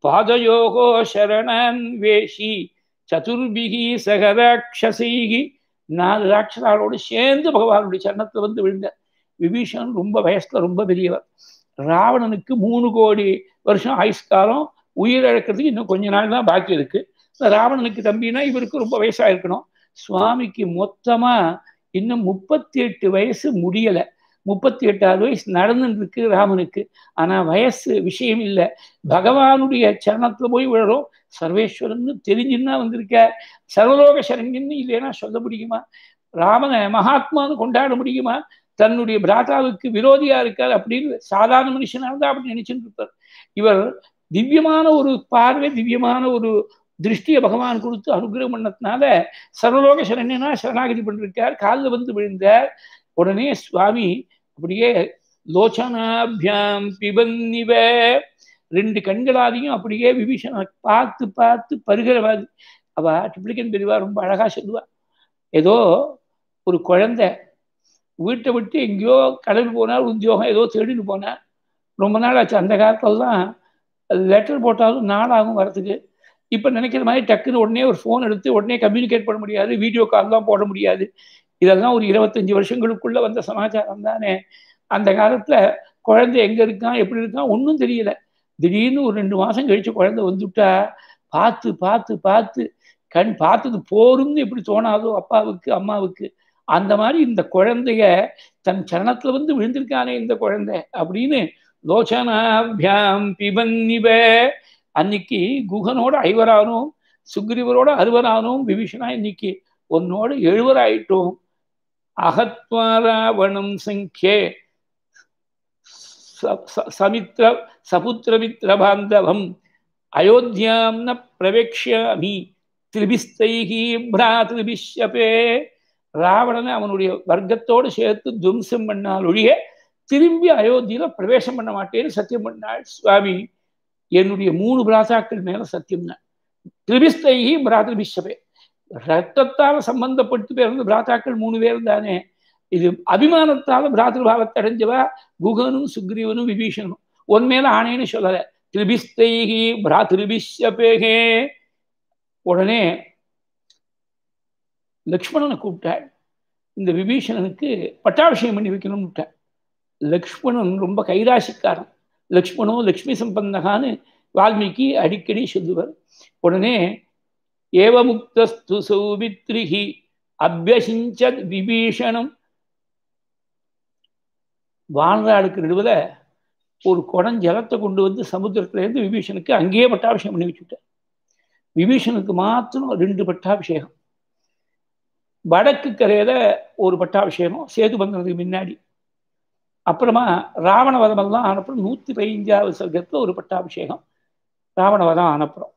S1: பாதயோகோ சரணன் வேஷி சதுர்பிகி சகராட்சசைகி நாலு ராட்சசாலோடு சேர்ந்து பகவானுடைய சரணத்துல வந்து விழுந்தார் விபீஷன் ரொம்ப வயசுல ரொம்ப பெரியவர் ராவணனுக்கு மூணு கோடி வருஷம் ஆயுஷ்காலம் உயிர் இழக்கிறதுக்கு இன்னும் கொஞ்ச நாள் தான் பாக்கி இருக்கு ராவணனுக்கு தம்பினா இவருக்கு ரொம்ப வயசா இருக்கணும் சுவாமிக்கு மொத்தமா இன்னும் முப்பத்தி எட்டு வயசு முடியல முப்பத்தி எட்டாவது வயசு நடந்துருக்கு ராமனுக்கு ஆனா வயசு விஷயம் இல்லை பகவானுடைய சரணத்துல போய் விழறோம் சர்வேஸ்வரன் தெரிஞ்சுன்னா வந்திருக்க சர்வலோக சரண்யன்னு இல்லைன்னா சொல்ல முடியுமா ராமனை மகாத்மான்னு கொண்டாட முடியுமா தன்னுடைய பிராதாவுக்கு விரோதியா இருக்கார் அப்படின்னு சாதாரண மனுஷனாக இருந்தா அப்படின்னு நினைச்சுட்டு இருப்பார் இவர் திவ்யமான ஒரு பார்வை திவ்யமான ஒரு திருஷ்டியை பகவான் கொடுத்து அனுகிரகம் பண்ணதுனால சரலோக சரண்யனா சரணாகதி பண்ணிருக்கார் காலில் வந்து விழுந்தார் உடனே சுவாமி அப்படியே லோச்சனாபியாம் பிபன்னிவ ரெண்டு கண்களாலையும் அப்படியே விபீஷண பார்த்து பார்த்து பருகிறவாது அவா அவ டிப்ளிகன் பெரியவா ரொம்ப அழகா சொல்லுவா ஏதோ ஒரு குழந்தை வீட்டை விட்டு எங்கேயோ கடல் போனால் உத்தியோகம் ஏதோ தேடின்னு போனார் ரொம்ப நாள் ஆச்சு அந்த காலத்துலலாம் லெட்டர் போட்டாலும் நாளாகும் வரத்துக்கு இப்போ நினைக்கிற மாதிரி டக்குன்னு உடனே ஒரு ஃபோன் எடுத்து உடனே கம்யூனிகேட் பண்ண முடியாது வீடியோ கால்லாம் போட முடியாது இதெல்லாம் ஒரு இருபத்தஞ்சி வருஷங்களுக்குள்ள வந்த சமாச்சாரம் தானே அந்த காலத்தில் குழந்தை எங்கே இருக்கான் எப்படி இருக்கான் ஒன்றும் தெரியல திடீர்னு ஒரு ரெண்டு மாதம் கழித்து குழந்தை வந்துட்டா பார்த்து பார்த்து பார்த்து கண் பார்த்தது போரும்னு எப்படி தோணாதோ அப்பாவுக்கு அம்மாவுக்கு அந்த மாதிரி இந்த குழந்தைய தன் சரணத்தில் வந்து விழுந்திருக்கானே இந்த குழந்தை அப்படின்னு லோச்சனாபியாம் பிபன்னிபே அன்னைக்கு குகனோட ஐவரானும் சுக்ரீவரோட அறுவரானும் விபீஷனா இன்னைக்கு உன்னோட எழுவராயிட்டோம் அகத்வாராவணம் சங்கே சமித்ர சபுத்திரமித்ர பாந்தவம் அயோத்தியாம் ந பிரவேக்ஷாமி திரிபிஸ்தைகி பிராதிரிபிஷபே ராவணனை அவனுடைய வர்க்கத்தோடு சேர்த்து துவம்சம் பண்ணால் ஒழிய திரும்பி அயோத்தியில பிரவேசம் பண்ண மாட்டேன்னு சத்தியம் பண்ணாள் சுவாமி என்னுடைய மூணு பிராதாக்கள் மேல சத்தியம் தான் திரிபிஸ்தைகி பிராதிபிஷபே ரத்தத்தால சம்பந்தப்பட்டு பேருந்து பிராத்தாக்கள் மூணு பேரும் தானே இது அபிமானத்தால பிராதபாவத்தை அடைஞ்சவா குகனும் சுக்ரீவனும் விபீஷனும் உன் மேல ஆணையன்னு சொல்லல திரிபிஸ்தைகி பிராதபிஷபேகே உடனே லக்ஷ்மணனை கூப்பிட்டாள் இந்த விபீஷணனுக்கு பட்டாபிஷேகம் பண்ணி விட்டாள் லக்ஷ்மணன் ரொம்ப கைராசிக்காரன் லக்ஷ்மணோ லக்ஷ்மி சம்பந்தகான்னு வால்மீகி அடிக்கடி சொல்லுவார் உடனே ஏவமுக்தஸ்து சௌமித்ரிஹி அபியசிஞ்ச விபீஷணம் வானராளுக்கு நடுவில் ஒரு குடம் ஜலத்தை கொண்டு வந்து சமுத்திரத்துலேருந்து விபீஷனுக்கு அங்கேயே பட்டாபிஷேகம் பண்ணி வச்சுட்டார் விபீஷனுக்கு மாத்திரம் ரெண்டு பட்டாபிஷேகம் வடக்கு கரையில் ஒரு பட்டாபிஷேகம் சேது பந்தனத்துக்கு முன்னாடி அப்புறமா ராவணவதமெல்லாம் ஆனப்புறம் நூற்றி பதினஞ்சாவது சர்க்கத்தில் ஒரு பட்டாபிஷேகம் ராவணவதம் ஆனப்புறம்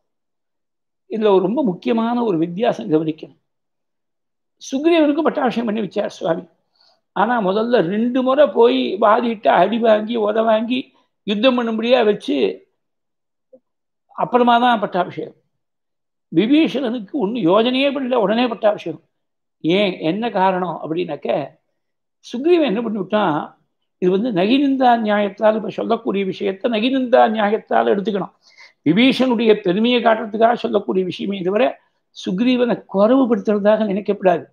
S1: இதில் ஒரு ரொம்ப முக்கியமான ஒரு வித்தியாசம் கவனிக்கணும் சுக்ரீவனுக்கும் பட்டாபிஷேகம் பண்ணி வச்சார் சுவாமி ஆனால் முதல்ல ரெண்டு முறை போய் வாதிட்டு அடி வாங்கி உத வாங்கி யுத்தம் பண்ணும்படியாக வச்சு அப்புறமா தான் பட்டாபிஷேகம் விபீஷணனுக்கு ஒன்றும் யோஜனையே பண்ணல உடனே பட்டாபிஷேகம் ஏன் என்ன காரணம் அப்படின்னாக்க சுக்ரீவன் என்ன பண்ணிவிட்டான் இது வந்து நகினிந்தா நியாயத்தால் இப்போ சொல்லக்கூடிய விஷயத்த நகினிந்தா நியாயத்தால் எடுத்துக்கணும் விபீஷனுடைய பெருமையை காட்டுறதுக்காக சொல்லக்கூடிய விஷயமே இதுவரை சுக்ரீவனை குறவுபடுத்துறதாக நினைக்கப்படாது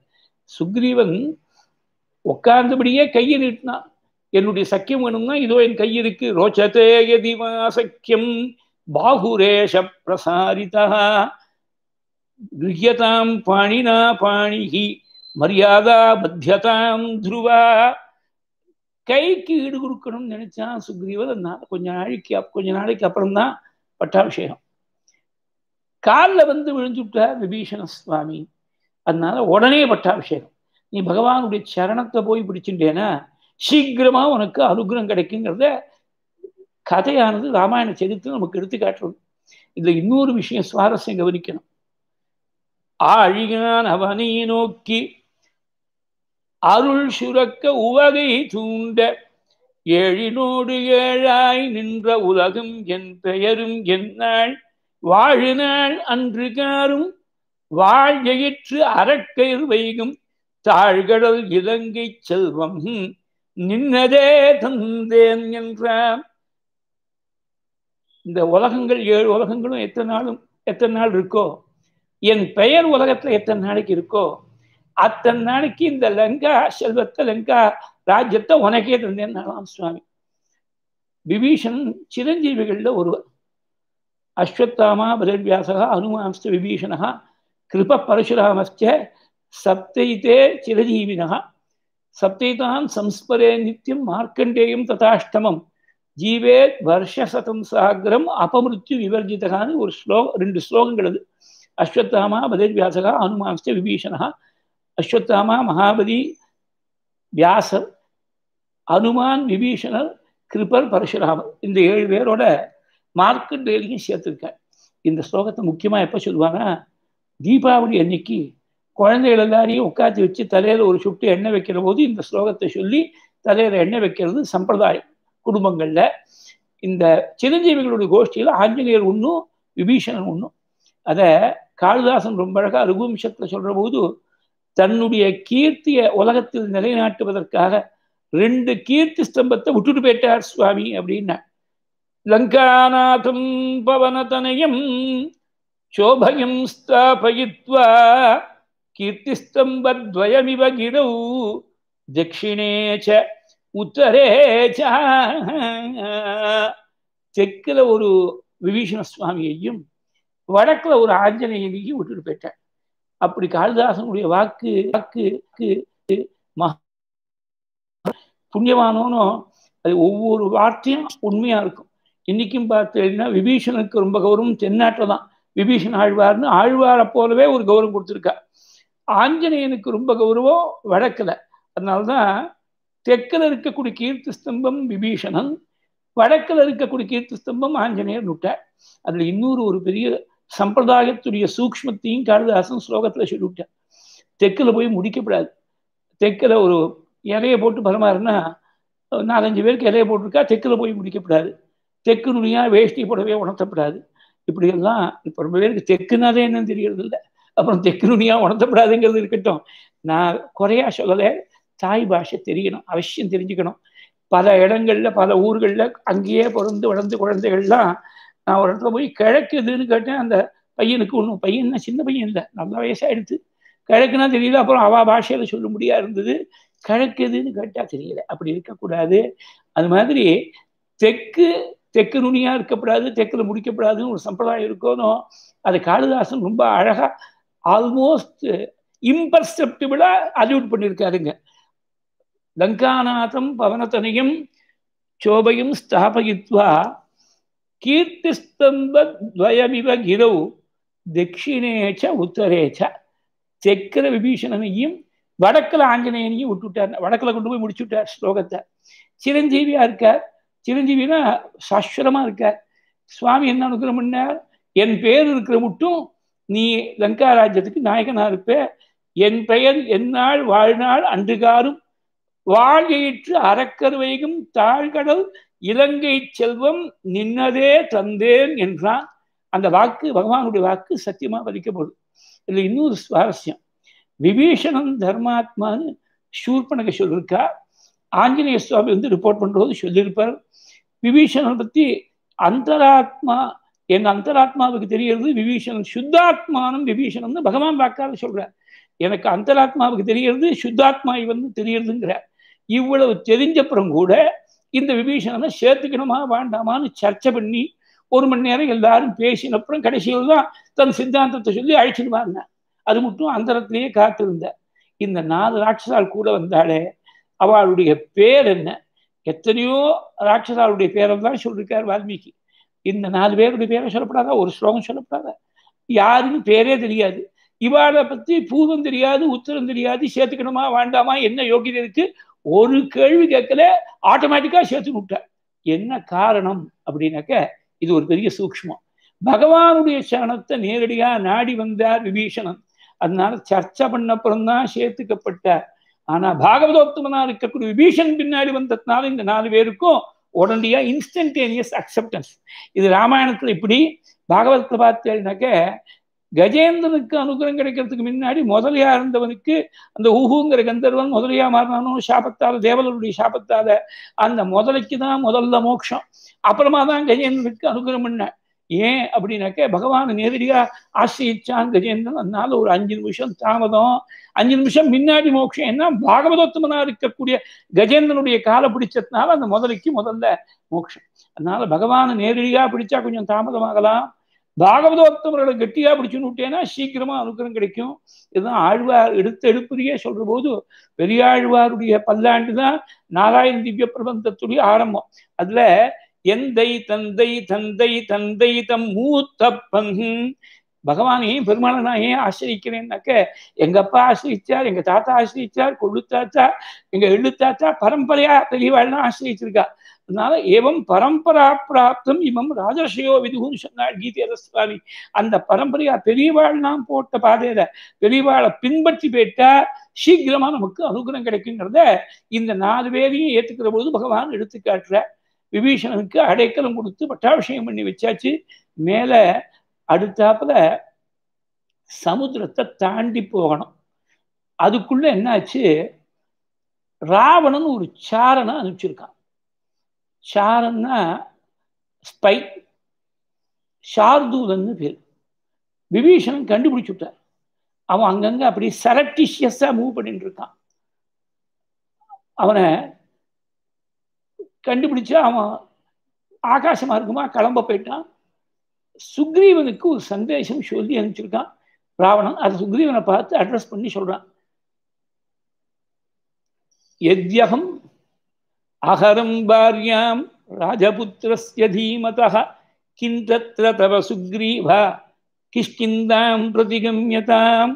S1: சுக்ரீவன் உட்கார்ந்தபடியே கையை நீட்டினான் என்னுடைய சக்கியம் வேணும்னா இதோ என் கை இருக்கு ரோச்சதே சக்கியம் பாகுரேஷ பிரசாரிதா கிரியதாம் பாணினா பாணிகி மரியாதா பத்தியதாம் துருவா கைக்கு ஈடு கொடுக்கணும்னு நினைச்சா சுக்ரீவன் கொஞ்சம் கொஞ்ச நாளைக்கு கொஞ்ச நாளைக்கு அப்புறம் தான் பட்டாபிஷேகம் காலில் வந்து விழுந்துட்டார் விபீஷண சுவாமி அதனால உடனே பட்டாபிஷேகம் நீ பகவானுடைய சரணத்தை போய் பிடிச்சுட்டேன்னா சீக்கிரமா உனக்கு அனுகிரகம் கிடைக்குங்கிறத கதையானது ராமாயண சரித்திரம் நமக்கு எடுத்து காட்டுறது இதுல இன்னொரு விஷயம் சுவாரஸ்யம் கவனிக்கணும் ஆழிகான் அவனை நோக்கி அருள் சுரக்க உவகை தூண்ட ஏழினோடு ஏழாய் நின்ற உலகம் என் பெயரும் என்னாள் நாள் வாழினாள் அன்று காரும் வாழ்கயிற்று அறக்கயிர் வைகும் தாழ்கடல் இலங்கை செல்வம் நின்னதே தந்தேன் என்றார் இந்த உலகங்கள் ஏழு உலகங்களும் எத்தனை நாளும் எத்தனை நாள் இருக்கோ என் பெயர் உலகத்துல எத்தனை நாளைக்கு இருக்கோ அத்தனை நாளைக்கு இந்த லங்கா செல்வத்தை லங்கா ராஜ்யத்தை உனக்கே தந்தேன்னாலாம் சுவாமி விபீஷன் சிரஞ்சீவிகளில் ஒருவர் அஸ்வத்தாமா பிரவியாசகா அனுமாம்ஸ்த விபீஷணா கிருப பரசுராமஸ்ச சப்தைதே சிரஜீவினா சப்தைதான் சம்ஸ்மரே நித்தியம் மார்க்கண்டேயம் ததாஷ்டமம் ஜீவேத் வருஷசதம் சாகரம் அபமிருத்யு விவர்ஜிதகான்னு ஒரு ஸ்லோ ரெண்டு ஸ்லோகங்கள் அது அஸ்வத்தாமா பதிர்வியாசகா அனுமாம்ஸ்த விபீஷணா அஸ்வத்தாமா மகாபதி வியாசர் அனுமான் விபீஷணர் கிருபர் பரசுராமர் இந்த ஏழு பேரோட மார்க்கெட் வேலையும் சேர்த்துருக்கார் இந்த ஸ்லோகத்தை முக்கியமாக எப்போ சொல்லுவாங்கன்னா தீபாவளி அன்னைக்கு குழந்தைகள் எல்லாரையும் உட்காந்து வச்சு தலையில் ஒரு சுட்டு எண்ணெய் வைக்கிற போது இந்த ஸ்லோகத்தை சொல்லி தலையில் எண்ணெய் வைக்கிறது சம்பிரதாயம் குடும்பங்களில் இந்த சிரஞ்சீவிகளுடைய கோஷ்டியில் ஆஞ்சநேயர் ஒன்றும் விபீஷணன் ஒன்றும் அதை காளிதாசன் ரொம்ப அழகாக ரகுவம்சத்தில் சொல்கிற போது தன்னுடைய கீர்த்தியை உலகத்தில் நிலைநாட்டுவதற்காக ரெண்டு கீர்த்தி ஸ்தம்பத்தை விட்டுட்டு போயிட்டார் சுவாமி அப்படின்னா லங்காநாதம் பவனதனயம் சோபயம் ஸ்தாபயித்வா கீர்த்தி ஸ்தம்பத்வயமிவ கிடவு தட்சிணேச்ச உத்தரேச்ச தெற்குல ஒரு விபீஷண சுவாமியையும் வடக்குல ஒரு ஆஞ்சநேயனையும் விட்டுட்டு போயிட்டார் அப்படி காளிதாசனுடைய வாக்கு வாக்கு புண்ணியமானோனும் அது ஒவ்வொரு வார்த்தையும் உண்மையா இருக்கும் இன்னைக்கும் பார்த்தீங்கன்னா விபீஷனுக்கு ரொம்ப கௌரவம் தென்னாட்டில் தான் விபீஷன் ஆழ்வார்னு ஆழ்வாரை போலவே ஒரு கௌரவம் கொடுத்துருக்கா ஆஞ்சநேயனுக்கு ரொம்ப கௌரவம் வடக்கில் அதனால்தான் தெற்கில் இருக்கக்கூடிய கீர்த்தி ஸ்தம்பம் விபீஷணன் வடக்கில் இருக்கக்கூடிய கீர்த்தி ஸ்தம்பம் ஆஞ்சநேயர் நுட்டார் அதில் இன்னொரு ஒரு பெரிய சம்பிரதாயத்துடைய சூக்மத்தையும் காளிதாசன் ஸ்லோகத்தில் சொல்லிவிட்டான் தெற்கில் போய் முடிக்கப்படாது தெற்கில் ஒரு இலையை போட்டு பரமாறுனா நாலஞ்சு பேருக்கு இலையை போட்டிருக்கா தெற்கில் போய் முடிக்கப்படாது தெற்கு நுனியாக வேஷ்டி போடவே உணர்த்தப்படாது இப்படியெல்லாம் இப்போ ரொம்ப பேருக்கு தெற்குனாலே என்னன்னு தெரியறது இல்லை அப்புறம் தெற்கு நுனியாக உணர்த்தப்படாதுங்கிறது இருக்கட்டும் நான் குறையா சொல்லலை தாய் பாஷை தெரியணும் அவசியம் தெரிஞ்சுக்கணும் பல இடங்கள்ல பல ஊர்களில் அங்கேயே பிறந்து வளர்ந்து குழந்தைகள்லாம் நான் ஒரு இடத்துல போய் கிழக்குதுன்னு கேட்டேன் அந்த பையனுக்கு ஒன்றும் பையன் சின்ன பையன் இல்லை நல்ல வயசாயிடுச்சு கிழக்குனா தெரியல அப்புறம் அவா பாஷையில் சொல்ல முடியா இருந்தது கிழக்குதுன்னு கேட்டால் தெரியல அப்படி இருக்கக்கூடாது அது மாதிரி தெற்கு தெற்கு நுனியாக இருக்கப்படாது தெற்கில் முடிக்கப்படாதுன்னு ஒரு சம்பிரதாயம் இருக்கணும் அது காளிதாசன் ரொம்ப அழகாக ஆல்மோஸ்ட் இம்பர்செப்டபிளாக அலியூட் பண்ணியிருக்காருங்க லங்காநாதம் பவனத்தனையும் சோபையும் ஸ்தாபகித்வா கீர்த்திஸ்தம்பத்வயமிவ கிரௌ தட்சிணேச்ச உத்தரேச்ச சக்கர விபீஷணனையும் வடக்கில் ஆஞ்சநேயனையும் விட்டுவிட்டார் வடக்கில் கொண்டு போய் முடிச்சு விட்டார் ஸ்லோகத்தை சிரஞ்சீவியா இருக்கார் சிரஞ்சீவினா சாஸ்வரமா இருக்கார் சுவாமி என்ன அனுகிரம் பண்ணார் என் பெயர் இருக்கிற மட்டும் நீ லங்கா ராஜ்யத்துக்கு நாயகனா இருப்ப என் பெயர் என்னால் வாழ்நாள் அன்றுகாரும் வாழ்யிற்று அறக்கர் வைகும் தாழ்கடல் இலங்கை செல்வம் நின்னதே தந்தேன் என்றான் அந்த வாக்கு பகவானுடைய வாக்கு சத்தியமா வலிக்கப்படும் இதில் இன்னொரு சுவாரஸ்யம் விபீஷணன் தர்மாத்மான்னு சூர்பனக சொல்லியிருக்கா ஆஞ்சநேய சுவாமி வந்து ரிப்போர்ட் பண்றது சொல்லியிருப்பார் விபீஷணன் பத்தி அந்தராத்மா என் அந்தராத்மாவுக்கு தெரியறது விபீஷணன் சுத்தாத்மானம் விபீஷணன் பகவான் வாக்காக சொல்கிறார் எனக்கு அந்தராத்மாவுக்கு தெரியறது சுத்தாத்மா இவன் தெரியறதுங்கிறார் இவ்வளவு தெரிஞ்சப்புறம் கூட இந்த விபீஷணனை சேர்த்துக்கணுமா வேண்டாமான்னு சர்ச்சை பண்ணி ஒரு மணி நேரம் எல்லாரும் பேசினப்புறம் கடைசியில் தான் தன் சித்தாந்தத்தை சொல்லி அழைச்சிடுவாங்க அது மட்டும் அந்தரத்திலேயே காத்திருந்த இந்த நாலு ராட்சசால் கூட வந்தாலே அவளுடைய பேர் என்ன எத்தனையோ ராட்சசாளுடைய தான் சொல்லியிருக்கார் வால்மீகி இந்த நாலு பேருடைய பேரை சொல்லப்படாதா ஒரு ஸ்லோகம் சொல்லப்படாத யாருன்னு பேரே தெரியாது இவாளை பத்தி பூதம் தெரியாது உத்தரம் தெரியாது சேர்த்துக்கணுமா வேண்டாமா என்ன யோகியதை இருக்கு ஒரு கேள்வி கேட்கல ஆட்டோமேட்டிக்கா சேர்த்து விட்டார் என்ன காரணம் அப்படின்னாக்க இது ஒரு பெரிய சூக்மம் பகவானுடைய சரணத்தை நேரடியா நாடி வந்தார் விபீஷணன் அதனால சர்ச்சை பண்ணப்புறம்தான் சேர்த்துக்கப்பட்டார் ஆனா பாகவதோத்தமனா இருக்கக்கூடிய விபீஷன் பின்னாடி வந்ததுனால இந்த நாலு பேருக்கும் உடனடியா இன்ஸ்டன்டேனியஸ் அக்செப்டன்ஸ் இது ராமாயணத்துல இப்படி பாகவதத்தை பார்த்தேன்னாக்க கஜேந்திரனுக்கு அனுகிரகம் கிடைக்கிறதுக்கு முன்னாடி முதலியா இருந்தவனுக்கு அந்த ஊஹுங்கிற கந்தர்வன் முதலியா மாறினானும் சாபத்தால தேவலருடைய சாபத்தால அந்த முதலைக்கு தான் முதல்ல மோட்சம் அப்புறமா தான் கஜேந்திரனுக்கு அனுகிரகம் பண்ண ஏன் அப்படின்னாக்க பகவான் நேரடியா ஆசிரியிச்சான் கஜேந்திரன் அதனால ஒரு அஞ்சு நிமிஷம் தாமதம் அஞ்சு நிமிஷம் முன்னாடி மோட்சம் என்ன பாகவதோத்தமனா இருக்கக்கூடிய கஜேந்திரனுடைய காலை பிடிச்சதுனால அந்த முதலைக்கு முதல்ல மோட்சம் அதனால பகவான் நேரடியா பிடிச்சா கொஞ்சம் தாமதமாகலாம் பாகவதோக்தவர்களை கட்டியா பிடிச்சுன்னு விட்டேன்னா சீக்கிரமா அனுக்கிரம் கிடைக்கும் இதுதான் ஆழ்வார் எடுத்து எடுப்பதையே சொல்ற போது பெரியாழ்வாருடைய பல்லாண்டு தான் நாராயண திவ்ய பிரபந்தத்துடைய ஆரம்பம் அதுல எந்தை தந்தை தந்தை தந்தை தம் மூத்த பங்கு பகவானையும் பெருமாள் நான் ஏன் ஆசிரியக்கிறேன்னாக்க எங்க அப்பா ஆசிரிச்சார் எங்க தாத்தா கொள்ளு தாத்தா எங்க எழுத்தாத்தா பரம்பரையா பெரியவாள்லாம் ஆசிரிச்சிருக்கா அதனால ஏவம் பரம்பரா பிராப்தம் இமம் ராஜசயோ விதுகுன்னு சொன்னாள் கீதேத சுவாமி அந்த பரம்பரையா பெரியவாள் நாம் போட்ட பாதையில பெரியவாளை பின்பற்றி போயிட்டா சீக்கிரமா நமக்கு அனுகிரகம் கிடைக்குங்கிறத இந்த நாலு பேரையும் ஏத்துக்கிற பொழுது பகவான் எடுத்து காட்டுற விபீஷணனுக்கு அடைக்கலம் கொடுத்து பட்டாபிஷேகம் பண்ணி வச்சாச்சு மேல அடுத்தாப்புல சமுத்திரத்தை தாண்டி போகணும் அதுக்குள்ள என்னாச்சு ராவணன் ஒரு சாரனை அனுப்பிச்சிருக்கான் ஷாரன்னா ஸ்பை ஷார்தூலன்னு பேர் விபீஷணன் கண்டுபிடிச்சு விட்டார் அவன் அங்கங்கே அப்படி சரட்டிஷியஸாக மூவ் பண்ணிட்டு இருக்கான் அவனை கண்டுபிடிச்சு அவன் ஆகாச இருக்குமா கிளம்ப போயிட்டான் சுக்ரீவனுக்கு ஒரு சந்தேஷம் சொல்லி அனுப்பிச்சிருக்கான் ராவணன் அது சுக்ரீவனை பார்த்து அட்ரஸ் பண்ணி சொல்றான் எத்யகம் அகரம் பாரியாம் ராஜபுத்திரஸ்ய தீமதः किं तत्र சுக்ரீவ கிஷ்கிந்தாம் பிரதிகம்யதாம்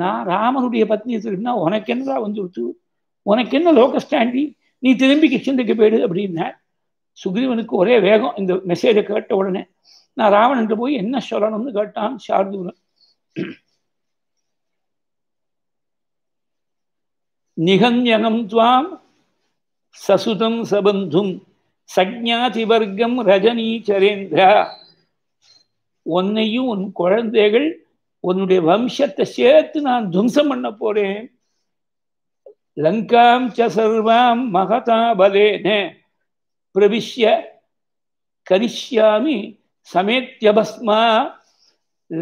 S1: நான் ராமனுடைய பத்னி திரும்பினா உனக்கு என்னதான் வந்துடுத்து உனக்கு என்ன லோகஸ்டாண்டி நீ திரும்பி கிஷ்கிந்தைக்கு போயிடு அப்படின்னா சுக்ரீவனுக்கு ஒரே வேகம் இந்த மெசேஜை கேட்ட உடனே நான் ராவன்ட்டு போய் என்ன சொல்லணும்னு கேட்டான் சார்தூரன் நிகந்தியகம் துவாம் சசுதம் சபந்தும் சக்ஞாதிவர்க்கம் சரேந்திர உன்னையும் உன் குழந்தைகள் உன்னுடைய வம்சத்தை சேர்த்து நான் துவம்சம் பண்ண போறேன் லங்காம் ச சர்வாம் மகதாபலேன பிரவிஷ்ய கரிஷ்யாமி சமேத்திய பஸ்மா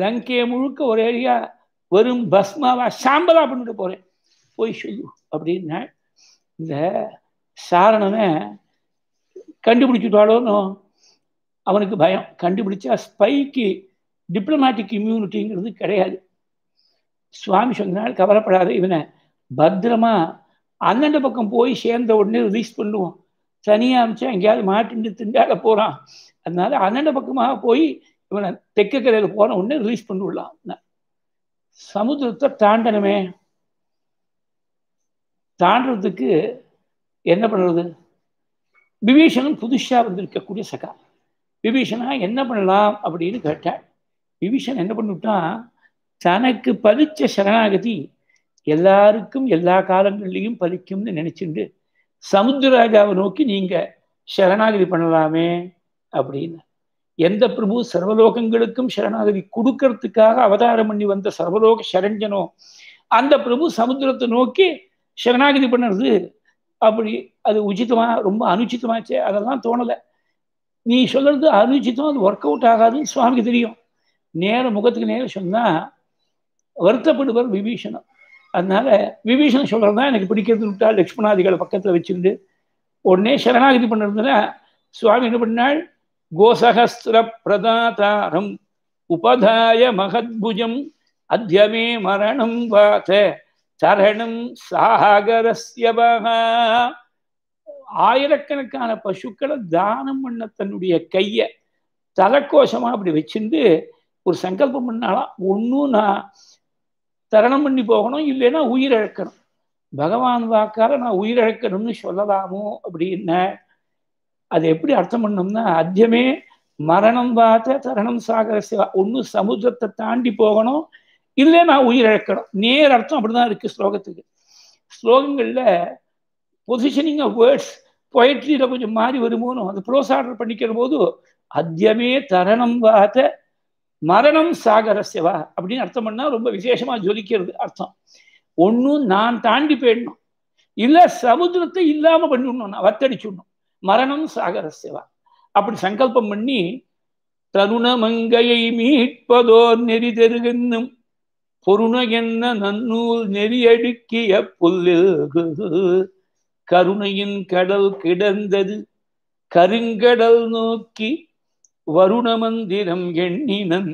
S1: லங்கையை முழுக்க ஒரு ஏரியா வெறும் பஸ்மாவா சாம்பலா பண்ணிட்டு போறேன் போய் சொல்லு அப்படின்னா இந்த சாரணனை கண்டுபிடிச்சிட்டாலோன்னு அவனுக்கு பயம் கண்டுபிடிச்சா ஸ்பைக்கு டிப்ளமேட்டிக் இம்யூனிட்டிங்கிறது கிடையாது சுவாமி சொன்னால் கவலைப்படாத இவனை பத்திரமா அந்தண்ட பக்கம் போய் சேர்ந்த உடனே ரிலீஸ் பண்ணுவோம் தனியாக அமைச்சா எங்கேயாவது மாட்டிண்டு திண்டாட போகிறான் அதனால அந்தண்ட பக்கமாக போய் இவனை தெக்க கரையில் போன உடனே ரிலீஸ் பண்ணி விடலாம் சமுதிரத்தை தாண்டனமே தாண்டதுக்கு என்ன பண்ணுறது விபீஷணன் புதுசாக வந்திருக்கக்கூடிய சகா விபீஷனா என்ன பண்ணலாம் அப்படின்னு கேட்டாள் விபீஷன் என்ன பண்ணிவிட்டான் தனக்கு பலிச்ச சரணாகதி எல்லாருக்கும் எல்லா காலங்கள்லையும் பலிக்கும்னு நினச்சிண்டு சமுத்திரராஜாவை நோக்கி நீங்கள் சரணாகதி பண்ணலாமே அப்படின்னு எந்த பிரபு சர்வலோகங்களுக்கும் சரணாகதி கொடுக்கறதுக்காக அவதாரம் பண்ணி வந்த சர்வலோக சரஞ்சனோ அந்த பிரபு சமுத்திரத்தை நோக்கி சரணாகதி பண்ணுறது அப்படி அது உச்சிதமாக ரொம்ப அனுச்சிதமாச்சே அதெல்லாம் தோணலை நீ சொல்கிறது அனுச்சிதம் அது ஒர்க் அவுட் ஆகாதுன்னு சுவாமிக்கு தெரியும் நேர முகத்துக்கு நேரம் சொன்னால் வருத்தப்படுவர் விபீஷணம் அதனால விபீஷணம் சொல்கிறது தான் எனக்கு பிடிக்கிறது விட்டால் லக்ஷ்மணாதிகளை பக்கத்தில் வச்சுருந்து உடனே சரணாகிதி பண்ணுறதுன்னா சுவாமி என்ன பண்ணாள் கோசஹஸ்திர பிரதாதாரம் உபதாய மகத்புஜம் அத்தியமே மரணம் வாத்த தரணும் சாகரஸ்ய ஆயிரக்கணக்கான பசுக்களை தானம் பண்ண தன்னுடைய கைய தலைக்கோஷமா அப்படி வச்சிருந்து ஒரு சங்கல்பம் பண்ணாலாம் ஒன்றும் நான் தரணம் பண்ணி போகணும் இல்லைன்னா உயிரிழக்கணும் பகவான் வாக்கால நான் உயிரிழக்கணும்னு சொல்லலாமோ அப்படின்ன அது எப்படி அர்த்தம் பண்ணோம்னா அத்தியமே மரணம் பார்த்த தரணம் சாகர சிவா ஒன்றும் சமுத்திரத்தை தாண்டி போகணும் இல்லை நான் உயிரிழக்கணும் நேர் அர்த்தம் அப்படிதான் இருக்கு ஸ்லோகத்துக்கு ஸ்லோகங்களில் பொசிஷனிங் ஆஃப் வேர்ட்ஸ் பொயட்ரியில் கொஞ்சம் மாறி வருமோனும் அது ப்ரோஸ் ஆர்டர் பண்ணிக்கிற போது அத்தியமே தரணம் வாத மரணம் சாகரஸ்யவா அப்படின்னு அர்த்தம் பண்ணால் ரொம்ப விசேஷமாக ஜொலிக்கிறது அர்த்தம் ஒன்றும் நான் தாண்டி போயிடணும் இல்லை சமுத்திரத்தை இல்லாமல் பண்ணிவிடணும் நான் வத்தடிச்சுடணும் மரணம் சாகரஸ்யவா அப்படி சங்கல்பம் பண்ணி தருணமங்கையை மீட்பதோர் நெறி தெருகன்னும் பொருண என்ன நன்னூல் நெறியடுக்கிய புல்லில் கருணையின் கடல் கிடந்தது கருங்கடல் நோக்கி வருண மந்திரம் எண்ணினன்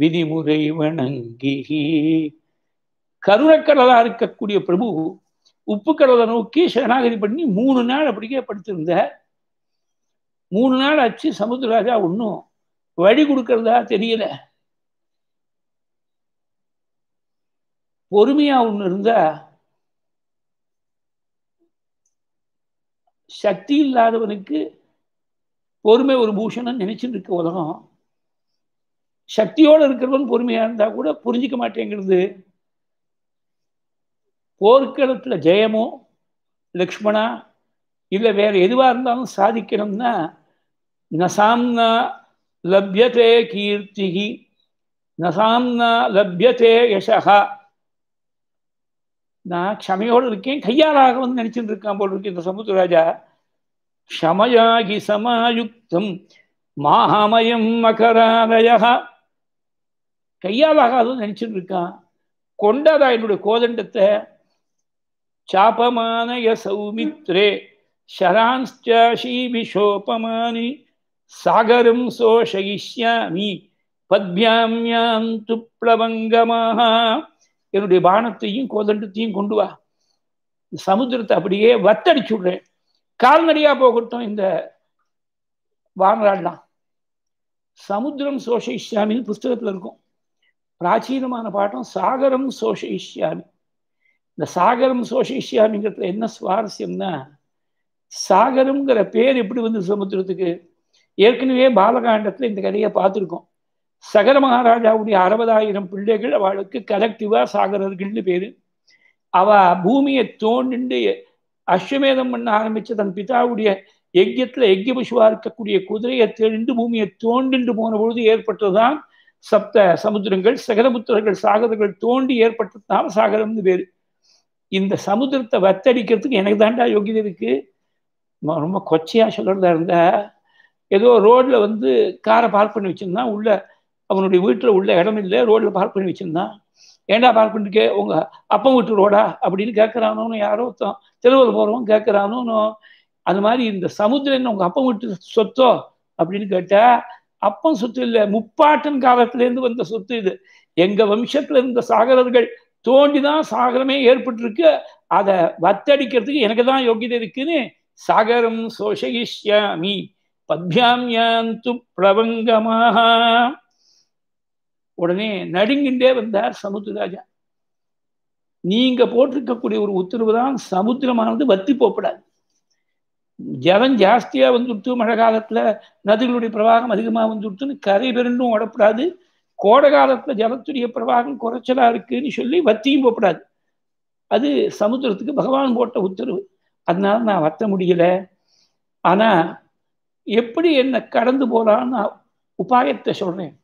S1: விதிமுறை வணங்கி கருணக்கடலா இருக்கக்கூடிய பிரபு உப்பு கடலை நோக்கி சரணாகதி பண்ணி மூணு நாள் அப்படிக்கே படுத்திருந்த மூணு நாள் ஆச்சு சமுத்திரராஜா ஒன்றும் வழி கொடுக்கறதா தெரியல பொறுமையா ஒன்று இருந்த சக்தி இல்லாதவனுக்கு பொறுமை ஒரு பூஷணம் நினைச்சுட்டு இருக்க உலகம் சக்தியோடு இருக்கிறவன் பொறுமையா இருந்தா கூட புரிஞ்சிக்க மாட்டேங்கிறது போர்க்களத்துல ஜெயமோ லக்ஷ்மணா இல்லை வேற எதுவாக இருந்தாலும் சாதிக்கணும்னா நசாம்னா லப்யதே கீர்த்திகி நசாம்னா லப்யதே யசகா நான் க்ஷமையோடு இருக்கேன் கையாளாக வந்து நினைச்சுட்டு இருக்கான் போல் இருக்கு இந்த சமுத்திரராஜா க்ஷமயாகி சமாயுக்தம் மாமயம் மகராலயா கையாளாக அதுவும் நினைச்சுட்டு இருக்கான் கொண்டாதா என்னுடைய கோதண்டத்தை சாபமானய சௌமித்ரே ஷரான்ஷோபமானி சாகரம் சோஷயிஷ்யாமி பத்மியாம் பிளவங்கமாக என்னுடைய பானத்தையும் கோதண்டத்தையும் கொண்டு வா சமுத்திரத்தை அப்படியே வத்தடிச்சு விடுறேன் கால்நடையா போகட்டும் இந்த வானராடலாம் சமுத்திரம் சோஷயிஷ்யாமின்னு புஸ்தகத்துல இருக்கும் பிராச்சீனமான பாட்டம் சாகரம் சோஷயிஷ்யாமி இந்த சாகரம் சோஷயிஷ்யாமிங்கிறதுல என்ன சுவாரஸ்யம்னா சாகரம்ங்கிற பேர் எப்படி வந்து சமுத்திரத்துக்கு ஏற்கனவே பாலகாண்டத்துல இந்த கதையை பார்த்துருக்கோம் சகர மகாராஜாவுடைய அறுபதாயிரம் பிள்ளைகள் அவளுக்கு கலெக்டிவா சாகரர்கள்னு பேரு அவ பூமியை தோண்டிண்டு அஸ்வமேதம் பண்ண ஆரம்பிச்ச தன் பிதாவுடைய யஜ்யத்துல யஜ்ய பசுவா இருக்கக்கூடிய குதிரையை தெளிந்து பூமியை தோண்டிண்டு போன பொழுது ஏற்பட்டதுதான் சப்த சமுத்திரங்கள் சகரபுத்திரர்கள் சாகரங்கள் தோண்டி ஏற்பட்டதுதான் சாகரம்னு பேரு இந்த சமுத்திரத்தை வத்தடிக்கிறதுக்கு எனக்கு தாண்டா யோகியதை இருக்கு ரொம்ப கொச்சையா சொல்றதா இருந்தா ஏதோ ரோட்ல வந்து காரை பார்க் பண்ணி வச்சிருந்தா உள்ள அவனுடைய வீட்டில் உள்ள இடம் இல்லை ரோடில் பார்க் பண்ணி வச்சுருந்தான் ஏண்டா பார்க் பண்ணிருக்கே உங்கள் அப்பன் வீட்டு ரோடா அப்படின்னு கேட்குறானோன்னு யாரோ தெருவில் போகிறவன் கேட்குறானோன்னு அது மாதிரி இந்த சமுத்திரன் உங்கள் அப்பன் வீட்டு சொத்தோ அப்படின்னு கேட்டால் அப்பன் சொத்து இல்லை முப்பாட்டன் இருந்து வந்த சொத்து இது எங்கள் வம்சத்தில் இருந்த சாகரர்கள் தோண்டிதான் சாகரமே ஏற்பட்டிருக்கு அதை வத்தடிக்கிறதுக்கு எனக்கு தான் யோகியதை இருக்குன்னு சாகரம் சோஷயிஷ்யாமி பத்யாமியாந்து பிரபங்கமாக உடனே நடுங்கின்றே வந்தார் சமுத்திரராஜா நீங்க போட்டிருக்கக்கூடிய ஒரு உத்தரவு தான் சமுத்திரமானது வத்தி போகப்படாது ஜலம் ஜாஸ்தியா வந்துட்டு மழை காலத்துல நதிகளுடைய பிரவாகம் அதிகமா வந்துட்டுன்னு கரை பெருண்டும் ஓடப்படாது கோடை காலத்துல ஜலத்துடைய பிரவாகம் குறைச்சலா இருக்குன்னு சொல்லி வத்தியும் போகப்படாது அது சமுத்திரத்துக்கு பகவான் போட்ட உத்தரவு அதனால நான் வத்த முடியல ஆனா எப்படி என்னை கடந்து போலான்னு நான் உபாயத்தை சொல்றேன்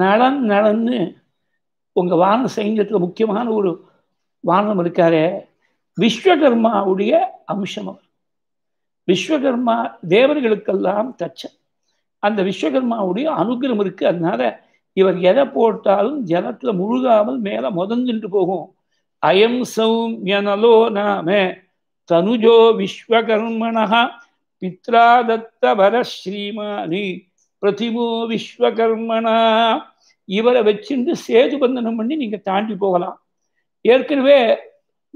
S1: நலன் நலன்னு உங்கள் வான சைன்யத்தில் முக்கியமான ஒரு வானம் இருக்காரு விஸ்வகர்மாவுடைய அம்சம் அவர் விஸ்வகர்மா தேவர்களுக்கெல்லாம் தச்சன் அந்த விஸ்வகர்மாவுடைய அனுகிரகம் இருக்கு அதனால இவர் எதை போட்டாலும் ஜலத்துல முழுகாமல் மேல முதந்துட்டு போகும் அயம் சௌமியனலோ நாம தனுஜோ விஸ்வகர்மணா பித்ரா தத்த வர ஸ்ரீமானி பிரதிமோ விஸ்வகர்மனா இவரை வச்சுட்டு சேது பந்தனம் பண்ணி நீங்க தாண்டி போகலாம் ஏற்கனவே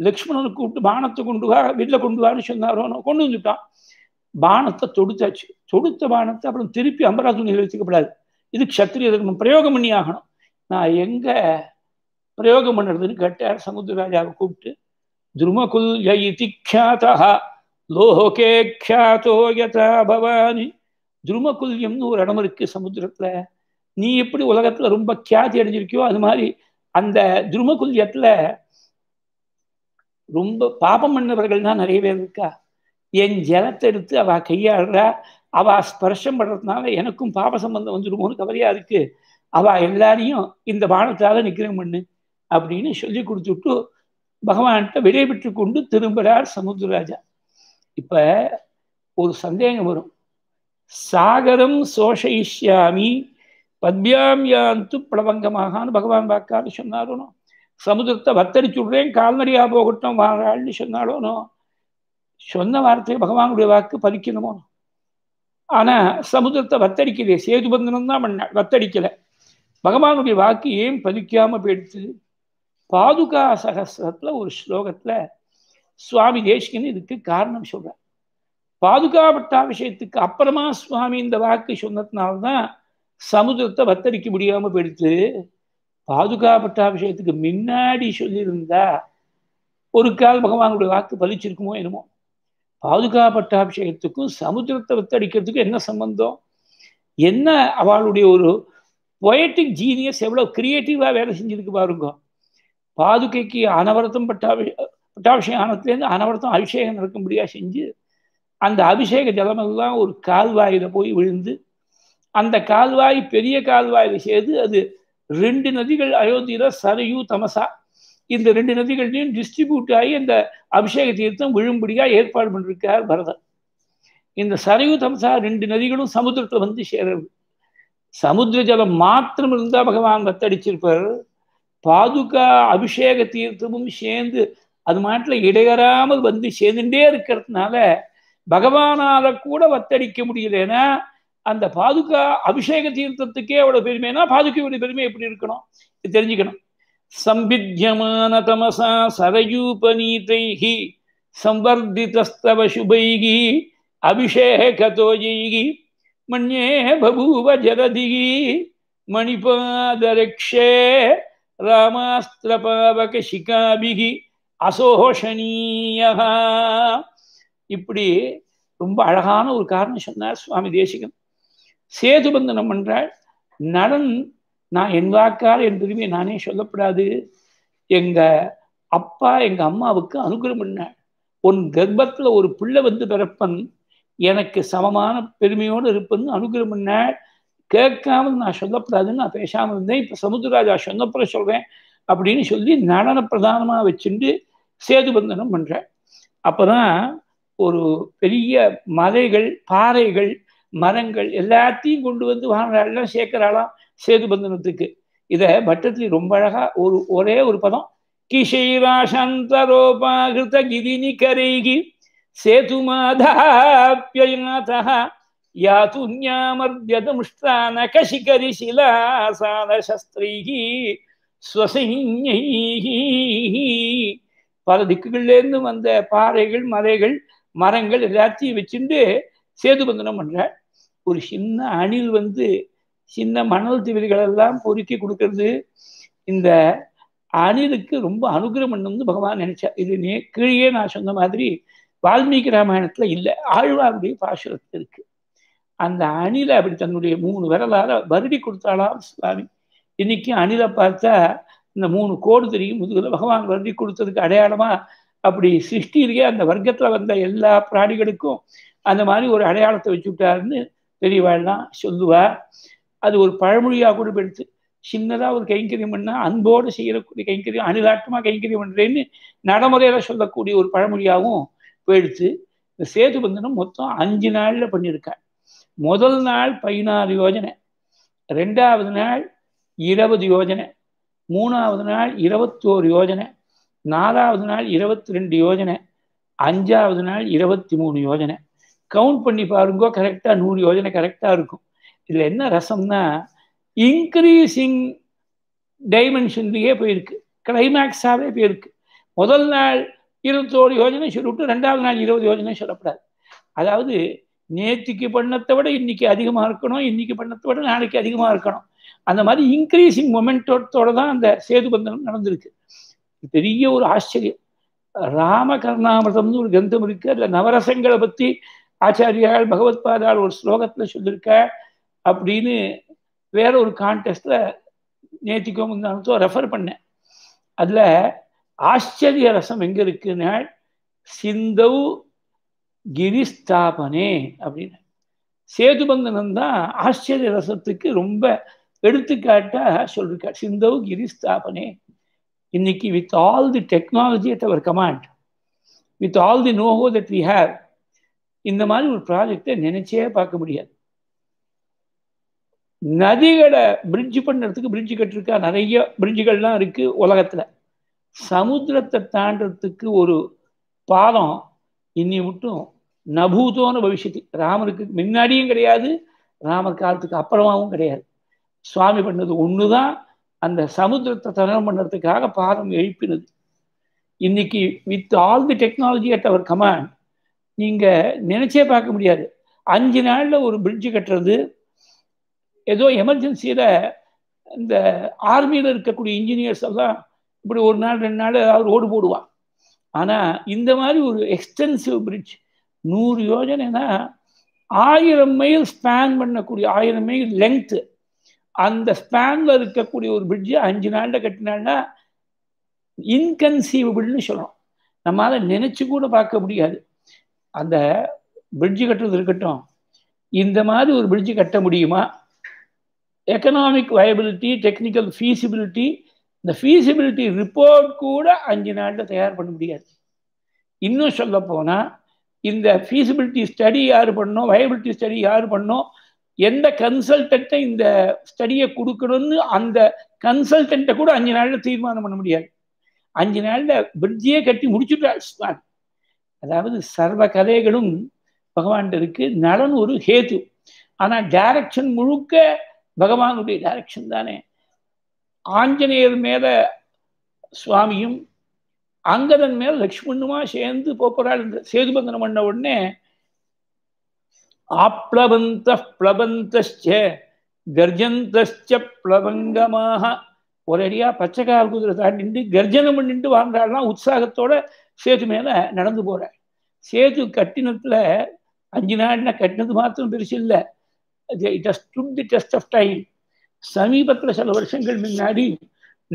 S1: லக்ஷ்மணனை கூப்பிட்டு பானத்தை கொண்டு வா வீட்டில் கொண்டு வான்னு சொன்னாரோ கொண்டு வந்துட்டான் பானத்தை தொடுத்தாச்சு தொடுத்த பானத்தை அப்புறம் திருப்பி அம்பராசுனியில் வச்சுக்கப்படாது இது கஷத்திரிய தர்மம் பிரயோகம் பண்ணி ஆகணும் நான் எங்க பிரயோகம் பண்ணுறதுன்னு கேட்டார் சமுத்திரராஜாவை கூப்பிட்டு துருமகுல் லோகே லோகோகே யதா பவானி துருமகுல்யம்னு ஒரு இடம் இருக்கு சமுத்திரத்துல நீ எப்படி உலகத்துல ரொம்ப கியாதி அடைஞ்சிருக்கியோ அது மாதிரி அந்த துருமகுல்யத்துல ரொம்ப பாபம் பண்ணவர்கள் தான் நிறைய பேர் இருக்கா என் ஜலத்தை எடுத்து அவ கையாடுறா அவ ஸ்பர்ஷம் பண்றதுனால எனக்கும் பாப சம்பந்தம் வந்துருமோன்னு கவலையா இருக்கு அவ எல்லாரையும் இந்த பானத்தால நிக்கிறேன் பண்ணு அப்படின்னு சொல்லி கொடுத்துட்டு பகவான்கிட்ட விடைபெற்று கொண்டு திரும்புகிறார் சமுத்திரராஜா இப்ப ஒரு சந்தேகம் வரும் சாகரம் சோஷயிஷ்யாமி பத்யாம் யாந்து பிளவங்கமாகான்னு பகவான் வாக்கான்னு சொன்னாரோனோ சமுதிரத்தை வத்தரிச்சு விடுறேன் கால்நடையாக போகட்டும் வாழாள்னு சொன்னாலோனோ சொன்ன வார்த்தை பகவானுடைய வாக்கு பதிக்கணுமோ ஆனால் சமுதிரத்தை வத்தடிக்கலையே சேது பந்தனம் தான் பண்ண வத்தடிக்கலை பகவானுடைய வாக்கு ஏன் பதிக்காமல் போயிடுச்சு பாதுகா சகசிரத்தில் ஒரு ஸ்லோகத்தில் சுவாமி தேசிகன் இதுக்கு காரணம் சொல்கிறார் பாதுகாப்பட்டா விஷயத்துக்கு அப்புறமா சுவாமி இந்த வாக்கு சொன்னதுனால்தான் சமுதிரத்தை வத்தரிக்க முடியாம போயிடுத்து பாதுகாப்பட்டா விஷயத்துக்கு முன்னாடி சொல்லியிருந்தா ஒரு கால் பகவானுடைய வாக்கு பலிச்சிருக்குமோ என்னமோ பாதுகாப்பட்டா விஷயத்துக்கும் சமுதிரத்தை வத்தடிக்கிறதுக்கும் என்ன சம்பந்தம் என்ன அவளுடைய ஒரு பொயட்டிக் ஜீனியஸ் எவ்வளோ கிரியேட்டிவாக வேலை செஞ்சிருக்கு பாருங்க பாதுகைக்கு அனவரத்தம் பட்டாபி பட்டாபிஷேகானத்துலேருந்து அனவரத்தம் அபிஷேகம் நடக்கும்படியாக செஞ்சு அந்த அபிஷேக ஜலமெல்லாம் ஒரு கால்வாயில் போய் விழுந்து அந்த கால்வாய் பெரிய கால்வாயில் சேர்ந்து அது ரெண்டு நதிகள் அயோத்தியில சரையு தமசா இந்த ரெண்டு நதிகள்லையும் டிஸ்ட்ரிபியூட் ஆகி அந்த அபிஷேக தீர்த்தம் விழும்படியாக ஏற்பாடு பண்ணிருக்கார் பரதர் இந்த சரையு தமசா ரெண்டு நதிகளும் சமுத்திரத்தில் வந்து சேரது சமுத்திர ஜலம் மாத்திரம் இருந்தால் பகவான் வத்தடிச்சிருப்பார் பாதுகா அபிஷேக தீர்த்தமும் சேர்ந்து அது மாட்டில் இடையறாமல் வந்து சேர்ந்துட்டே இருக்கிறதுனால பகவானால கூட வத்தடிக்க ஏன்னா அந்த பாதுகா அபிஷேக தீர்த்தத்துக்கே அவ்வளவு பெருமைனா பாதுகையோட பெருமை எப்படி இருக்கணும் தெரிஞ்சுக்கணும் சம்பித்யமான தமசா சரயூபநீதைகி சம்வர்திதஸ்தவ சுபைகி தோஜைகி மண்யே பபூவ ஜரதிகி மணிபாதரக்ஷே ராமாஸ்திரபாவக சிகாபிகி அசோஷணீயா இப்படி ரொம்ப அழகான ஒரு காரணம் சொன்னார் சுவாமி தேசிகன் சேதுபந்தனம் என்றால் நடன் நான் என் வாக்கால் என் பெருமையை நானே சொல்லப்படாது எங்க அப்பா எங்க அம்மாவுக்கு அனுகிரகம் பண்ணாள் உன் கர்ப்பத்துல ஒரு பிள்ளை வந்து பிறப்பன் எனக்கு சமமான பெருமையோடு இருப்பது அனுகிரகம் பண்ணாள் கேட்காமல் நான் சொல்லப்படாதுன்னு நான் பேசாமல் இருந்தேன் இப்போ சமுத்திரராஜா சொன்னப்புறம் சொல்கிறேன் அப்படின்னு சொல்லி நடன பிரதானமாக வச்சுட்டு சேதுபந்தனம் பண்ணுறேன் அப்போ ஒரு பெரிய மலைகள் பாறைகள் மரங்கள் எல்லாத்தையும் கொண்டு வந்து வானெல்லாம் சேர்க்கிறாளாம் பந்தனத்துக்கு இதை பட்டத்தில் ரொம்ப அழகா ஒரு ஒரே ஒரு பதம் சந்தரோபாகிருத்த கிதினி கரைகி சேதுமாதாப்யநாதா யாதுன்யாமர்த்தியதமுஷ்டான கசிகரி சிலாசான சஸ்திரீகி ஸ்வசைஞை பல திக்குகள்லேருந்து வந்த பாறைகள் மலைகள் மரங்கள் எல்லாத்தையும் வச்சுட்டு சேது பந்தனம் பண்ற ஒரு சின்ன அணில் வந்து சின்ன மணல் திவிதிகள் எல்லாம் பொறுக்கி கொடுக்கறது இந்த அணிலுக்கு ரொம்ப அனுகிரகம் பண்ணணும்னு பகவான் நினைச்சா இது நே கீழே நான் சொன்ன மாதிரி வால்மீகி ராமாயணத்துல இல்லை ஆழ்வாருடைய பாசுரத்தில் இருக்கு அந்த அணிலை அப்படி தன்னுடைய மூணு விரலால வருடி கொடுத்தாலாம் சுவாமி இன்னைக்கு அணிலை பார்த்தா இந்த மூணு கோடு தெரியும் முதுகில் பகவான் வருடி கொடுத்ததுக்கு அடையாளமா அப்படி சிருஷ்டியிலேயே அந்த வர்க்கத்தில் வந்த எல்லா பிராணிகளுக்கும் அந்த மாதிரி ஒரு அடையாளத்தை விட்டாருன்னு பெரியவாள்லாம் சொல்லுவா அது ஒரு பழமொழியாக கூட எடுத்து சின்னதாக ஒரு கைங்கரியம் பண்ணால் அன்போடு செய்யக்கூடிய கைங்கரியம் அணிலாட்டமாக கைங்கரியம் பண்ணுறேன்னு நடைமுறையில் சொல்லக்கூடிய ஒரு பழமொழியாகவும் போயிடுச்சு இந்த சேது பந்தனம் மொத்தம் அஞ்சு நாளில் பண்ணியிருக்காள் முதல் நாள் பதினாறு யோஜனை ரெண்டாவது நாள் இருபது யோஜனை மூணாவது நாள் இருபத்தோரு யோஜனை நாலாவது நாள் இருபத்தி ரெண்டு யோஜனை அஞ்சாவது நாள் இருபத்தி மூணு யோஜனை கவுண்ட் பண்ணி பாருங்கோ கரெக்டாக நூறு யோஜனை கரெக்டாக இருக்கும் இதில் என்ன ரசம்னா இன்க்ரீஸிங் டைமென்ஷன்லேயே போயிருக்கு கிளைமேக்ஸாகவே போயிருக்கு முதல் நாள் இருபத்தோடு யோஜனை சொல்லிவிட்டு ரெண்டாவது நாள் இருபது யோஜனை சொல்லப்படாது அதாவது நேற்றுக்கு பண்ணத்தை விட இன்னைக்கு அதிகமாக இருக்கணும் இன்னைக்கு பண்ணத்தை விட நாளைக்கு அதிகமாக இருக்கணும் அந்த மாதிரி இன்க்ரீஸிங் மொமெண்டோட்டோட தான் அந்த சேது பந்தனம் நடந்திருக்கு பெரிய ஒரு ஆச்சரியம் ராமகர்ணாமிரதம்னு ஒரு கிரந்தம் இருக்கு அதுல நவரசங்களை பத்தி ஆச்சாரியால் பகவத் பாதால் ஒரு ஸ்லோகத்துல சொல்லியிருக்க அப்படின்னு வேற ஒரு கான்டெஸ்ட்ல நேத்திக்கோ முந்தானத்தோ ரெஃபர் பண்ணேன் அதுல ஆச்சரிய ரசம் எங்க இருக்குன்னா சிந்தவு கிரிஸ்தாபனே அப்படின்னு சேதுபந்தனம் தான் ஆச்சரிய ரசத்துக்கு ரொம்ப எடுத்துக்காட்டா சொல்லியிருக்கார் சிந்தவு கிரிஸ்தாபனே இன்னைக்கு with all the technology at our command with all the know-how that we have இந்த மாதிரி ஒரு ப்ராஜெக்டை நினைச்சே பார்க்க முடியாது நதிகளை பிரிட்ஜ் பண்ணுறதுக்கு பிரிட்ஜு கட்டிருக்கா நிறைய பிரிட்ஜுகள்லாம் இருக்கு உலகத்தில் சமுத்திரத்தை தாண்டறதுக்கு ஒரு பாலம் இன்னி மட்டும் நபூதோன பவிஷத்து ராமருக்கு முன்னாடியும் கிடையாது ராமர் காலத்துக்கு அப்புறமாவும் கிடையாது சுவாமி பண்ணது ஒன்று தான் அந்த சமுத்திரத்தை தரணம் பண்ணுறதுக்காக பாரம் எழுப்பினது இன்னைக்கு with all the technology at our command நீங்கள் நினச்சே பார்க்க முடியாது அஞ்சு நாளில் ஒரு பிரிட்ஜு கட்டுறது ஏதோ எமர்ஜென்சியில் இந்த ஆர்மியில் இருக்கக்கூடிய இன்ஜினியர்ஸ் எல்லாம் இப்படி ஒரு நாள் ரெண்டு நாள் ஏதாவது ரோடு போடுவான் ஆனால் இந்த மாதிரி ஒரு எக்ஸ்டென்சிவ் பிரிட்ஜ் நூறு யோஜனைனா ஆயிரம் மைல் ஸ்பேன் பண்ணக்கூடிய ஆயிரம் மைல் லென்த்து அந்த ஸ்பேன்ல இருக்கக்கூடிய ஒரு பிரிட்ஜு அஞ்சு நாள்ல கட்டினால்னா இன்கன்சீவபிள்னு சொல்லணும் நம்மளால் நினச்சி கூட பார்க்க முடியாது அந்த பிரிட்ஜு கட்டுறது இருக்கட்டும் இந்த மாதிரி ஒரு பிரிட்ஜு கட்ட முடியுமா எக்கனாமிக் வயபிலிட்டி டெக்னிக்கல் ஃபீஸிபிலிட்டி இந்த ஃபீஸிபிலிட்டி ரிப்போர்ட் கூட அஞ்சு நாளில் தயார் பண்ண முடியாது இன்னும் சொல்ல போனால் இந்த ஃபீஸிபிலிட்டி ஸ்டடி யார் பண்ணோம் வயபிலிட்டி ஸ்டடி யார் பண்ணோம் எந்த கன்சல்டன்ட்டை இந்த ஸ்டடியை கொடுக்கணும்னு அந்த கன்சல்டன்ட்டை கூட அஞ்சு நாளில் தீர்மானம் பண்ண முடியாது அஞ்சு நாளில் பிரிட்ஜியே கட்டி முடிச்சுட்டார் அதாவது சர்வ கதைகளும் பகவான் இருக்கு நலன் ஒரு ஹேது ஆனால் டைரக்ஷன் முழுக்க பகவானுடைய டைரக்ஷன் தானே ஆஞ்சநேயர் மேல சுவாமியும் அங்கதன் மேல லக்ஷ்மணுமா சேர்ந்து போகிறாள் இந்த சேதுபந்தனம் பண்ண உடனே ஆப்ளவந்த பிளபந்தே கர்ஜந்தச்ச பிளபங்கமாக ஒரேடியா பச்சை கால் குதிரை தாண்டிண்டு கர்ஜனம் பண்ணிட்டு வாழ்ந்தாள்லாம் உற்சாகத்தோட சேத்து மேல நடந்து போற சேத்து கட்டினத்துல அஞ்சு நாள்னா கட்டினது மாத்திரம் பெருசு இல்லை it the test of time சமீபத்தில் சில வருஷங்கள் முன்னாடி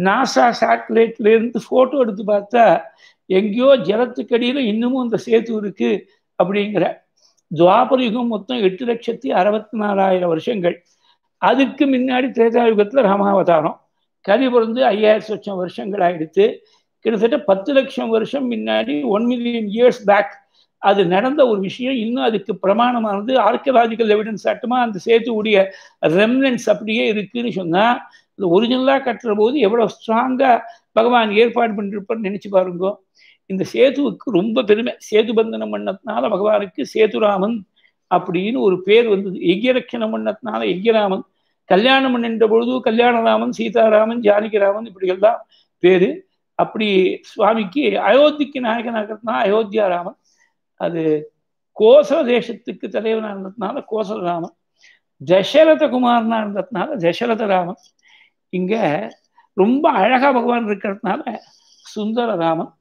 S1: நாசா சேட்டலைட்ல இருந்து போட்டோ எடுத்து பார்த்தா எங்கேயோ ஜலத்துக்கடியில் இன்னமும் அந்த சேத்து இருக்கு அப்படிங்கிற துவாபர யுகம் மொத்தம் எட்டு லட்சத்தி அறுபத்தி நாலாயிரம் வருஷங்கள் அதுக்கு முன்னாடி திரேதா யுகத்தில் ராமாவதாரம் கவி பிறந்து ஐயாயிரம் லட்சம் வருஷங்கள் ஆயிடுத்து கிட்டத்தட்ட பத்து லட்சம் வருஷம் முன்னாடி ஒன் மில்லியன் இயர்ஸ் பேக் அது நடந்த ஒரு விஷயம் இன்னும் அதுக்கு பிரமாணமானது ஆர்கியலாஜிக்கல் எவிடன்ஸ் ஆட்டமா அந்த சேர்த்து உடைய ரெம்னன்ஸ் அப்படியே இருக்குன்னு சொன்னால் ஒரிஜினலாக கட்டுற போது எவ்வளோ ஸ்ட்ராங்காக பகவான் ஏற்பாடு பண்ணிருப்பார்னு நினச்சி பாருங்கோ இந்த சேதுவுக்கு ரொம்ப பெருமை சேது பந்தனம் பண்ணதுனால பகவானுக்கு சேதுராமன் அப்படின்னு ஒரு பேர் வந்தது எக்கியரட்சணம் பண்ணதுனால எக்கியராமன் கல்யாணம் பண்ணின்ற பொழுது கல்யாணராமன் சீதாராமன் ஜானகிராமன் இப்படி எல்லாம் பேரு அப்படி சுவாமிக்கு அயோத்திக்கு நாயகனாகிறதுனா அயோத்தியா ராமன் அது கோசல தேசத்துக்கு தலைவனாக இருந்ததுனால கோசலராமன் தசரத குமாரனா இருந்ததுனால தசரத ராமன் இங்க ரொம்ப அழகா பகவான் இருக்கிறதுனால சுந்தரராமன்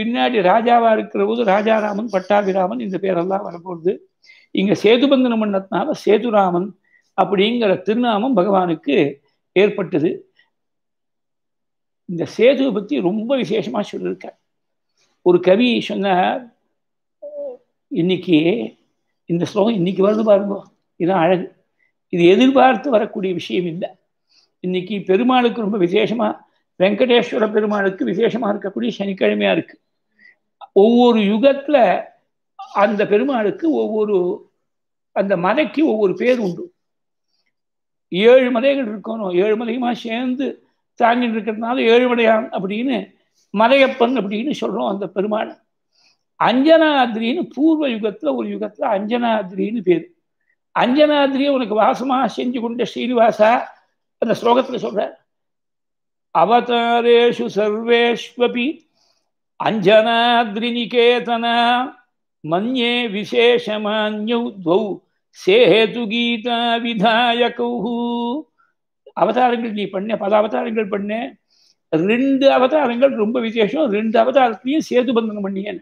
S1: பின்னாடி ராஜாவா இருக்கிற போது ராஜாராமன் பட்டாபிராமன் இந்த பேரெல்லாம் வரப்போகுது இங்க சேதுபந்தனம் பண்ணதுனால சேதுராமன் அப்படிங்கிற திருநாமம் பகவானுக்கு ஏற்பட்டது இந்த சேதுவை பத்தி ரொம்ப விசேஷமா சொல்லியிருக்க ஒரு கவி சொன்னார் இன்னைக்கு இந்த ஸ்லோகம் இன்னைக்கு வருது பாருங்க இதுதான் அழகு இது எதிர்பார்த்து வரக்கூடிய விஷயம் இல்லை இன்னைக்கு பெருமாளுக்கு ரொம்ப விசேஷமா வெங்கடேஸ்வர பெருமாளுக்கு விசேஷமா இருக்கக்கூடிய சனிக்கிழமையா இருக்கு ஒவ்வொரு யுகத்துல அந்த பெருமாளுக்கு ஒவ்வொரு அந்த மலைக்கு ஒவ்வொரு பேர் உண்டு ஏழு மலைகள் இருக்கணும் ஏழு மலையுமா சேர்ந்து தாங்கிட்டு இருக்கிறதுனால ஏழுமலையான் அப்படின்னு மலையப்பன் அப்படின்னு சொல்றோம் அந்த பெருமாள் அஞ்சனாதிரின்னு பூர்வ யுகத்துல ஒரு யுகத்துல அஞ்சனாதிரின்னு பேர் அஞ்சனாதிரியை உனக்கு வாசமா செஞ்சு கொண்ட ஸ்ரீனிவாசா அந்த ஸ்லோகத்துல சொல்ற அவதாரேஷு சர்வேஷ்வபி அஞ்சனாத்ரிநிகேதன மன்யே விசேஷமான்யௌ துவௌ சேஹேது கீதா விதாயகௌ அவதாரங்கள் நீ பண்ண பல அவதாரங்கள் பண்ண ரெண்டு அவதாரங்கள் ரொம்ப விசேஷம் ரெண்டு அவதாரத்திலையும் சேது பந்தனம் பண்ணியேன்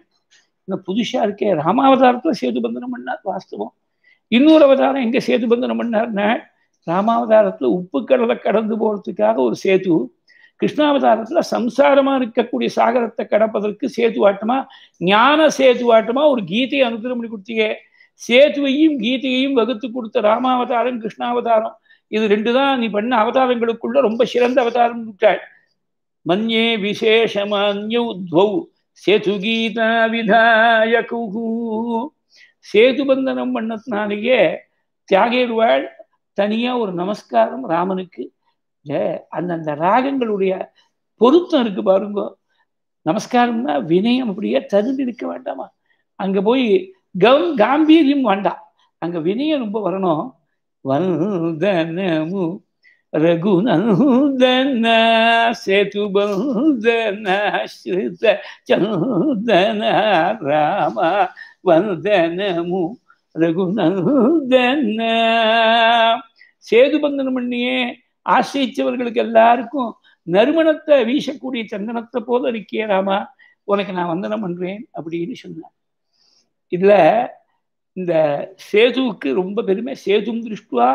S1: புதுஷா இருக்கே ராமாவதாரத்துல சேது பந்தனம் பண்ணார் வாஸ்தவம் இன்னொரு அவதாரம் எங்க சேது பந்தனம் பண்ணார்னா ராமாவதாரத்துல உப்பு கடலை கடந்து போறதுக்காக ஒரு சேது கிருஷ்ணாவதாரத்தில் சம்சாரமாக இருக்கக்கூடிய சாகரத்தை கடப்பதற்கு சேது ஆட்டமா ஞான சேது ஆட்டமா ஒரு கீதையை அனுகிரம் பண்ணி கொடுத்தீங்க சேதுவையும் கீதையையும் வகுத்து கொடுத்த ராமாவதாரம் கிருஷ்ணாவதாரம் இது ரெண்டு தான் நீ பண்ண அவதாரங்களுக்குள்ள ரொம்ப சிறந்த அவதாரம் விட்டாள் மன்யே விசேஷமான்யௌ துவௌ சேது கீதா விதாய சேது பந்தனம் பண்ணத்தினாலேயே தியாகேடுவாள் தனியா ஒரு நமஸ்காரம் ராமனுக்கு அந்தந்த ராகங்களுடைய பொருத்தம் இருக்கு பாருங்க நமஸ்காரம்னா வினயம் அப்படியே தருந்து நிற்க வேண்டாமா அங்க போய் கம் காம்பீரியம் வேண்டாம் அங்க வினயம் ரொம்ப வரணும் வந்தனமு ரகுநந்தன சேது ஸ்ருத சந்தன ராம வந்தனமு ரகுநந்தன பந்தனம் பண்ணியே ஆசிரிச்சவர்களுக்கு எல்லாருக்கும் நறுமணத்தை வீசக்கூடிய சந்தனத்தை போல இருக்கிய ராமா உனக்கு நான் வந்தனம் பண்றேன் அப்படின்னு சொன்னேன் இதுல இந்த சேதுவுக்கு ரொம்ப பெருமை சேதும் திருஷ்டுவா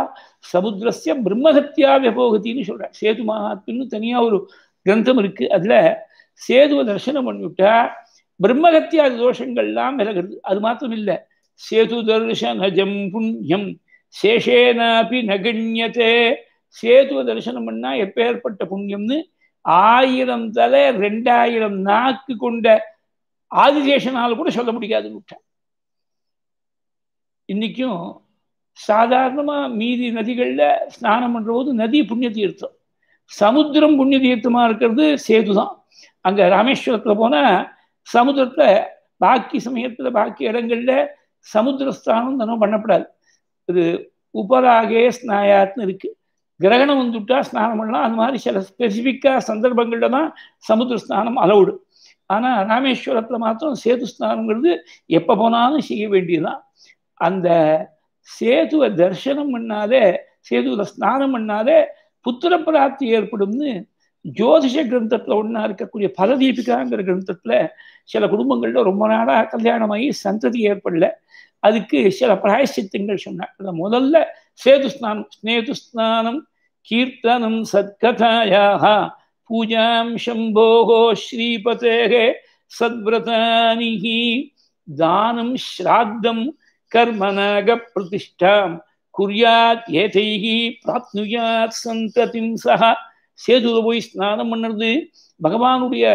S1: சமுத்திரஸ்ய பிரம்மகத்தியா விபோகத்தின்னு சொல்கிறேன் சேது மகாத்மின்னு தனியா ஒரு கிரந்தம் இருக்கு அதுல சேதுவை தரிசனம் பண்ணிவிட்டா பிரம்மகத்தியா தோஷங்கள்லாம் விலகிறது அது மாத்திரம் இல்லை சேது தர்ஷனஜம் புண்ணியம் சேஷேனாபி நகண்யத்தை சேதுவ தரிசனம் பண்ணா எப்பேற்பட்ட புண்ணியம்னு ஆயிரம் தலை ரெண்டாயிரம் நாக்கு கொண்ட ஆதிசேஷனால் கூட சொல்ல முடியாது இன்னைக்கும் சாதாரணமா மீதி நதிகள்ல ஸ்நானம் பண்றபோது நதி புண்ணிய தீர்த்தம் சமுத்திரம் புண்ணிய தீர்த்தமா இருக்கிறது சேதுதான் அங்க ராமேஸ்வரத்துல போனா சமுத்திரத்துல பாக்கி சமயத்துல பாக்கி இடங்கள்ல ஸ்தானம் தானும் பண்ணப்படாது இது உபராகே ஸ்நாயாத்னு இருக்குது கிரகணம் வந்துவிட்டா ஸ்நானம் பண்ணலாம் அது மாதிரி சில ஸ்பெசிஃபிக்காக சந்தர்ப்பங்களில் தான் சமுத்திர ஸ்நானம் அலவுடு ஆனால் ராமேஸ்வரத்தில் மாத்திரம் சேது ஸ்நானங்கிறது எப்போ போனாலும் செய்ய வேண்டியதுதான் அந்த சேதுவை தரிசனம் பண்ணாலே சேதுவில் ஸ்நானம் பண்ணாலே புத்திர பிராப்தி ஏற்படும்னு ஜோதிஷ கிரந்தத்தில் ஒன்றா இருக்கக்கூடிய பலதீபிகாங்கிற கிரந்தத்தில் சில குடும்பங்களில் ரொம்ப நாளாக கல்யாணமாகி சந்ததி ஏற்படல அதுக்கு சில பிராயசித்தங்கள் சொன்னார் முதல்ல சேது ஸ்நானம் ஸ்னேது ஸ்நானம் கீர்த்தனம் சத்கதாயாக பூஜாம் சம்போகோ श्रीपतेः सद्व्रतानि தானம் ஸ்ராத்தம் கர்மநாக பிரதிஷ்டாம் குறியாத் ஏதைகி பிராத்னுயாத் சந்ததிம் சஹா சேதுல போய் ஸ்நானம் பண்ணுறது பகவானுடைய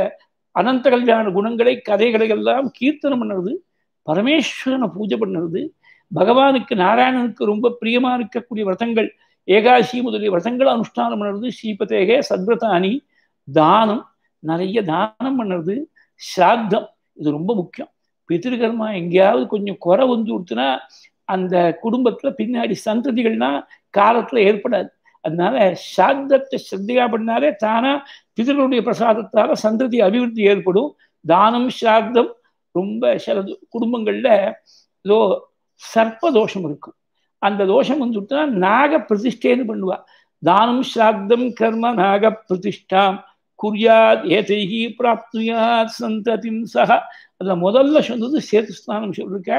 S1: அனந்த கல்யாண குணங்களை கதைகளை எல்லாம் கீர்த்தனம் பண்ணுறது பரமேஸ்வரனை பூஜை பண்ணுறது பகவானுக்கு நாராயணனுக்கு ரொம்ப பிரியமா இருக்கக்கூடிய விரதங்கள் ஏகாசி முதலிய விரதங்களை அனுஷ்டானம் பண்ணுறது ஸ்ரீபதேகே சத்ரதானி தானம் நிறைய தானம் பண்ணுறது ஸ்ராத்தம் இது ரொம்ப முக்கியம் பித்திருக்கர்மா எங்கேயாவது கொஞ்சம் குறை வந்து கொடுத்துனா அந்த குடும்பத்தில் பின்னாடி சந்ததிகள்னா காலத்தில் ஏற்படாது அதனால சாத்தத்தை ஸ்ரத்தையா பண்ணாலே தானா பிதர்களுடைய பிரசாதத்தால சந்ததி அபிவிருத்தி ஏற்படும் தானம் சார்த்தம் ரொம்ப சில குடும்பங்கள்ல ஏதோ சர்ப்பதோஷம் இருக்கும் அந்த தோஷம் வந்துட்டுனா நாக பிரதிஷ்டேன்னு பண்ணுவா தானம் ஸ்ராத்தம் கர்ம நாக பிரதிஷ்டாம் குறியாத் ஏதைகி பிராப்துயாத் சந்ததிம் சக அதில் முதல்ல சொன்னது சேத்து ஸ்தானம் சொல்லியிருக்க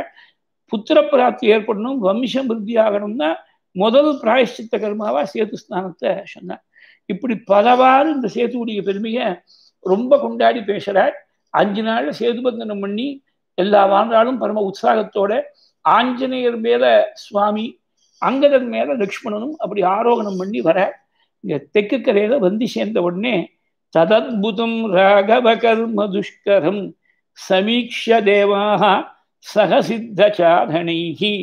S1: புத்திர பிராப்தி ஏற்படணும் வம்சம் விருத்தி ஆகணும்னா முதல் பிராயஷ்டித்த கர்மாவா சேத்து ஸ்தானத்தை சொன்னார் இப்படி பலவாறு இந்த சேத்துடைய பெருமையை ரொம்ப கொண்டாடி பேசுகிறார் அஞ்சு நாளில் சேது பந்தனம் பண்ணி எல்லா வாழ்ந்தாலும் பரம உற்சாகத்தோட ஆஞ்சநேயர் மேல சுவாமி அங்கதன் மேல லக்ஷ்மணனும் அப்படி ஆரோகணம் பண்ணி வர இங்க தெற்கு கரையில வந்து சேர்ந்த உடனே ததத்புதம் ராகவ கர்ம துஷ்கரம் சமீக்ஷ தேவாக சகசித்த சாதனைகி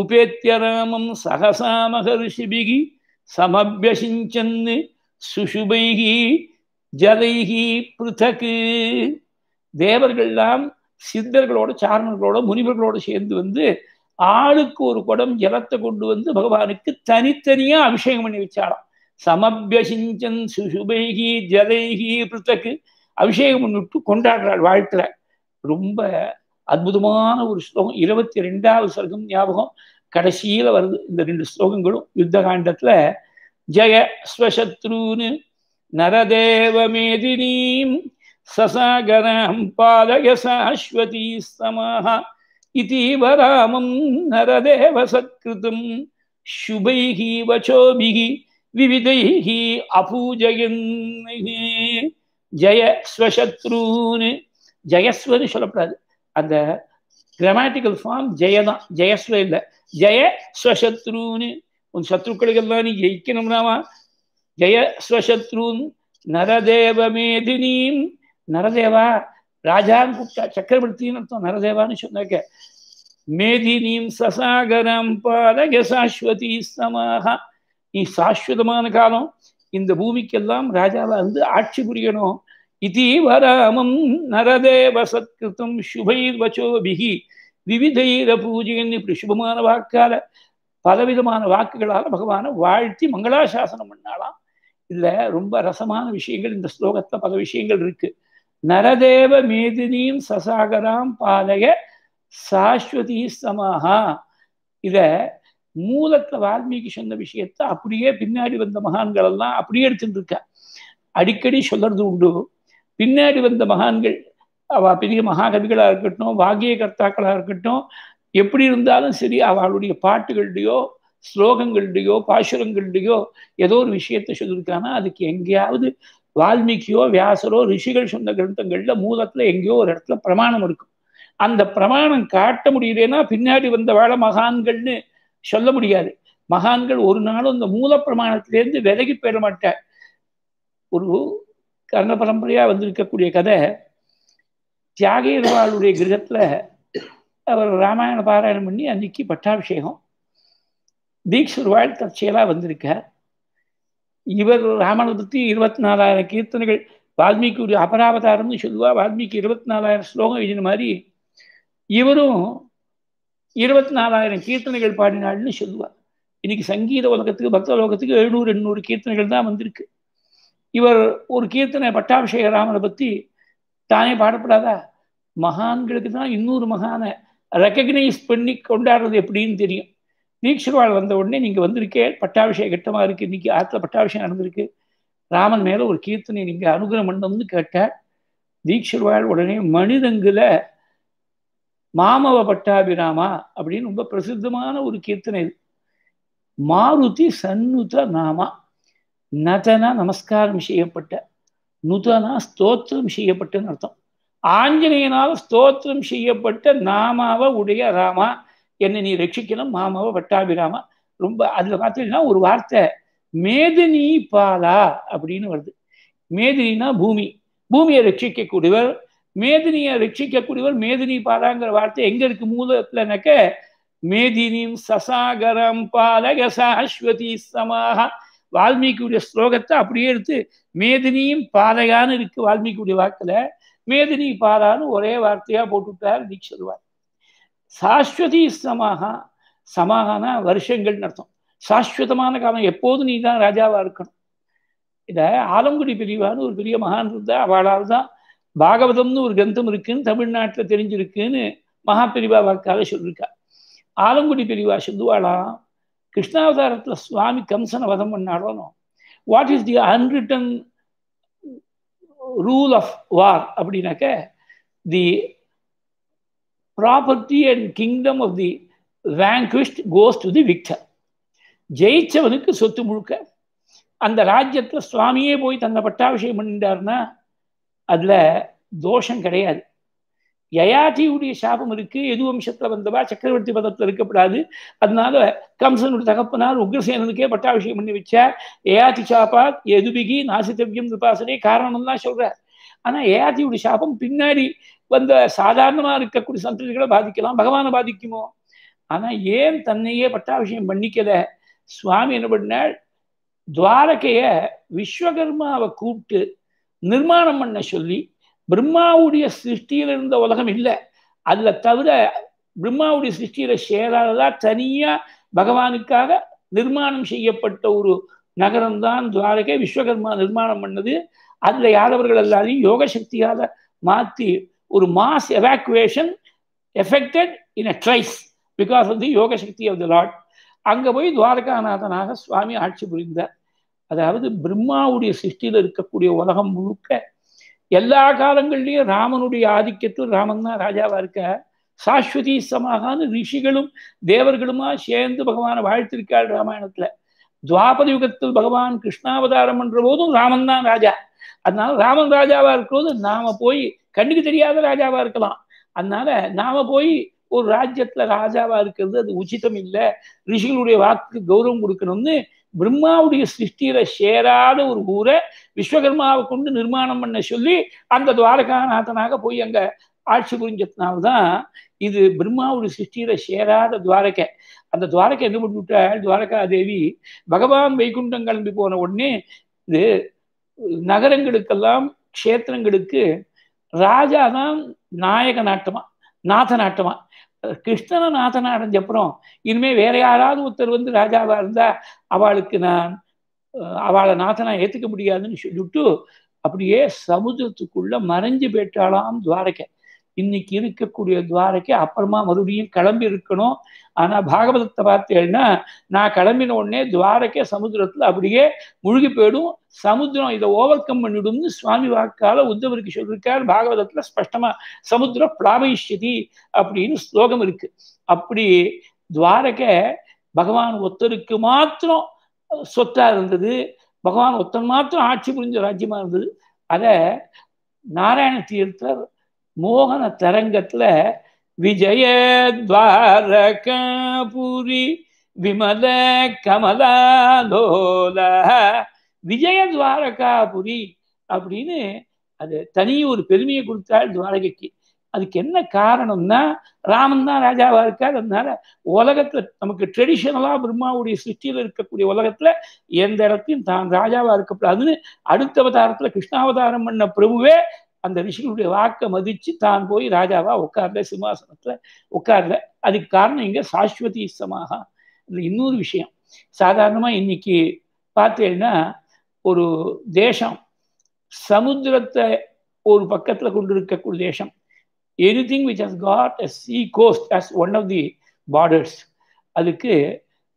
S1: உபேத்திய ராமம் சகசா மகர்ஷிபிகி சமபியசிஞ்சன்னு சுஷுபைகி ஜலைகி பிருத்தகு தேவர்கள்லாம் சித்தர்களோட சாரணர்களோட முனிவர்களோட சேர்ந்து வந்து ஆளுக்கு ஒரு குடம் ஜலத்தை கொண்டு வந்து பகவானுக்கு தனித்தனியா அபிஷேகம் பண்ணி வச்சாராம் சமபியசிஞ்சன் சுசுபேகி ஜலைகி பிருத்தக்கு அபிஷேகம் பண்ணிட்டு கொண்டாடுறாள் வாழ்த்துல ரொம்ப அற்புதமான ஒரு ஸ்லோகம் இருபத்தி ரெண்டாவது சர்க்கம் ஞாபகம் கடைசியில வருது இந்த ரெண்டு ஸ்லோகங்களும் யுத்த காண்டத்துல ஜெய ஸ்வசத்ருன்னு நரதேவ மேதினீம் ससागर पालय शाश्वती सामम नरदेव सत्त शुभ वचो विविध अपूजी जय स्वशत्रून जयस्वेंटिकल फॉर्म जय जयस्व जय स्वशत्रून उन शुकड़ा जिकनमें जय स्वशत्रून नरदेव मेदिनी நரதேவா ராஜான்னு கூப்பிட்டா சக்கரவர்த்தின்னு அர்த்தம் நரதேவான்னு சொன்னாக்க மேதினீம் சசாகரம் பாதக சாஸ்வதி சமாக நீ சாஸ்வதமான காலம் இந்த பூமிக்கெல்லாம் ராஜாவா வந்து ஆட்சி புரியணும் இதி வராமம் நரதேவ சத்கிருத்தம் சுபைர் வச்சோபிகி விவிதைர பூஜைன்னு இப்படி சுபமான வாக்கால பலவிதமான வாக்குகளால் பகவானை வாழ்த்தி மங்களாசாசனம் பண்ணாலாம் இதுல ரொம்ப ரசமான விஷயங்கள் இந்த ஸ்லோகத்துல பல விஷயங்கள் இருக்கு நரதேவ மேதினியும் சசாகராம் பாலய சாஸ்வதி சமஹா இத மூலத்துல வால்மீகி சொன்ன விஷயத்த அப்படியே பின்னாடி வந்த மகான்கள் எல்லாம் அப்படியே எடுத்துட்டு அடிக்கடி சொல்றது உண்டு பின்னாடி வந்த மகான்கள் அவ பெரிய மகாகவிகளாக இருக்கட்டும் வாகிய கர்த்தாக்களாக இருக்கட்டும் எப்படி இருந்தாலும் சரி அவளுடைய பாட்டுகளுடையோ ஸ்லோகங்கள்டையோ பாசுரங்கள்டையோ ஏதோ ஒரு விஷயத்த சொல்லியிருக்கானா அதுக்கு எங்கேயாவது வால்மீகியோ வியாசரோ ரிஷிகள் சொன்ன கிரந்தங்கள்ல மூலத்துல எங்கேயோ ஒரு இடத்துல பிரமாணம் இருக்கும் அந்த பிரமாணம் காட்ட முடியலன்னா பின்னாடி வந்த வேலை மகான்கள்னு சொல்ல முடியாது மகான்கள் ஒரு நாளும் இந்த மூல பிரமாணத்திலேருந்து விலகி போயிட மாட்டார் ஒரு கர்ண பரம்பரையா வந்திருக்கக்கூடிய கதை தியாகேர்வாளுடைய கிரகத்துல அவர் ராமாயண பாராயணம் பண்ணி அன்னைக்கு பட்டாபிஷேகம் தீக்ஷர் வாழ் தற்செயலா வந்திருக்கார் இவர் ராமானுஜத்தை இருபத்தி நாலாயிரம் கீர்த்தனைகள் வால்மீகி ஒரு அபராவதாரம்னு சொல்லுவா வால்மீகி இருபத்தி நாலாயிரம் ஸ்லோகம் எழுதின மாதிரி இவரும் இருபத்தி நாலாயிரம் கீர்த்தனைகள் பாடினாள்னு சொல்லுவா இன்னைக்கு சங்கீத உலகத்துக்கு பக்த உலகத்துக்கு எழுநூறு எண்ணூறு கீர்த்தனைகள் தான் வந்திருக்கு இவர் ஒரு கீர்த்தனை பட்டாபிஷேக ராமனை பற்றி தானே பாடப்படாதா மகான்களுக்கு தான் இன்னொரு மகானை ரெக்கக்னைஸ் பண்ணி கொண்டாடுறது எப்படின்னு தெரியும் தீக்ஷிர்வாள் வந்த உடனே நீங்கள் வந்திருக்கே பட்டாபிஷேகம் கட்டமாக இருக்குது இன்னைக்கு ஆற்றுல பட்டாபிஷேகம் நடந்திருக்கு ராமன் மேலே ஒரு கீர்த்தனை நீங்கள் அனுகிரகம் பண்ணணும்னு கேட்ட தீக்ஷிர்வாள் உடனே மனிதங்குல மாமவ பட்டாபிராமா அப்படின்னு ரொம்ப பிரசித்தமான ஒரு கீர்த்தனை இது மாருதி சன்னுத நாமா நதனா நமஸ்காரம் செய்யப்பட்ட நுதனா ஸ்தோத்திரம் செய்யப்பட்டன்னு அர்த்தம் ஆஞ்சநேயனால் ஸ்தோத்திரம் செய்யப்பட்ட நாமாவ உடைய ராமா என்னை நீ ரட்சிக்கணும் மாமாவ வட்டாபிராமா ரொம்ப அதுல பார்த்தீங்கன்னா ஒரு வார்த்தை மேதினி பாலா அப்படின்னு வருது மேதினா பூமி பூமியை ரட்சிக்கக்கூடியவர் மேதினியை ரட்சிக்கக்கூடியவர் மேதினி பாலாங்கிற வார்த்தை எங்க இருக்கு மூலத்துலனாக்க மேதினியும் சசாகரம் பாலக சாஸ்வதி சமாக வால்மீகியுடைய ஸ்லோகத்தை அப்படியே எடுத்து மேதினியும் பாலகான்னு இருக்கு வால்மீகியுடைய வாக்கில் மேதினி பாலான்னு ஒரே வார்த்தையா நீ தீக்ஷர் சாஸ்வதி சமாகா சமாகனா வருஷங்கள்னு அர்த்தம் சாஸ்வதமான காலம் எப்போதும் நீ தான் ராஜாவாக இருக்கணும் இதை ஆலங்குடி பிரிவான்னு ஒரு பெரிய மகான் இருந்தா அவளால் தான் பாகவதம்னு ஒரு கிரந்தம் இருக்குன்னு தமிழ்நாட்டில் தெரிஞ்சிருக்குன்னு மகா பிரிவா வாக்கால சொல்லியிருக்கா ஆலங்குடி பிரிவா சொல்லுவாளா கிருஷ்ணாவதாரத்தில் சுவாமி கம்சனை வதம் பண்ணாலும் what is the unwritten rule of war அப்படின்னாக்க the property and kingdom of the vanquished goes to the victor ஜெயிச்சவனுக்கு சொத்து முழுக்க அந்த ராஜ்யத்தில் சுவாமியே போய் தன்னை பட்டாபிஷேகம் பண்ணிட்டாருன்னா அதில் தோஷம் கிடையாது யயாட்டியுடைய சாபம் இருக்கு எது வம்சத்தில் வந்தவா சக்கரவர்த்தி பதத்தில் இருக்கப்படாது அதனால கம்சனுடைய தகப்பனார் உக்ரசேனனுக்கே பட்டாபிஷேகம் பண்ணி வச்சார் ஏயாத்தி சாப்பா எதுபிகி நாசித்தவியம் நிபாசனே தான் சொல்றார் ஆனால் ஏயாத்தியுடைய சாபம் பின்னாடி அந்த சாதாரணமாக இருக்கக்கூடிய சந்ததிகளை பாதிக்கலாம் பகவானை பாதிக்குமோ ஆனால் ஏன் தன்னையே பட்டாபிஷேகம் பண்ணிக்கல சுவாமி என்ன பண்ணாள் துவாரகைய விஸ்வகர்மாவை கூப்பிட்டு நிர்மாணம் பண்ண சொல்லி பிரம்மாவுடைய சிருஷ்டியில் இருந்த உலகம் இல்லை அதில் தவிர பிரம்மாவுடைய சிருஷ்டியில சேராததா தனியாக பகவானுக்காக நிர்மாணம் செய்யப்பட்ட ஒரு நகரம்தான் துவாரகை விஸ்வகர்மா நிர்மாணம் பண்ணது அதில் யாதவர்கள் எல்லாரையும் யோக சக்தியால் மாற்றி ஒரு mass evacuation effected in a trice because of the யோக சக்தி ஆஃப் த லாட் அங்கே போய் துவாரகாநாதனாக சுவாமி ஆட்சி புரிந்தார் அதாவது பிரம்மாவுடைய சிருஷ்டியில் இருக்கக்கூடிய உலகம் முழுக்க எல்லா காலங்கள்லேயும் ராமனுடைய ஆதிக்கத்தில் ராமன் தான் ராஜாவாக இருக்க சாஸ்வதி சமாகான ரிஷிகளும் தேவர்களுமா சேர்ந்து பகவானை வாழ்த்திருக்காள் ராமாயணத்துல துவாபத யுகத்தில் பகவான் கிருஷ்ணாவதாரம் என்ற போதும் ராமன் தான் ராஜா அதனால ராமன் ராஜாவா இருக்கிறது நாம போய் கண்ணுக்கு தெரியாத ராஜாவா இருக்கலாம் அதனால நாம போய் ஒரு ராஜ்யத்துல ராஜாவா இருக்கிறது அது உச்சிதம் இல்லை ரிஷிகளுடைய வாக்கு கௌரவம் கொடுக்கணும்னு பிரம்மாவுடைய சிருஷ்டியில சேராத ஒரு ஊரை விஸ்வகர்மாவை கொண்டு நிர்மாணம் பண்ண சொல்லி அந்த துவாரகாநாதனாக போய் அங்க ஆட்சி புரிஞ்சதுனால்தான் இது பிரம்மாவுடைய சிருஷ்டியில சேராத துவாரகை அந்த துவாரகை என்ன பண்ணிவிட்டால் துவாரகா தேவி பகவான் வைகுண்டம் கிளம்பி போன உடனே இது நகரங்களுக்கெல்லாம் க்ஷேத்திரங்களுக்கு ராஜா தான் நாயக நாட்டமா நாத நாட்டமா கிருஷ்ணனை நாதன் அடைஞ்ச அப்புறம் இனிமே வேற யாராவது ஒருத்தர் வந்து ராஜாவா இருந்தா அவளுக்கு நான் அவளை நாத்தனா ஏத்துக்க முடியாதுன்னு சொல்லிட்டு அப்படியே சமுதிரத்துக்குள்ள மறைஞ்சு போயிட்டாளாம் துவாரகை இன்னைக்கு இருக்கக்கூடிய துவாரைக்கு அப்புறமா மறுபடியும் கிளம்பி இருக்கணும் ஆனா பாகவதத்தை பார்த்தேன்னா நான் கிளம்பின உடனே துவாரைக்கே சமுத்திரத்துல அப்படியே முழுகி போயிடும் சமுத்திரம் இதை ஓவர் கம் பண்ணிடும்னு சுவாமி வாக்கால உத்தவருக்கு சொல்லியிருக்கார் பாகவதத்துல ஸ்பஷ்டமா சமுத்திர பிளாபயிஷ்யதி அப்படின்னு ஸ்லோகம் இருக்கு அப்படி துவாரக பகவான் ஒத்தருக்கு மாத்திரம் சொத்தா இருந்தது பகவான் ஒத்தன் மாத்திரம் ஆட்சி புரிஞ்ச ராஜ்யமா இருந்தது அத நாராயண தீர்த்தர் மோகன தரங்கத்துல விஜய விஜயத்வாரகாபுரி விமல கமலாலோல துவாரகாபுரி அப்படின்னு அது தனி ஒரு பெருமையை கொடுத்தாள் துவாரகைக்கு அதுக்கு என்ன காரணம்னா ராமன் தான் ராஜாவா இருக்காரு அதனால உலகத்துல நமக்கு ட்ரெடிஷனலா பிரம்மாவுடைய சிருஷ்டியில இருக்கக்கூடிய உலகத்துல எந்த இடத்தையும் தான் ராஜாவா இருக்கக்கூடாதுன்னு அடுத்த அவதாரத்துல கிருஷ்ணாவதாரம் பண்ண பிரபுவே அந்த ரிஷிகளுடைய வாக்கை மதிச்சு தான் போய் ராஜாவா உட்கார்ல சிம்மாசனத்துல உட்கார்ல அதுக்கு காரணம் இங்க சாஸ்வதி சமாக இன்னொரு விஷயம் சாதாரணமா இன்னைக்கு பார்த்தேன்னா ஒரு தேசம் சமுத்திரத்தை ஒரு பக்கத்துல கொண்டு இருக்கக்கூடிய தேசம் anything which has got a sea coast as one of the borders அதுக்கு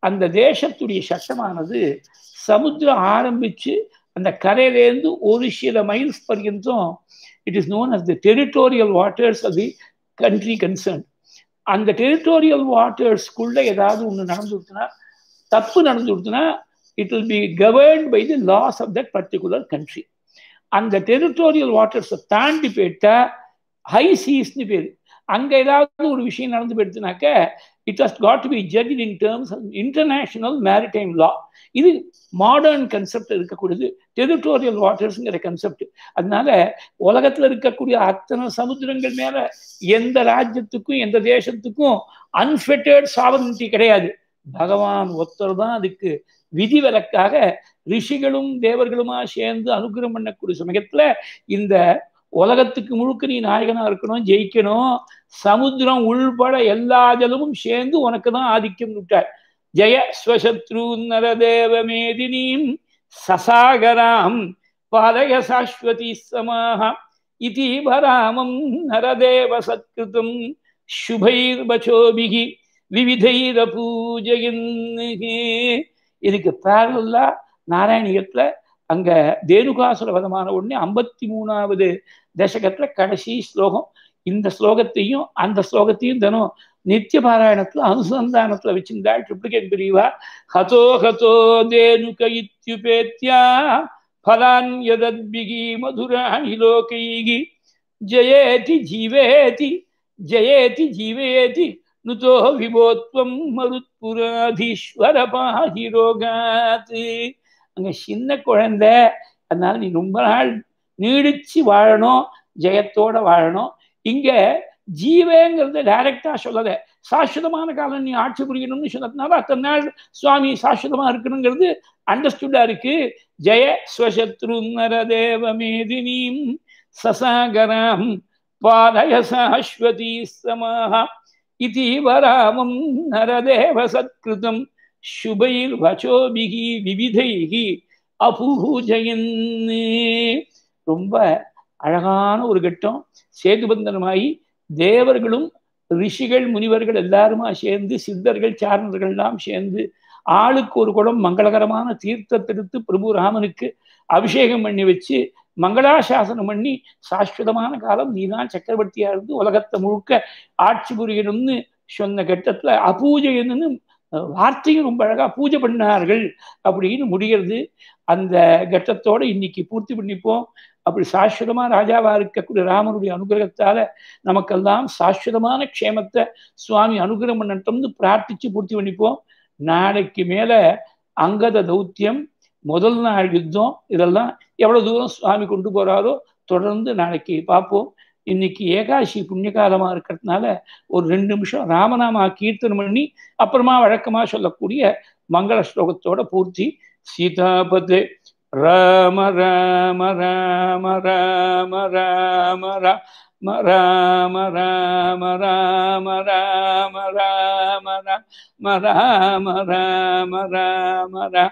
S1: அந்த தேசத்துடைய சட்டமானது சமுத்திரம் ஆரம்பிச்சு அந்த கரையிலேருந்து ஒரு சில மைல்ஸ் பர்யந்தம் it is known as the territorial waters of the country concerned அந்த டெரிட்டோரியல் வாட்டர்ஸ்குள்ள ஏதாவது ஒன்று நடந்து நடந்துடுச்சுன்னா தப்பு நடந்து நடந்துடுச்சுன்னா it will be governed by the laws of that particular country அந்த டெரிட்டோரியல் வாட்டர்ஸை தாண்டி போயிட்டா ஹை சீஸ்னு பேர் அங்கே ஏதாவது ஒரு விஷயம் நடந்து போயிடுச்சுனாக்க it has got to be judge in terms international maritime law இது மாடர்ன் கன்செப்ட் இருக்கக்கூடியது டெரிட்டோரியல் வாட்டர்ஸுங்கிற கன்செப்ட் அதனால உலகத்தில் இருக்கக்கூடிய அத்தனை சமுத்திரங்கள் மேல எந்த ராஜ்யத்துக்கும் எந்த தேசத்துக்கும் அன்ஃபிட்டட் சாவரனிட்டி கிடையாது பகவான் ஒத்தர் தான் அதுக்கு விதிவிலக்காக ரிஷிகளும் தேவர்களுமா சேர்ந்து அனுகிரகம் பண்ணக்கூடிய சமயத்துல இந்த உலகத்துக்கு முழுக்க நீ நாயகனா இருக்கணும் ஜெயிக்கணும் சமுத்திரம் உள்பட எல்லா ஜலமும் சேர்ந்து உனக்கு தான் ஆதிக்கம் விட்டார் ஜெய ஸ்வசத்ரு நர தேவமேதினீம் சசாகராம் பாதய சாஸ்வதி சமாக இதீபராமம் நரதேவ சத்கிருதம் பச்சோபிகி விவிதைர பூஜையின் இதுக்கு பேரல்ல நாராயணியத்துல அங்க தேனுகாசுர வதமான உடனே ஐம்பத்தி மூணாவது தசகத்துல கடைசி ஸ்லோகம் இந்த ஸ்லோகத்தையும் அந்த ஸ்லோகத்தையும் தினம் நித்திய பாராயணத்துல அனுசந்தானத்துல வச்சிருந்தாள் ட்ரிப்ளிகேட் பிரிவா ஹதோ ஹதோ தேனுக இத்யுபேத்யா பலான்யதத்பிகி மதுராணி லோகைகி ஜயேதி ஜீவேதி ஜயேதி ஜீவேதி நுதோ விபோத்வம் மருத்புராதீஸ்வர பாஹி ரோகாத் அங்கே சின்ன குழந்தை அதனால நீ ரொம்ப நாள் நீடிச்சு வாழணும் ஜெயத்தோட வாழணும் இங்க ஜீவேங்கிறது டைரக்டா சொல்லல சாஸ்வதமான காலம் நீ ஆட்சி புரியணும்னு சொன்னதுனால அத்தனை நாள் சுவாமி சாஸ்வதமா இருக்கணுங்கிறது அண்டர்ஸ்டுண்டா இருக்கு ஜெய ஸ்வசத்ரு நரதேவ மேதினீம் சசாகராம் பாதய சாஸ்வதி சமாக இதி வராமம் நரதேவ சத்கிருதம் வச்சோபிகி விவிதைகி அபூஜயன் ரொம்ப அழகான ஒரு கட்டம் சேதுபந்தனமாயி தேவர்களும் ரிஷிகள் முனிவர்கள் எல்லாருமா சேர்ந்து சித்தர்கள் சாரணர்கள் எல்லாம் சேர்ந்து ஆளுக்கு ஒரு குடம் மங்களகரமான தீர்த்தத்தெடுத்து பிரபு ராமனுக்கு அபிஷேகம் பண்ணி வச்சு மங்களாசாசனம் பண்ணி சாஸ்வதமான காலம் நீதான் சக்கரவர்த்தியா இருந்து உலகத்தை முழுக்க ஆட்சி புரியணும்னு சொன்ன கட்டத்துல அபூஜைன்னு வார்த்தையும் ரொம்ப அழகாக பூஜை பண்ணார்கள் அப்படின்னு முடிகிறது அந்த கட்டத்தோடு இன்னைக்கு பூர்த்தி பண்ணிப்போம் அப்படி சாஸ்வதமாக ராஜாவாக இருக்கக்கூடிய ராமனுடைய அனுகிரகத்தால் நமக்கெல்லாம் சாஸ்வதமான க்ஷேமத்தை சுவாமி அனுகிரகம் பண்ணட்டோம்னு பிரார்த்திச்சு பூர்த்தி பண்ணிப்போம் நாளைக்கு மேலே அங்கத தௌத்தியம் முதல் நாள் யுத்தம் இதெல்லாம் எவ்வளோ தூரம் சுவாமி கொண்டு போகிறாரோ தொடர்ந்து நாளைக்கு பார்ப்போம் இன்னைக்கு ஏகாசி புண்ணியகாலமாக இருக்கிறதுனால ஒரு ரெண்டு நிமிஷம் ராமநாமா கீர்த்தனம் பண்ணி அப்புறமா வழக்கமாக சொல்லக்கூடிய மங்கள ஸ்லோகத்தோட பூர்த்தி சீதாபதே ராம ராம ராம ராம ராம ராம ராம ராம ராம ராம ராம ராம ராம ராம ராம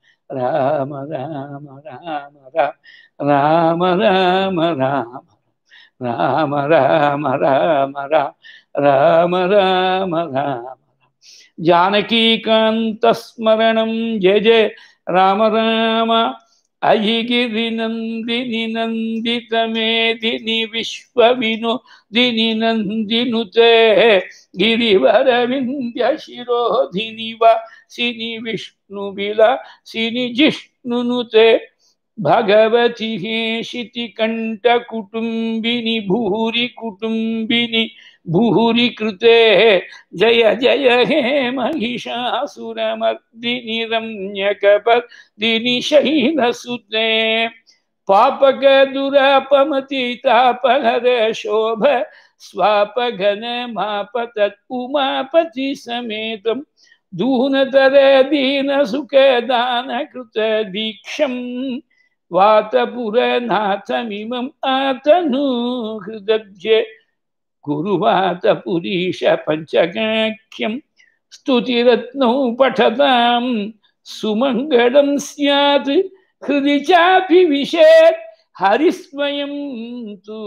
S1: राम राम राम राम राम राम राम राम राम राम राम राम राम जानकीकान्तस्मरणं जय जय राम राम अहिगिरिनन्दिनि नन्दितमेदिनि विश्वविनोदिनि नन्दिनुते गिरिवरविन्द्यशिरोधिनि वासिनि विष्णुविलासिनि जिष्णुनुते भगवति हे शितिकण्ठकुटुम्बिनि भूरिकुटुम्बिनि भूरि कृते जय जय हे महिषासुरमर्दिनिरम्यकपदिनिशैधसुते पापकदुरापमतितापहर शोभ स्वापघन मापतत् उमापति समेतम् दूनतर दीनसुखदानकृत दीक्षम् आतनु हृदय गुरुवाच पुरीश पञ्चकाख्यं स्तुतिरत्नौ पठतां सुमङ्गलं स्यात् हृदि चाभिविशेत् हरिस्वयं तु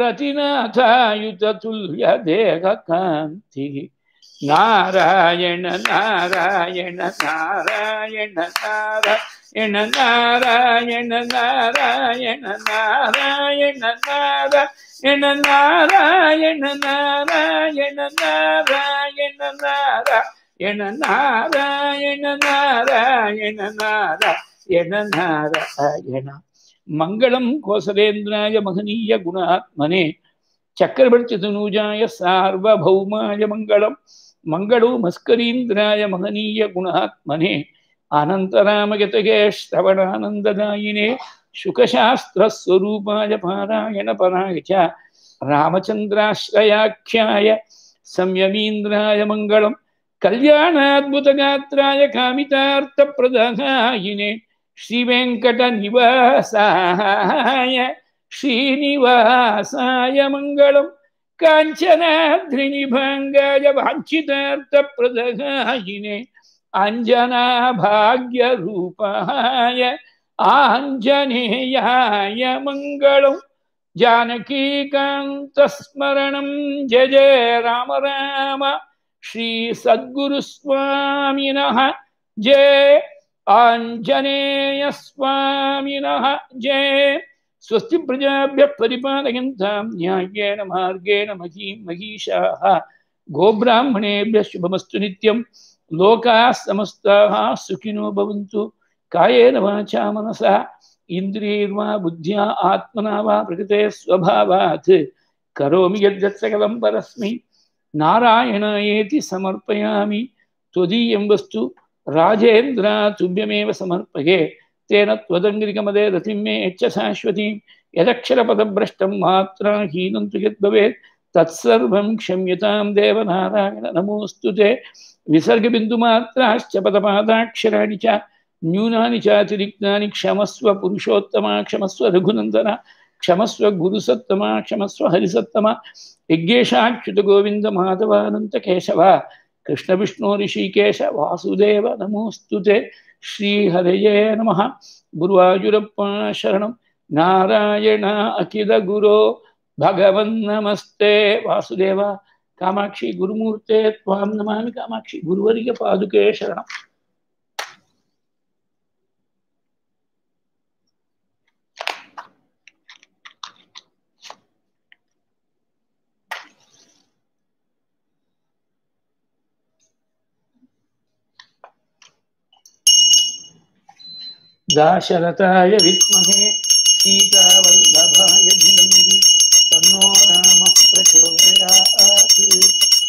S1: रतिनाथायुततुल्यदेहकान्तिः नारायण नारायण नारायण नारायण என நாராயண நாராயண நாராயண நாரா என நாராயண நாராயண நாராயண நாரா என நாராயண நாராயண நாரா என நாராயண மங்களம் கோசலேந்திராய மகனீய குணாத்மனே சக்கரவர்த்தி தனூஜாய சார்வபௌமாய மங்களம் மங்களோ மஸ்கரீந்திராய மகனீய குணாத்மனே आनन्दरामगतगे श्रवणानन्ददायिने शुकशास्त्रस्वरूपाय पराय च रामचन्द्राश्रयाख्याय संयमीन्द्राय मङ्गलं कल्याणाद्भुतगात्राय कामितार्थप्रदायिने श्रीवेङ्कटनिवासाय श्रीनिवासाय मङ्गलं काञ्चनाद्रिनिभाङ्गाय वाञ्छितार्थप्रदायिने अञ्जनाभाग्यरूपाय आञ्जनेयाय मङ्गलं जानकीकान्तस्मरणं जय जय राम राम श्रीसद्गुरुस्वामिनः जय आञ्जनेयस्वामिनः जय स्वस्ति प्रजाभ्य परिपालयन्तां न्याय्येन मार्गेण मही महिषाः गोब्राह्मणेभ्यः शुभमस्तु नित्यम् ලෝකා සමස්ථා සුකිනෝ බවන්තු කායේන වාචා මනසා ඉන්ද්‍රීර්වා බුද්ධියා ආත්මනාවා ප්‍රකතේ ස්වභාවාත් කරෝමි යද්දත්සකලම් පරස්මි නාරායණයේති සමර්පයාමි ත්වදීයම් වස්තු රාජේන්ද්‍රා තුභ්‍යමේව සමර්පගේ තේන ත්වදංගිරිකමදේ රතිම් මේ එච්ච සාශ්වතීන් යදක්ෂරපද බ්‍රෂ්ටම් මාත්‍රා හීනන්තු යත් භවෙත් තත්සර්වම් ක්ෂම්යතාම් දේව නාරායණ නමෝස්තුතේ विसर्गबिन्दुमात्राश्च पदपादाक्षराणि च न्यूनानि चातिरिक्तानि क्षमस्व पुरुषोत्तमा क्षमस्व रघुनंदन क्षमस्व गुरुसत्तमा क्षमस्व हरिसत्तमा यज्ञेशाच्युतगोविन्द माधवानन्तकेशव कृष्णविष्णु ऋषिकेश वासुदेव नमोऽस्तु ते श्रीहरये नम गुरुवायुरप्पा शरणं नारायण गुरो भगवन्नमस्ते वासुदेव कामाक्षि गुरुमूर्ते त्वाम नमामि कामाक्षि गुरुवर्य पादुके शरणम् दाशरथाय विद्महे सीतावल्लभाय धीमहि मोदया